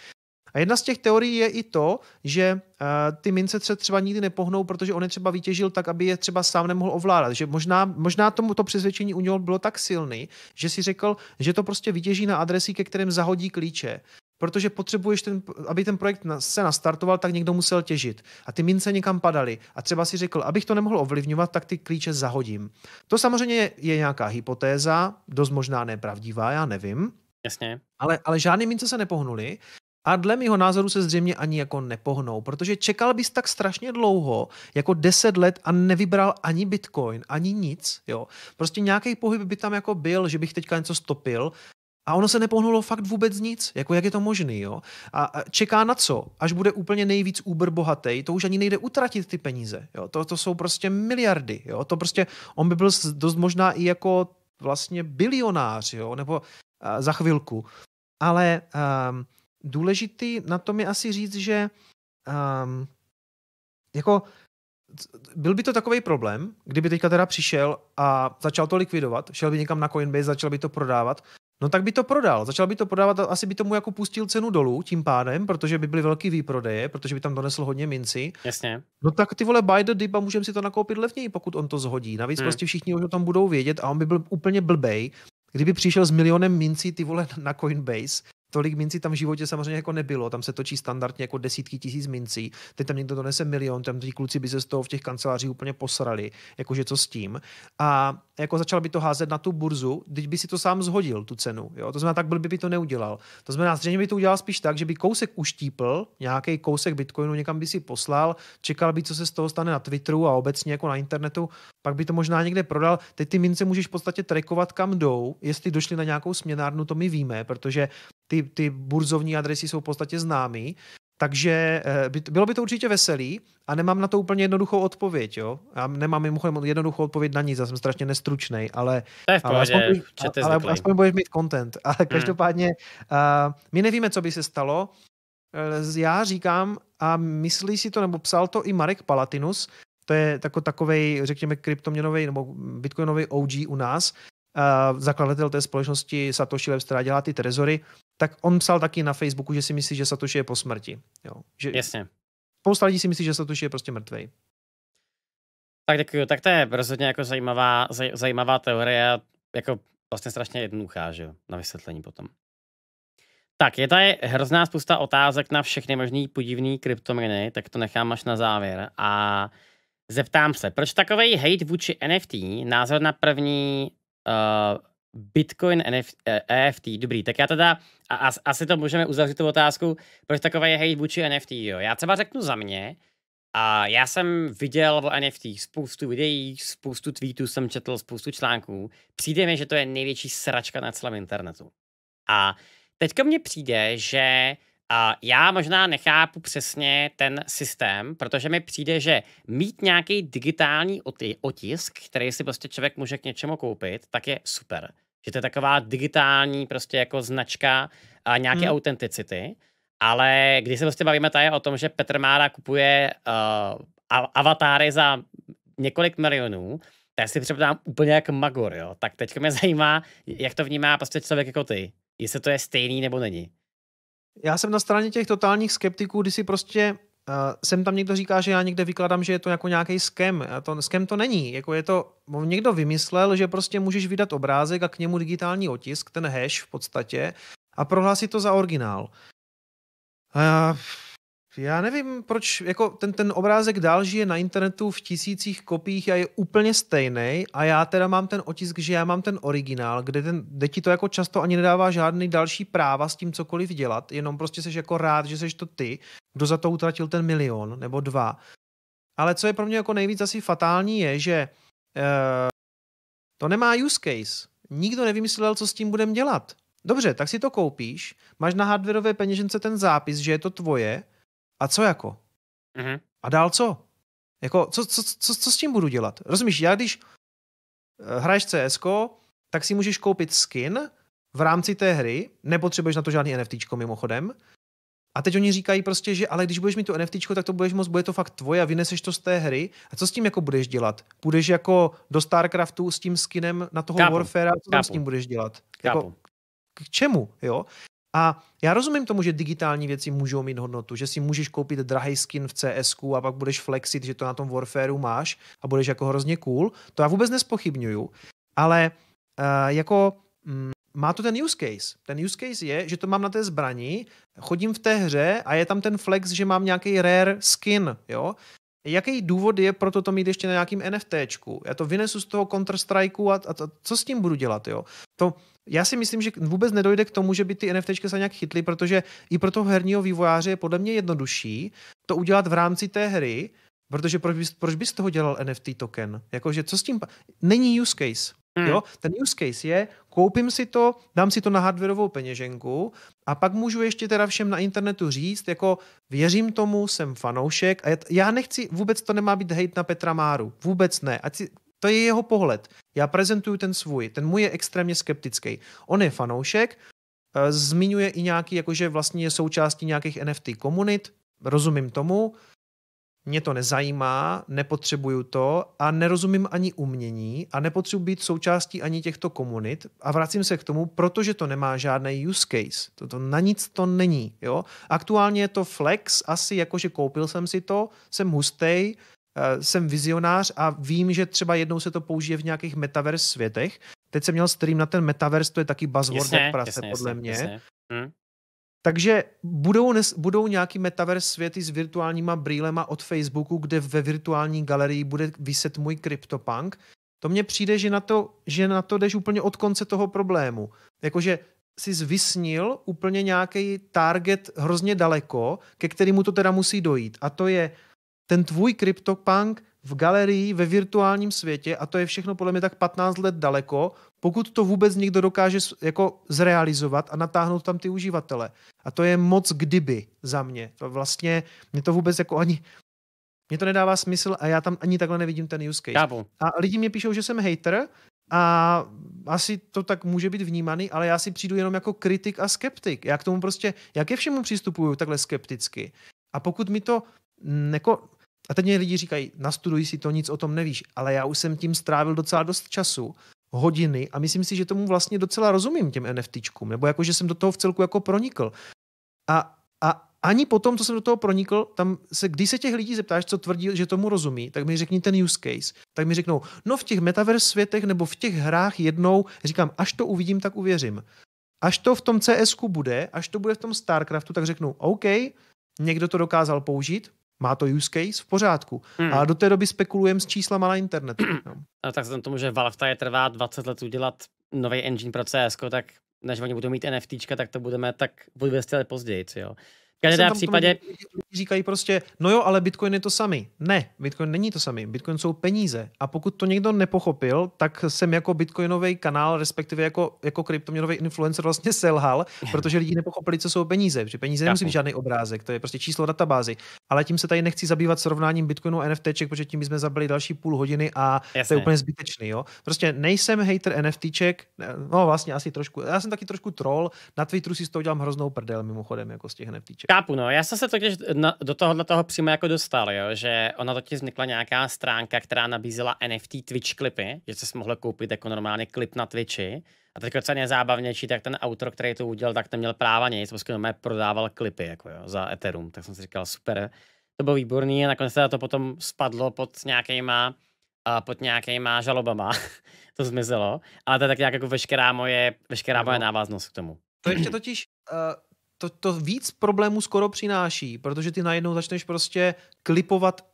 B: A jedna z těch teorií je i to, že eh, ty mince se třeba nikdy nepohnou, protože on je třeba vytěžil tak, aby je třeba sám nemohl ovládat. Že možná, možná tomu to přesvědčení u něho bylo tak silný, že si řekl, že to prostě vytěží na adresí, ke kterým zahodí klíče protože potřebuješ, ten, aby ten projekt se nastartoval, tak někdo musel těžit. A ty mince někam padaly. A třeba si řekl, abych to nemohl ovlivňovat, tak ty klíče zahodím. To samozřejmě je, je nějaká hypotéza, dost možná nepravdivá, já nevím. Jasně. Ale, ale žádný mince se nepohnuli a dle mého názoru se zřejmě ani jako nepohnou, protože čekal bys tak strašně dlouho, jako 10 let a nevybral ani bitcoin, ani nic. Jo. Prostě nějaký pohyb by tam jako byl, že bych teďka něco stopil, a ono se nepohnulo fakt vůbec nic. Jako jak je to možný, jo? A čeká na co? Až bude úplně nejvíc Uber bohatý, to už ani nejde utratit ty peníze. Jo? To, to jsou prostě miliardy. Jo? To prostě, on by byl dost možná i jako vlastně bilionář, jo? Nebo uh, za chvilku. Ale um, důležitý na tom je asi říct, že um, jako byl by to takový problém, kdyby teďka teda přišel a začal to likvidovat, šel by někam na Coinbase, začal by to prodávat, no tak by to prodal. Začal by to prodávat a asi by tomu jako pustil cenu dolů tím pádem, protože by byly velký výprodeje, protože by tam donesl hodně minci. Jasně. No tak ty vole buy the dip a můžeme si to nakoupit levněji, pokud on to zhodí. Navíc hmm. prostě všichni už o tom budou vědět a on by byl úplně blbej, kdyby přišel s milionem mincí ty vole na Coinbase tolik mincí tam v životě samozřejmě jako nebylo. Tam se točí standardně jako desítky tisíc mincí. Teď tam někdo donese milion, tam ti kluci by se z toho v těch kancelářích úplně posrali, jakože co s tím. A jako začal by to házet na tu burzu, když by si to sám zhodil, tu cenu. Jo? To znamená, tak byl by to neudělal. To znamená, zřejmě by to udělal spíš tak, že by kousek uštípl, nějaký kousek bitcoinu někam by si poslal, čekal by, co se z toho stane na Twitteru a obecně jako na internetu, pak by to možná někde prodal. Teď ty mince můžeš v podstatě trekovat, kam jdou. Jestli došli na nějakou směnárnu, to my víme, protože ty, ty burzovní adresy jsou v podstatě známý, takže eh, bylo by to určitě veselý a nemám na to úplně jednoduchou odpověď, jo. Já nemám mimochodem jednoduchou odpověď na nic, já jsem strašně nestručný, ale, ale, aspoň, ale aspoň budeš mít content. Ale hmm. každopádně uh, my nevíme, co by se stalo. Eh, já říkám a myslí si to, nebo psal to i Marek Palatinus, to je takový řekněme, kryptoměnový nebo bitcoinový OG u nás, zakladatel té společnosti Satoshi Labs, která dělá ty trezory, tak on psal taky na Facebooku, že si myslí, že Satoshi je po smrti.
A: Jo. Že Jasně.
B: Spousta lidí si myslí, že Satoshi je prostě
A: mrtvej. Tak děkuji. Tak to je rozhodně jako zajímavá, zaj, zajímavá teorie, jako vlastně strašně jednoduchá, že jo, na vysvětlení potom. Tak, je tady hrozná spousta otázek na všechny možný podivný kryptominy, tak to nechám až na závěr. A zeptám se, proč takový hate vůči NFT, názor na první Eh, Bitcoin NF, EFT, eh, e dobrý, tak já teda, a, a, asi to můžeme uzavřít tu otázku, proč takové je hejt vůči NFT, jo. Já třeba řeknu za mě, a já jsem viděl o NFT spoustu videí, spoustu tweetů jsem četl, spoustu článků. Přijde mi, že to je největší sračka na celém internetu. A teďka mně přijde, že a já možná nechápu přesně ten systém, protože mi přijde, že mít nějaký digitální otisk, který si prostě člověk může k něčemu koupit, tak je super. Že to je taková digitální prostě jako značka a nějaké hmm. autenticity. Ale když se prostě bavíme tady o tom, že Petr Mára kupuje uh, avatáry za několik milionů, tak si připadám úplně jak Magor, jo. Tak teďka mě zajímá, jak to vnímá prostě člověk jako ty. Jestli to je stejný nebo není
B: já jsem na straně těch totálních skeptiků, kdy si prostě Uh, sem tam někdo říká, že já někde vykladám, že je to jako nějaký skem. A to, skem to není. Jako je to, někdo vymyslel, že prostě můžeš vydat obrázek a k němu digitální otisk, ten hash v podstatě, a prohlásit to za originál. Uh, já nevím, proč jako ten, ten obrázek dál žije na internetu v tisících kopiích a je úplně stejný. A já teda mám ten otisk, že já mám ten originál, kde, ten, kde ti to jako často ani nedává žádný další práva s tím cokoliv dělat, jenom prostě jsi jako rád, že jsi to ty, kdo za to utratil ten milion nebo dva. Ale co je pro mě jako nejvíc asi fatální, je, že uh, to nemá use case. Nikdo nevymyslel, co s tím budem dělat. Dobře, tak si to koupíš, máš na hardwareové peněžence ten zápis, že je to tvoje, a co jako? Mm-hmm. A dál co? Jako, co, co, co, co s tím budu dělat? Rozumíš, já když eh, hraješ CS, tak si můžeš koupit skin v rámci té hry, nepotřebuješ na to žádný NFT mimochodem, a teď oni říkají prostě, že ale když budeš mít tu NFT, tak to budeš moc, bude to fakt tvoje a vyneseš to z té hry. A co s tím jako budeš dělat? Budeš jako do StarCraftu s tím skinem na toho Warfare a co tam s tím budeš dělat? Jako, k čemu, jo? A já rozumím tomu, že digitální věci můžou mít hodnotu, že si můžeš koupit drahý skin v cs a pak budeš flexit, že to na tom Warfareu máš a budeš jako hrozně cool. To já vůbec nespochybnuju. Ale uh, jako mm, má to ten use case. Ten use case je, že to mám na té zbrani, chodím v té hře a je tam ten flex, že mám nějaký rare skin, jo. Jaký důvod je pro to mít ještě na nějakým NFTčku? Já to vynesu z toho counter strike a, a to, co s tím budu dělat, jo? To, já si myslím, že vůbec nedojde k tomu, že by ty NFTčky se nějak chytly, protože i pro toho herního vývojáře je podle mě jednodušší to udělat v rámci té hry, protože proč bys, proč bys toho dělal NFT token? Jakože co s tím? Není use case. Hmm. Jo? Ten use case je, koupím si to, dám si to na hardwareovou peněženku a pak můžu ještě teda všem na internetu říct, jako věřím tomu, jsem fanoušek a já nechci, vůbec to nemá být hejt na Petra Máru, vůbec ne. Ať si, to je jeho pohled. Já prezentuju ten svůj, ten můj je extrémně skeptický. On je fanoušek, eh, zmiňuje i nějaký, jakože vlastně je součástí nějakých NFT komunit, rozumím tomu, mě to nezajímá, nepotřebuju to a nerozumím ani umění a nepotřebuji být součástí ani těchto komunit a vracím se k tomu, protože to nemá žádný use case. Toto, na nic to není. Jo? Aktuálně je to flex, asi jakože koupil jsem si to, jsem hustej, eh, jsem vizionář a vím, že třeba jednou se to použije v nějakých metaverse světech. Teď jsem měl stream na ten metaverse, to je taky buzzword jasně, jak prase, jasně, podle jasně, mě. Jasně. Hmm. Takže budou, nes, budou nějaký metaverse světy s virtuálníma brýlema od Facebooku, kde ve virtuální galerii bude vyset můj CryptoPunk. To mně přijde, že na to, že na to jdeš úplně od konce toho problému. Jakože si zvysnil úplně nějaký target hrozně daleko, ke kterému to teda musí dojít. A to je ten tvůj CryptoPunk v galerii, ve virtuálním světě, a to je všechno podle mě tak 15 let daleko, pokud to vůbec někdo dokáže jako zrealizovat a natáhnout tam ty uživatele. A to je moc kdyby za mě. To vlastně, mě to vůbec jako ani, mně to nedává smysl a já tam ani takhle nevidím ten use case. Kávo. A lidi mě píšou, že jsem hater a asi to tak může být vnímaný, ale já si přijdu jenom jako kritik a skeptik. Já k tomu prostě, jak ke všemu přistupuju takhle skepticky. A pokud mi to mm, jako a teď mě lidi říkají, nastuduj si to, nic o tom nevíš, ale já už jsem tím strávil docela dost času, hodiny a myslím si, že tomu vlastně docela rozumím těm NFTčkům, nebo jako, že jsem do toho v celku jako pronikl. A, a ani potom, co jsem do toho pronikl, tam se, když se těch lidí zeptáš, co tvrdí, že tomu rozumí, tak mi řekni ten use case. Tak mi řeknou, no v těch metaverse světech nebo v těch hrách jednou, říkám, až to uvidím, tak uvěřím. Až to v tom CSku bude, až to bude v tom StarCraftu, tak řeknu, OK, někdo to dokázal použít, má to use case? V pořádku. Hmm. Ale do té doby spekulujeme s číslama na internetu. no.
A: A tak vzhledem tomu, že Valve je trvá 20 let udělat nový engine pro CS, tak než oni budou mít NFT, tak to budeme tak budeme stěle let později, jo. V Kanada v případě...
B: říkají prostě, no jo, ale Bitcoin je to samý. Ne, Bitcoin není to samý. Bitcoin jsou peníze. A pokud to někdo nepochopil, tak jsem jako bitcoinový kanál, respektive jako, jako kryptoměnový influencer vlastně selhal, protože lidi nepochopili, co jsou peníze. Protože peníze nemusí být žádný obrázek, to je prostě číslo databázy. Ale tím se tady nechci zabývat srovnáním Bitcoinu a NFTček, protože tím jsme zabili další půl hodiny a Jasne. to je úplně zbytečný. Jo? Prostě nejsem hater NFTček, no vlastně asi trošku, já jsem taky trošku troll, na Twitteru si s toho dělám hroznou prdel mimochodem jako z těch NFTček
A: Kápu, no. Já jsem se totiž do tohohle toho přímo jako dostal, jo, že ona totiž vznikla nějaká stránka, která nabízela NFT Twitch klipy, že se mohlo koupit jako normálně klip na Twitchi. A teď, docela nezábavnější, nejzábavnější, tak ten autor, který to udělal, tak ten měl práva nic, prostě jenom prodával klipy jako jo, za Ethereum. Tak jsem si říkal, super, to bylo výborný a nakonec teda to potom spadlo pod nějakýma uh, pod nějakýma žalobama. to zmizelo. Ale to je tak nějak jako veškerá moje, veškerá no. moje návaznost k tomu.
B: To ještě totiž uh, to, to víc problémů skoro přináší, protože ty najednou začneš prostě klipovat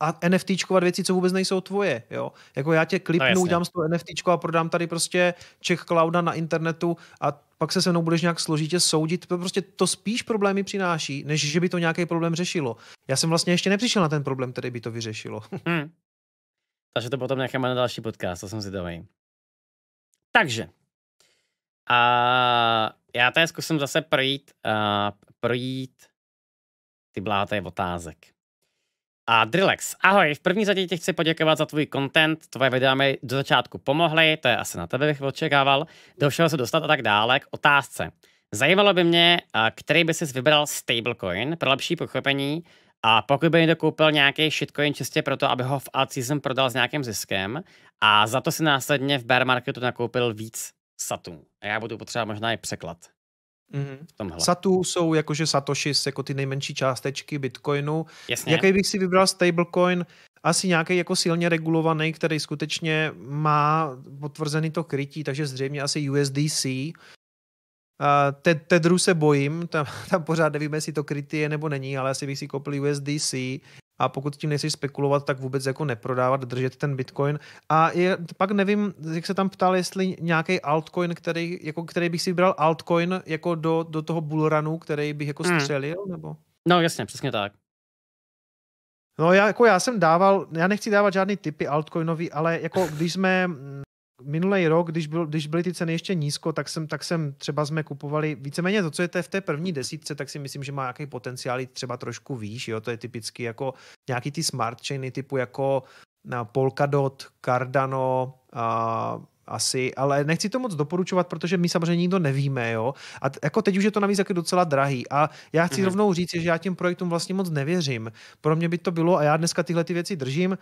B: a NFTčkovat věci, co vůbec nejsou tvoje. Jo? Jako já tě no klipnu, no z toho NFTčko a prodám tady prostě Czech Clouda na internetu a pak se se mnou budeš nějak složitě soudit. To prostě to spíš problémy přináší, než že by to nějaký problém řešilo. Já jsem vlastně ještě nepřišel na ten problém, který by to vyřešilo.
A: Hmm. Takže to potom necháme na další podcast, to jsem si dovolil. Takže, a já tady zkusím zase projít, uh, projít ty bláté otázek. A Drillex, ahoj, v první řadě ti chci poděkovat za tvůj content, tvoje videa mi do začátku pomohly, to je asi na tebe bych očekával, do všeho se dostat a tak dále, k otázce. Zajímalo by mě, který by si vybral stablecoin pro lepší pochopení a pokud by někdo koupil nějaký shitcoin čistě proto, aby ho v alt season prodal s nějakým ziskem a za to si následně v bear marketu nakoupil víc Satu. A já budu potřebovat možná i překlad.
B: Mm-hmm. Satu jsou jakože satoshis, jako ty nejmenší částečky bitcoinu. Jasně. Jaký bych si vybral stablecoin? Asi nějaký jako silně regulovaný, který skutečně má potvrzený to krytí, takže zřejmě asi USDC. Uh, te, tedru se bojím, tam, tam pořád nevíme, jestli to kryty je nebo není, ale asi bych si koupil USDC a pokud tím nejsi spekulovat, tak vůbec jako neprodávat, držet ten Bitcoin. A je, pak nevím, jak se tam ptal, jestli nějaký altcoin, který, jako, který bych si vybral altcoin jako do, do toho bullrunu, který bych jako
A: hmm. střelil, hmm. nebo? No jasně, přesně tak.
B: No já, jako já jsem dával, já nechci dávat žádný typy altcoinový, ale jako když jsme minulý rok, když, byl, když byly ty ceny ještě nízko, tak jsem, tak jsem třeba jsme kupovali víceméně to, co je v té první desítce, tak si myslím, že má nějaký potenciál třeba trošku výš, jo, to je typicky jako nějaký ty smart chainy typu jako na eh, Polkadot, Cardano, a asi, ale nechci to moc doporučovat, protože my samozřejmě nikdo nevíme, jo. A jako teď už je to navíc taky docela drahý. A já chci mm-hmm. rovnou říct, že já těm projektům vlastně moc nevěřím. Pro mě by to bylo, a já dneska tyhle ty věci držím,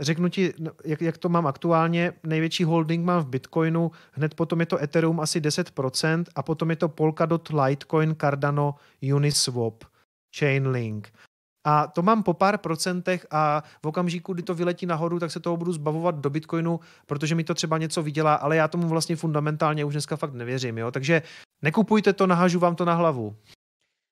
B: Řeknu ti, no, jak, jak to mám aktuálně, největší holding mám v Bitcoinu, hned potom je to Ethereum asi 10% a potom je to Polkadot, Litecoin, Cardano, Uniswap, Chainlink. A to mám po pár procentech a v okamžiku, kdy to vyletí nahoru, tak se toho budu zbavovat do Bitcoinu, protože mi to třeba něco vydělá, ale já tomu vlastně
A: fundamentálně už dneska fakt nevěřím. Jo? Takže nekupujte to, nahažu vám to na hlavu.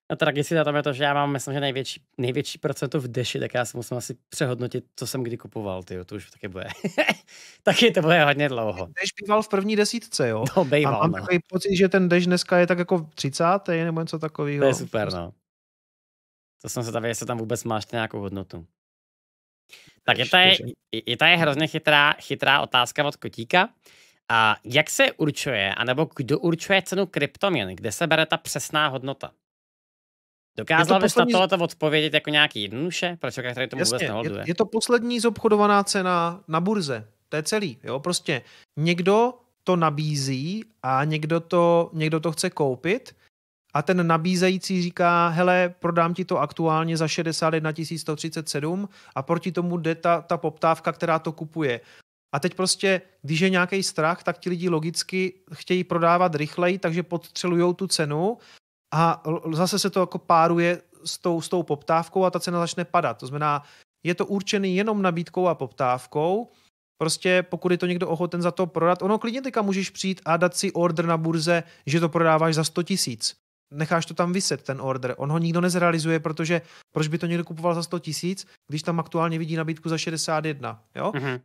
A: A na tom je to, že já mám, myslím, že největší, největší procento v deši, tak já si musím asi přehodnotit, co jsem kdy kupoval, ty, to už taky bude. taky to bude hodně dlouho. Deš býval v první desítce, jo? To no, býval, A mám no. takový
B: pocit, že ten deš dneska je tak jako 30. nebo něco takového. To je super, no.
A: To jsem se tam, jestli tam vůbec máš nějakou hodnotu. Tak je tady, je tady hrozně chytrá, chytrá otázka od Kotíka. A jak se určuje, anebo kdo určuje cenu kryptoměn? Kde se bere ta přesná hodnota? Dokázal bys na tohle odpovědět jako nějaký jednoduše? Proč který tomu Jasně, vůbec Je, je
B: to poslední zobchodovaná cena na burze. To je celý. Jo? Prostě někdo to nabízí a někdo to, někdo to chce koupit a ten nabízející říká, hele, prodám ti to aktuálně za 61 137 a proti tomu jde ta, ta poptávka, která to kupuje. A teď prostě, když je nějaký strach, tak ti lidi logicky chtějí prodávat rychleji, takže podstřelují tu cenu a zase se to jako páruje s tou, s tou poptávkou a ta cena začne padat. To znamená, je to určený jenom nabídkou a poptávkou. Prostě pokud je to někdo ochoten za to prodat, ono klidně teďka můžeš přijít a dát si order na burze, že to prodáváš za 100 tisíc. Necháš to tam vyset, ten order. On ho nikdo nezrealizuje, protože proč by to někdo kupoval za 100 tisíc, když tam aktuálně vidí nabídku za 61, jo? Mm-hmm.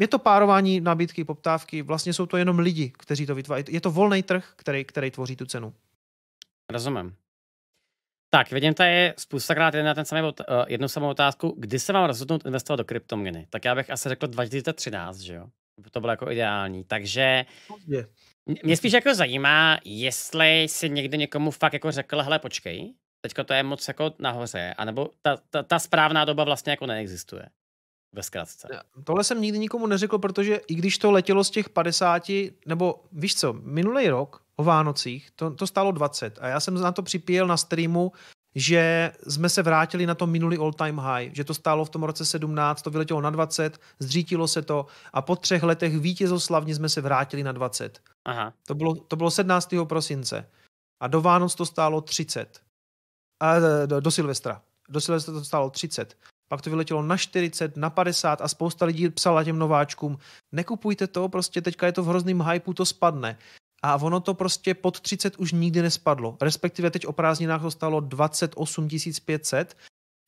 B: Je to párování nabídky, poptávky, vlastně jsou to jenom lidi, kteří to vytváří. Je to volný trh, který, který tvoří tu cenu.
A: Rozumím. Tak, vidím tady spoustakrát na ten samý, uh, jednu samou otázku, kdy se mám rozhodnout investovat do kryptoměny. Tak já bych asi řekl 2013, že jo? To bylo jako ideální. Takže mě spíš jako zajímá, jestli si někdy někomu fakt jako řekl, hele, počkej, teďka to je moc jako nahoře, anebo ta, ta, ta správná doba vlastně jako neexistuje. Ve zkratce.
B: Tohle jsem nikdy nikomu neřekl, protože i když to letělo z těch 50, nebo víš co, minulý rok o Vánocích, to, to stálo 20 a já jsem na to připíjel na streamu, že jsme se vrátili na to minulý all-time high, že to stálo v tom roce 17, to vyletělo na 20, zřítilo se to a po třech letech vítězoslavně jsme se vrátili na 20. Aha. To, bylo, to bylo 17. prosince a do Vánoc to stálo 30. A e, do, do Silvestra. Do Silvestra to stálo 30. Pak to vyletělo na 40, na 50 a spousta lidí psala těm nováčkům, nekupujte to, prostě teďka je to v hrozným hypeu, to spadne a ono to prostě pod 30 už nikdy nespadlo. Respektive teď o prázdninách to stalo 28 500,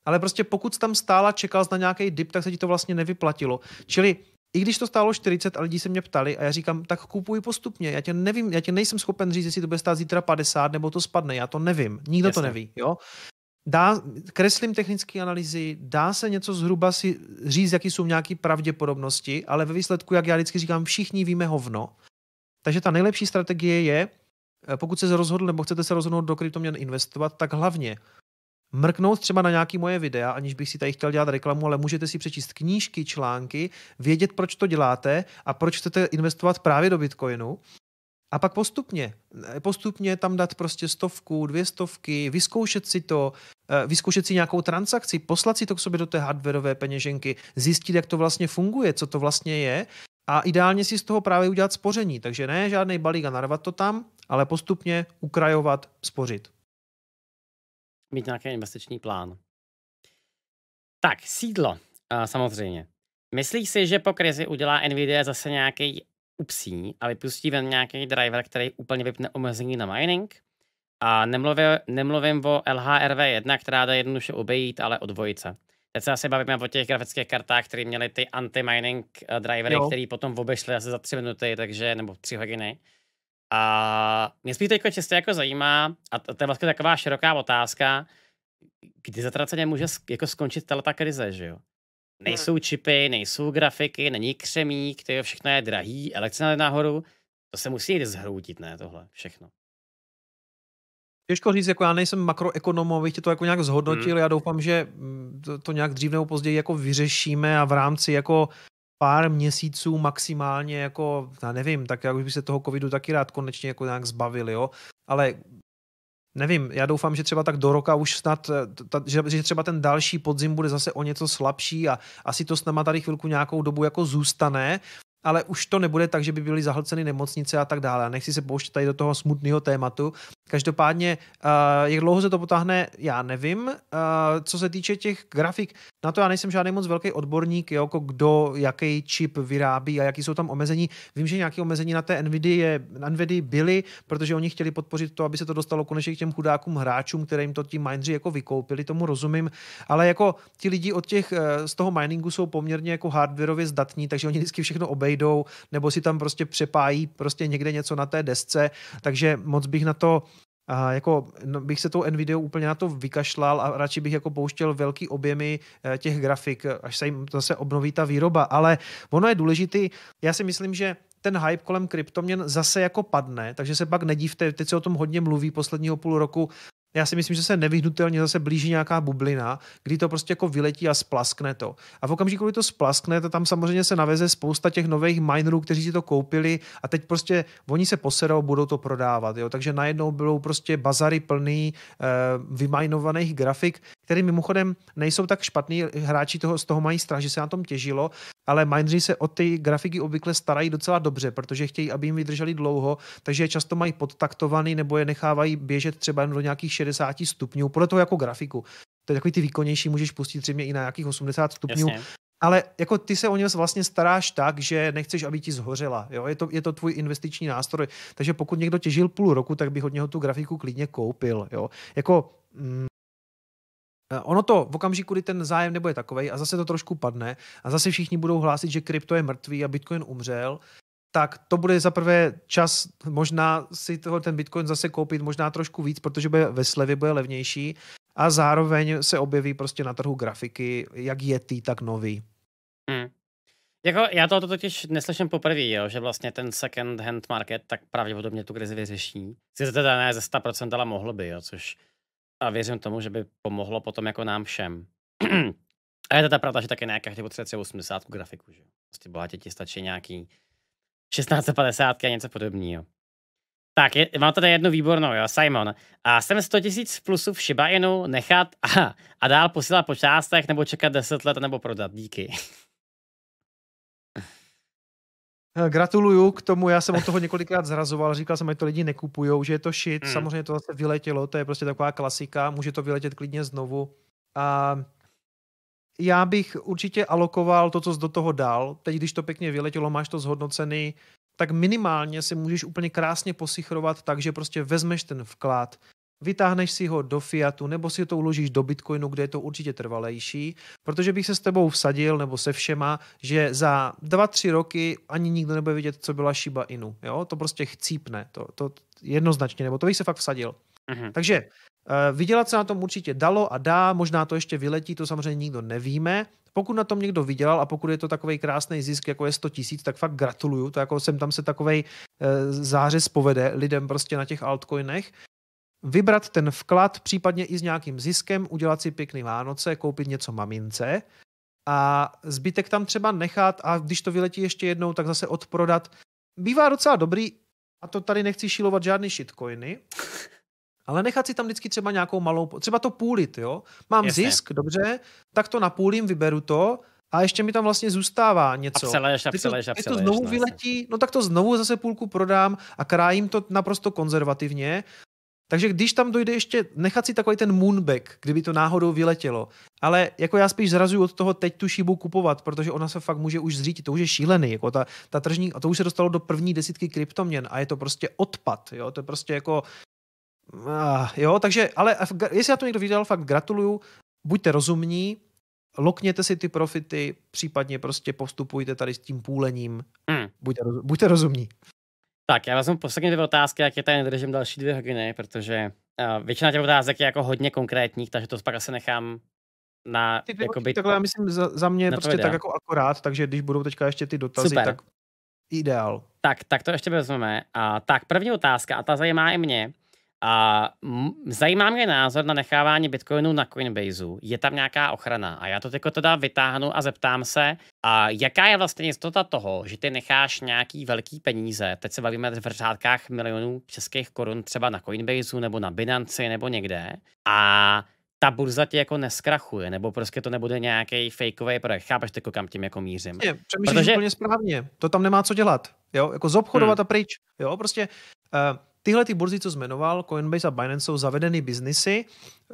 B: ale prostě pokud tam stála, čekal na nějaký dip, tak se ti to vlastně nevyplatilo. Čili i když to stálo 40 a lidi se mě ptali a já říkám, tak kupuj postupně, já tě nevím, já tě nejsem schopen říct, jestli to bude stát zítra 50 nebo to spadne, já to nevím, nikdo Jasně. to neví, jo. Dá, kreslím technické analýzy, dá se něco zhruba si říct, jaký jsou nějaké pravděpodobnosti, ale ve výsledku, jak já vždycky říkám, všichni víme hovno. Takže ta nejlepší strategie je, eh, pokud se rozhodl nebo chcete se rozhodnout do kryptoměn investovat, tak hlavně mrknout třeba na nějaké moje videa, aniž bych si tady chtěl dělat reklamu, ale můžete si přečíst knížky, články, vědět, proč to děláte a proč chcete investovat právě do Bitcoinu. A pak postupně, eh, postupně tam dát prostě stovku, dvě stovky, vyzkoušet si to, eh, vyzkoušet si nějakou transakci, poslat si to k sobě do té hardwareové peněženky, zjistit, jak to vlastně funguje, co to vlastně je a ideálně si z toho právě udělat spoření. Takže ne žádný balík a narvat to tam,
A: ale postupně
B: ukrajovat, spořit.
A: Mít nějaký investiční plán. Tak, sídlo, samozřejmě. Myslíš si, že po krizi udělá Nvidia zase nějaký upsí a vypustí ven nějaký driver, který úplně vypne omezení na mining? A nemluvím, nemluvím o LHRV1, která dá jednoduše obejít, ale o dvojice. Teď se asi bavíme o těch grafických kartách, které měly ty anti-mining eh, drivery, které potom obešly asi za tři minuty, takže, nebo tři hodiny. A mě spíš teď čistě jako zajímá, a to je vlastně taková široká otázka, kdy zatraceně může jako skončit ta krize, že jo? Nejsou hmm. čipy, nejsou grafiky, není křemík, to je všechno je drahý, elektřina je nahoru. To se musí jít zhroutit, ne, tohle všechno. Těžko říct, jako já nejsem
B: makroekonom, abych to jako nějak zhodnotil. Hmm. Já doufám, že mm, to, to nějak dřív nebo později jako vyřešíme a v rámci jako pár měsíců maximálně jako, já nevím, tak jak by se toho covidu taky rád konečně jako nějak zbavili, jo. Ale nevím, já doufám, že třeba tak do roka už snad, eh, ta, že, že třeba ten další podzim bude zase o něco slabší a asi to s náma tady chvilku nějakou dobu jako zůstane ale už to nebude tak, že by byly zahlceny nemocnice a tak dále. A nechci se pouštět tady do toho smutného tématu. Každopádně, uh, jak dlouho se to potáhne, já nevím. Uh, co se týče těch grafik, na to já nejsem žádný moc velký odborník, jo, jako kdo jaký čip vyrábí a jaký jsou tam omezení. Vím, že nějaké omezení na té Nvidia, Nvidia byly, protože oni chtěli podpořit to, aby se to dostalo konečně k těm chudákům hráčům, které jim to ti mindři jako vykoupili, tomu rozumím. Ale jako ti lidi od těch, eh, z toho miningu jsou poměrně jako hardwareově zdatní, takže oni vždycky všechno obejdou odejdou, nebo si tam prostě přepájí prostě někde něco na té desce, takže moc bych na to a jako no, bych se tou Nvidia úplně na to vykašlal a radši bych jako pouštěl velký objemy e, těch grafik, až se jim zase obnoví ta výroba, ale ono je důležitý, já si myslím, že ten hype kolem kryptoměn zase jako padne, takže se pak nedívte, teď se o tom hodně mluví posledního půl roku, já si myslím, že se nevyhnutelně zase blíží nějaká bublina, kdy to prostě jako vyletí a splaskne to. A v okamžiku, kdy to splaskne, to tam samozřejmě se naveze spousta těch nových minerů, kteří si to koupili a teď prostě oni se poserou, budou to prodávat. Jo? Takže najednou budou prostě bazary plný e, eh, vymajnovaných grafik, které mimochodem nejsou tak špatný, hráči toho, z toho mají strach, že se na tom těžilo, ale mineři se o ty grafiky obvykle starají docela dobře, protože chtějí, aby jim vydrželi dlouho, takže je často mají podtaktovaný nebo je nechávají běžet třeba jen do nějakých 60 stupňů, podle toho jako grafiku. To je takový ty výkonnější, můžeš pustit třeba i na nějakých 80 stupňů. Jasně. Ale jako ty se o něj vlastně staráš tak, že nechceš, aby ti zhořela. Jo? Je, to, je to tvůj investiční nástroj. Takže pokud někdo těžil půl roku, tak bych od něho tu grafiku klidně koupil. Jo? Jako, mm, eh, Ono to v okamžiku, kdy ten zájem nebude takový a zase to trošku padne a zase všichni budou hlásit, že krypto je mrtvý a Bitcoin umřel, tak to bude za prvé čas možná si toho ten Bitcoin zase koupit možná trošku víc, protože bude ve slevě bude levnější a zároveň se objeví prostě na trhu grafiky, jak tý, tak nový.
A: Hmm. Jako já to totiž neslyším poprvé, jo, že vlastně ten second hand market tak pravděpodobně tu krizi vyřeší. Sice teda ne ze 100%, ale mohlo by, jo, což a věřím tomu, že by pomohlo potom jako nám všem. a je to ta pravda, že taky ne každý potřebuje třeba 80 grafiku, že? Prostě bohatě ti stačí nějaký 1650 a něco podobného. Tak, je, mám tady jednu výbornou, jo, Simon. A jsem 100 tisíc plusů v Shiba Inu nechat a, a dál posílat po částech, nebo čekat 10 let, nebo prodat. Díky.
B: Eh, gratuluju k tomu, já jsem od toho několikrát zrazoval, říkal jsem, že to lidi nekupují, že je to shit, mm. samozřejmě to zase vyletělo, to je prostě taková klasika, může to vyletět klidně znovu. A já bych určitě alokoval to, co jsi do toho dal. Teď, když to pěkně vyletělo, máš to zhodnocený, tak minimálně si můžeš úplně krásně posichrovat tak, že prostě vezmeš ten vklad, vytáhneš si ho do fiatu nebo si to uložíš do bitcoinu, kde je to určitě trvalejší, protože bych se s tebou vsadil nebo se všema, že za 2-3 roky ani nikdo nebude vidět, co byla Shiba Inu. Jo? To prostě chcípne, to, to jednoznačně, nebo to bych se fakt vsadil. Mhm. Takže Eh, Vydělat se na tom určitě dalo a dá, možná to ještě vyletí, to samozřejmě nikdo nevíme. Pokud na tom někdo vydělal a pokud je to takový krásný zisk, jako je 100 tisíc, tak fakt gratuluju. To jako sem tam se takový eh, zářez povede lidem prostě na těch altcoinech vybrat ten vklad, případně i s nějakým ziskem, udělat si pěkný Vánoce, koupit něco mamince a zbytek tam třeba nechat a když to vyletí ještě jednou, tak zase odprodat. Bývá docela dobrý, a to tady nechci šilovat žádný shitcoiny, ale nechat si tam vždycky třeba nějakou malou, třeba to půlit, jo. Mám Jasne. zisk, dobře, tak to napůlím, vyberu to a ještě mi tam vlastně zůstává něco. A přeleješ, a přeleješ, to znovu no, vyletí, no tak to znovu zase půlku prodám a krájím to naprosto konzervativně. Takže když tam dojde ještě nechat si takový ten moonback, kdyby to náhodou vyletělo. Ale jako já spíš zrazuju od toho teď tu šíbu kupovat, protože ona se fakt může už zřítit, to už je šílený. Jako ta, ta tržní, a to už se dostalo do první desítky kryptoměn a je to prostě odpad. Jo? To je prostě jako Uh, jo, takže, ale jestli na to někdo viděl, fakt gratuluju, buďte rozumní, lokněte si ty profity,
A: případně prostě postupujte tady s tím půlením,
B: mm. buďte, buďte rozumní.
A: Tak, já vezmu poslední dvě otázky, jak je tady nedržím další dvě hodiny, protože uh, většina těch otázek je jako hodně konkrétních, takže to pak asi nechám na... Ty dvě jakoby, takhle, já myslím, za, za mě prostě video. tak jako
B: akorát, takže když budou teďka ještě ty dotazy, Super. tak ideál.
A: Tak, tak to ještě vezmeme. A, tak, první otázka, a ta zajímá i mě. A zajímá mě názor na nechávání Bitcoinu na Coinbaseu. Je tam nějaká ochrana? A já to teďko teda vytáhnu a zeptám se, a jaká je vlastně jistota toho, že ty necháš nějaký velký peníze, teď se bavíme v řádkách milionů českých korun třeba na Coinbaseu nebo na Binance nebo někde a ta burza tě jako neskrachuje, nebo prostě to nebude nějaký fakeový projekt. Chápeš teď, kam tím jako mířím? Je, přemýšlíš Protože...
B: úplně správně. To tam nemá co dělat. Jo? Jako zobchodovat hmm. a pryč. Jo? Prostě uh, Tyhle ty burzy, co zmenoval, Coinbase a Binance, jsou zavedeny biznisy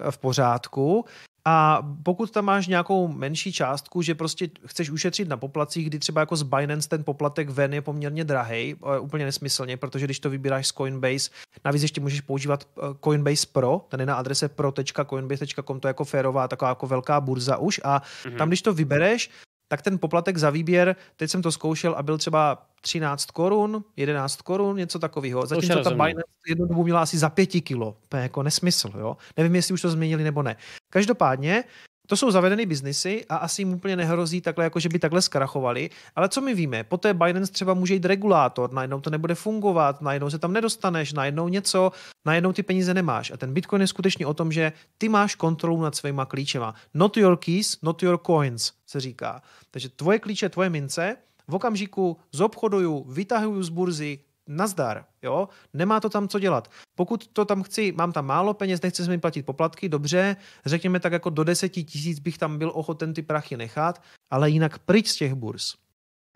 B: eh, v pořádku. A pokud tam máš nějakou menší částku, že prostě chceš ušetřit na poplacích, kdy třeba jako z Binance ten poplatek ven je poměrně drahý, eh, úplně nesmyslně, protože když to vybíráš z Coinbase, navíc ještě můžeš používat eh, Coinbase Pro, ten je na adrese pro.coinbase.com, to je jako férová, taková jako velká burza už a mm-hmm. tam, když to vybereš, tak ten poplatek za výběr, teď jsem to zkoušel a byl třeba 13 korun, 11 korun, něco takového. Zatímco ta Binance jednu dobu měla asi za 5 kilo. To je jako nesmysl, jo. Nevím, jestli už to změnili nebo ne. Každopádně to jsou zavedené biznisy a asi jim úplně nehrozí takhle, jako že by takhle skrachovali. Ale co my víme? Poté Binance třeba může jít regulátor, najednou to nebude fungovat, najednou se tam nedostaneš, najednou něco, najednou ty peníze nemáš. A ten Bitcoin je skutečně o tom, že ty máš kontrolu nad svýma klíčema. Not your keys, not your coins, se říká. Takže tvoje klíče, tvoje mince, v okamžiku zobchoduju, vytahuju z burzy, nazdar, jo, nemá to tam co dělat. Pokud to tam chci, mám tam málo peněz, nechci mi platit poplatky, dobře, řekněme tak jako do deseti tisíc bych tam byl ochoten ty prachy nechat, ale jinak pryč z těch burz.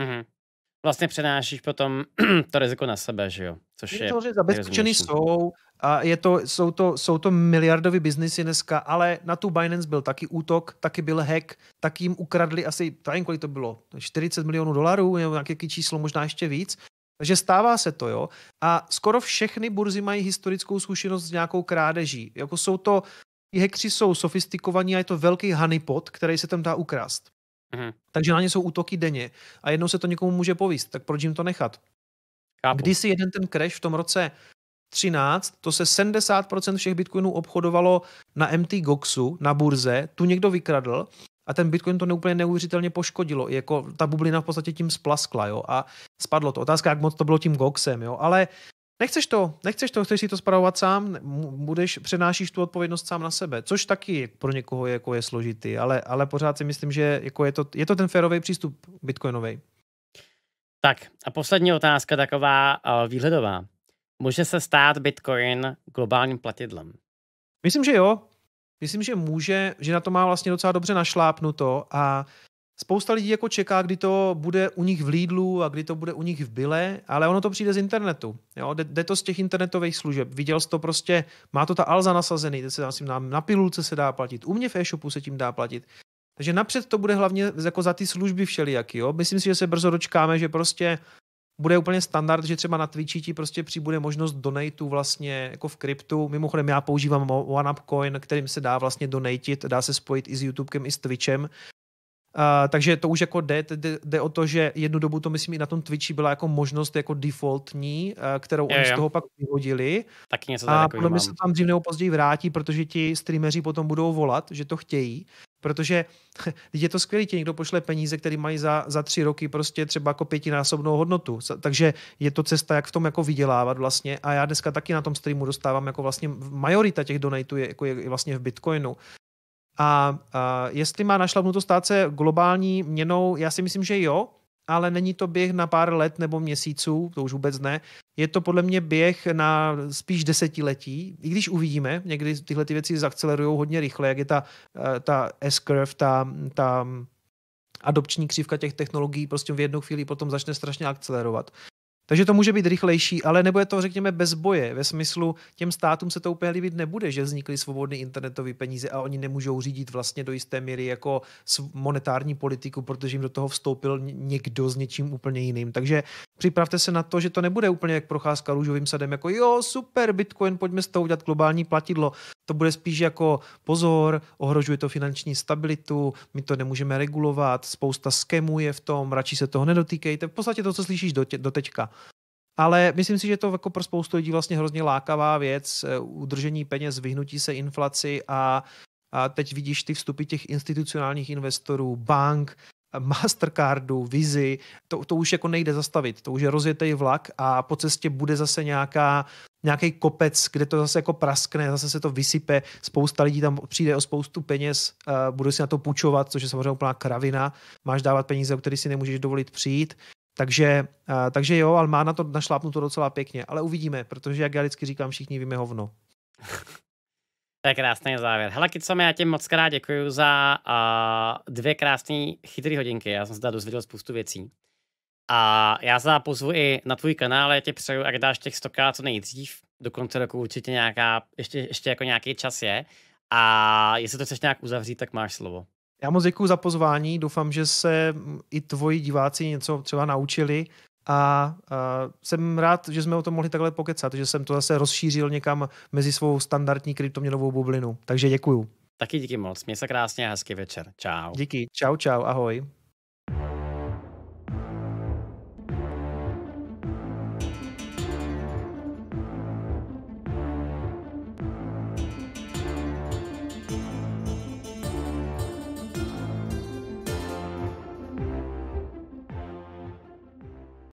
A: Mm-hmm. Vlastně přenášíš potom to riziko na sebe, že jo? Což je, to, že zabezpečený
B: jsou, a je to, jsou, to, jsou to miliardový biznisy dneska, ale na tu Binance byl taky útok, taky byl hack, tak jim ukradli asi, nevím, kolik to bylo, 40 milionů dolarů, nebo nějaké číslo, možná ještě víc. Takže stává se to, jo. A skoro všechny burzy mají historickou zkušenost s nějakou krádeží. Jako jsou to, ti hekři jsou sofistikovaní a je to velký honeypot, který se tam dá ukrást. Mhm. Takže na ně jsou útoky denně. A jednou se to někomu může povíst, tak proč jim to nechat? Když si jeden ten crash v tom roce 13, to se 70% všech bitcoinů obchodovalo na MT Goxu, na burze, tu někdo vykradl a ten Bitcoin to neúplně neuvěřitelně poškodilo. Jako ta bublina v podstatě tím splaskla, jo, a spadlo to. Otázka, jak moc to bylo tím Goxem, jo, ale Nechceš to, nechceš to, chceš si to spravovat sám, budeš, přenášíš tu odpovědnost sám na sebe, což taky pro někoho je, jako je složitý, ale, ale pořád si myslím, že jako je, to, je to ten férový přístup bitcoinový.
A: Tak a poslední otázka taková uh, výhledová. Může se stát bitcoin globálním platidlem? Myslím, že jo
B: myslím, že může, že na to má vlastně docela dobře našlápnuto a spousta lidí jako čeká, kdy to bude u nich v Lidlu a kdy to bude u nich v Bile, ale ono to přijde z internetu. Jo? Jde to z těch internetových služeb. Viděl jsi to prostě, má to ta Alza nasazený, se dá, na, na pilulce se dá platit, u mě v e-shopu se tím dá platit. Takže napřed to bude hlavně jako za ty služby všelijaký. Jo? Myslím si, že se brzo dočkáme, že prostě bude úplně standard, že třeba na Twitchi ti prostě přibude možnost donatu vlastně jako v kryptu. Mimochodem já používám OneUpCoin, kterým se dá vlastně donatit, dá se spojit i s YouTubekem, i s Twitchem. Uh, takže to už jako jde, jde, jde o to, že jednu dobu to myslím i na tom Twitchi byla jako možnost jako defaultní, uh, kterou je, oni z toho pak vyhodili.
A: Taky něco a podle mě se
B: tam dřív nebo později vrátí, protože ti streameři potom budou volat, že to chtějí. Protože je to skvělé, tě někdo pošle peníze, které mají za, za tři roky prostě třeba jako pětinásobnou hodnotu. Takže je to cesta, jak v tom jako vydělávat vlastně. A já dneska taky na tom streamu dostávám jako vlastně majorita těch donatů je, jako je vlastně v Bitcoinu. A, a jestli má našla to stát se globální měnou, já si myslím, že jo, ale není to běh na pár let nebo měsíců, to už vůbec ne. Je to podle mě běh na spíš desetiletí, i když uvidíme, někdy tyhle ty věci zakcelerují hodně rychle, jak je ta, eh, ta S-curve, ta, ta adopční křivka těch technologií prostě v jednu chvíli potom začne strašně akcelerovat. Takže to může být rychlejší, ale nebo je to, řekněme, bez boje. Ve smyslu, těm státům se to úplně líbit nebude, že vznikly svobodné internetové peníze a oni nemůžou řídit vlastně do jisté míry jako monetární politiku, protože jim do toho vstoupil někdo s něčím úplně jiným. Takže připravte se na to, že to nebude úplně jak procházka růžovým sadem, jako jo, super, Bitcoin, pojďme s toho udělat globální platidlo. To bude spíš jako pozor, ohrožuje to finanční stabilitu, my to nemůžeme regulovat, spousta skemů je v tom, radši se toho nedotýkejte. V podstatě to, co slyšíš do, do teďka. Ale myslím si, že to jako pro spoustu lidí vlastně hrozně lákavá věc, eh, udržení peněz, vyhnutí se inflaci a, a teď vidíš ty vstupy těch institucionálních investorů, bank, eh, Mastercardu, Vizi, to, to už jako nejde zastavit, to už je rozjetý vlak a po cestě bude zase nějaká, nějaký kopec, kde to zase jako praskne, zase se to vysype, spousta lidí tam přijde o spoustu peněz, uh, budou si na to půjčovat, což je samozřejmě úplná kravina, máš dávat peníze, o které si nemůžeš dovolit přijít takže, takže jo, ale má na to našlápnuto docela pěkně, ale uvidíme, protože jak já vždycky říkám, všichni víme hovno.
A: To je krásný závěr. Hele, Kicome, já ti moc krát děkuji za uh, dvě krásné chytré hodinky. Já jsem se dozvěděl spoustu věcí. A já se pozvu i na tvůj kanál, já ti přeju, ať dáš těch stokrát co nejdřív. Do konce roku určitě nějaká, ještě, ještě jako nějaký čas je. A jestli to chceš nějak uzavřít, tak máš slovo.
B: Já moc děkuji za pozvání, doufám, že se mm, i tvoji diváci něco třeba naučili a, a jsem rád, že jsme o tom mohli takhle pokecat, že jsem to zase rozšířil někam mezi svou standardní kryptoměnovou bublinu. Takže děkuju.
A: Taky díky moc, měj se krásně a hezký večer. Čau. Díky, čau, čau, ahoj.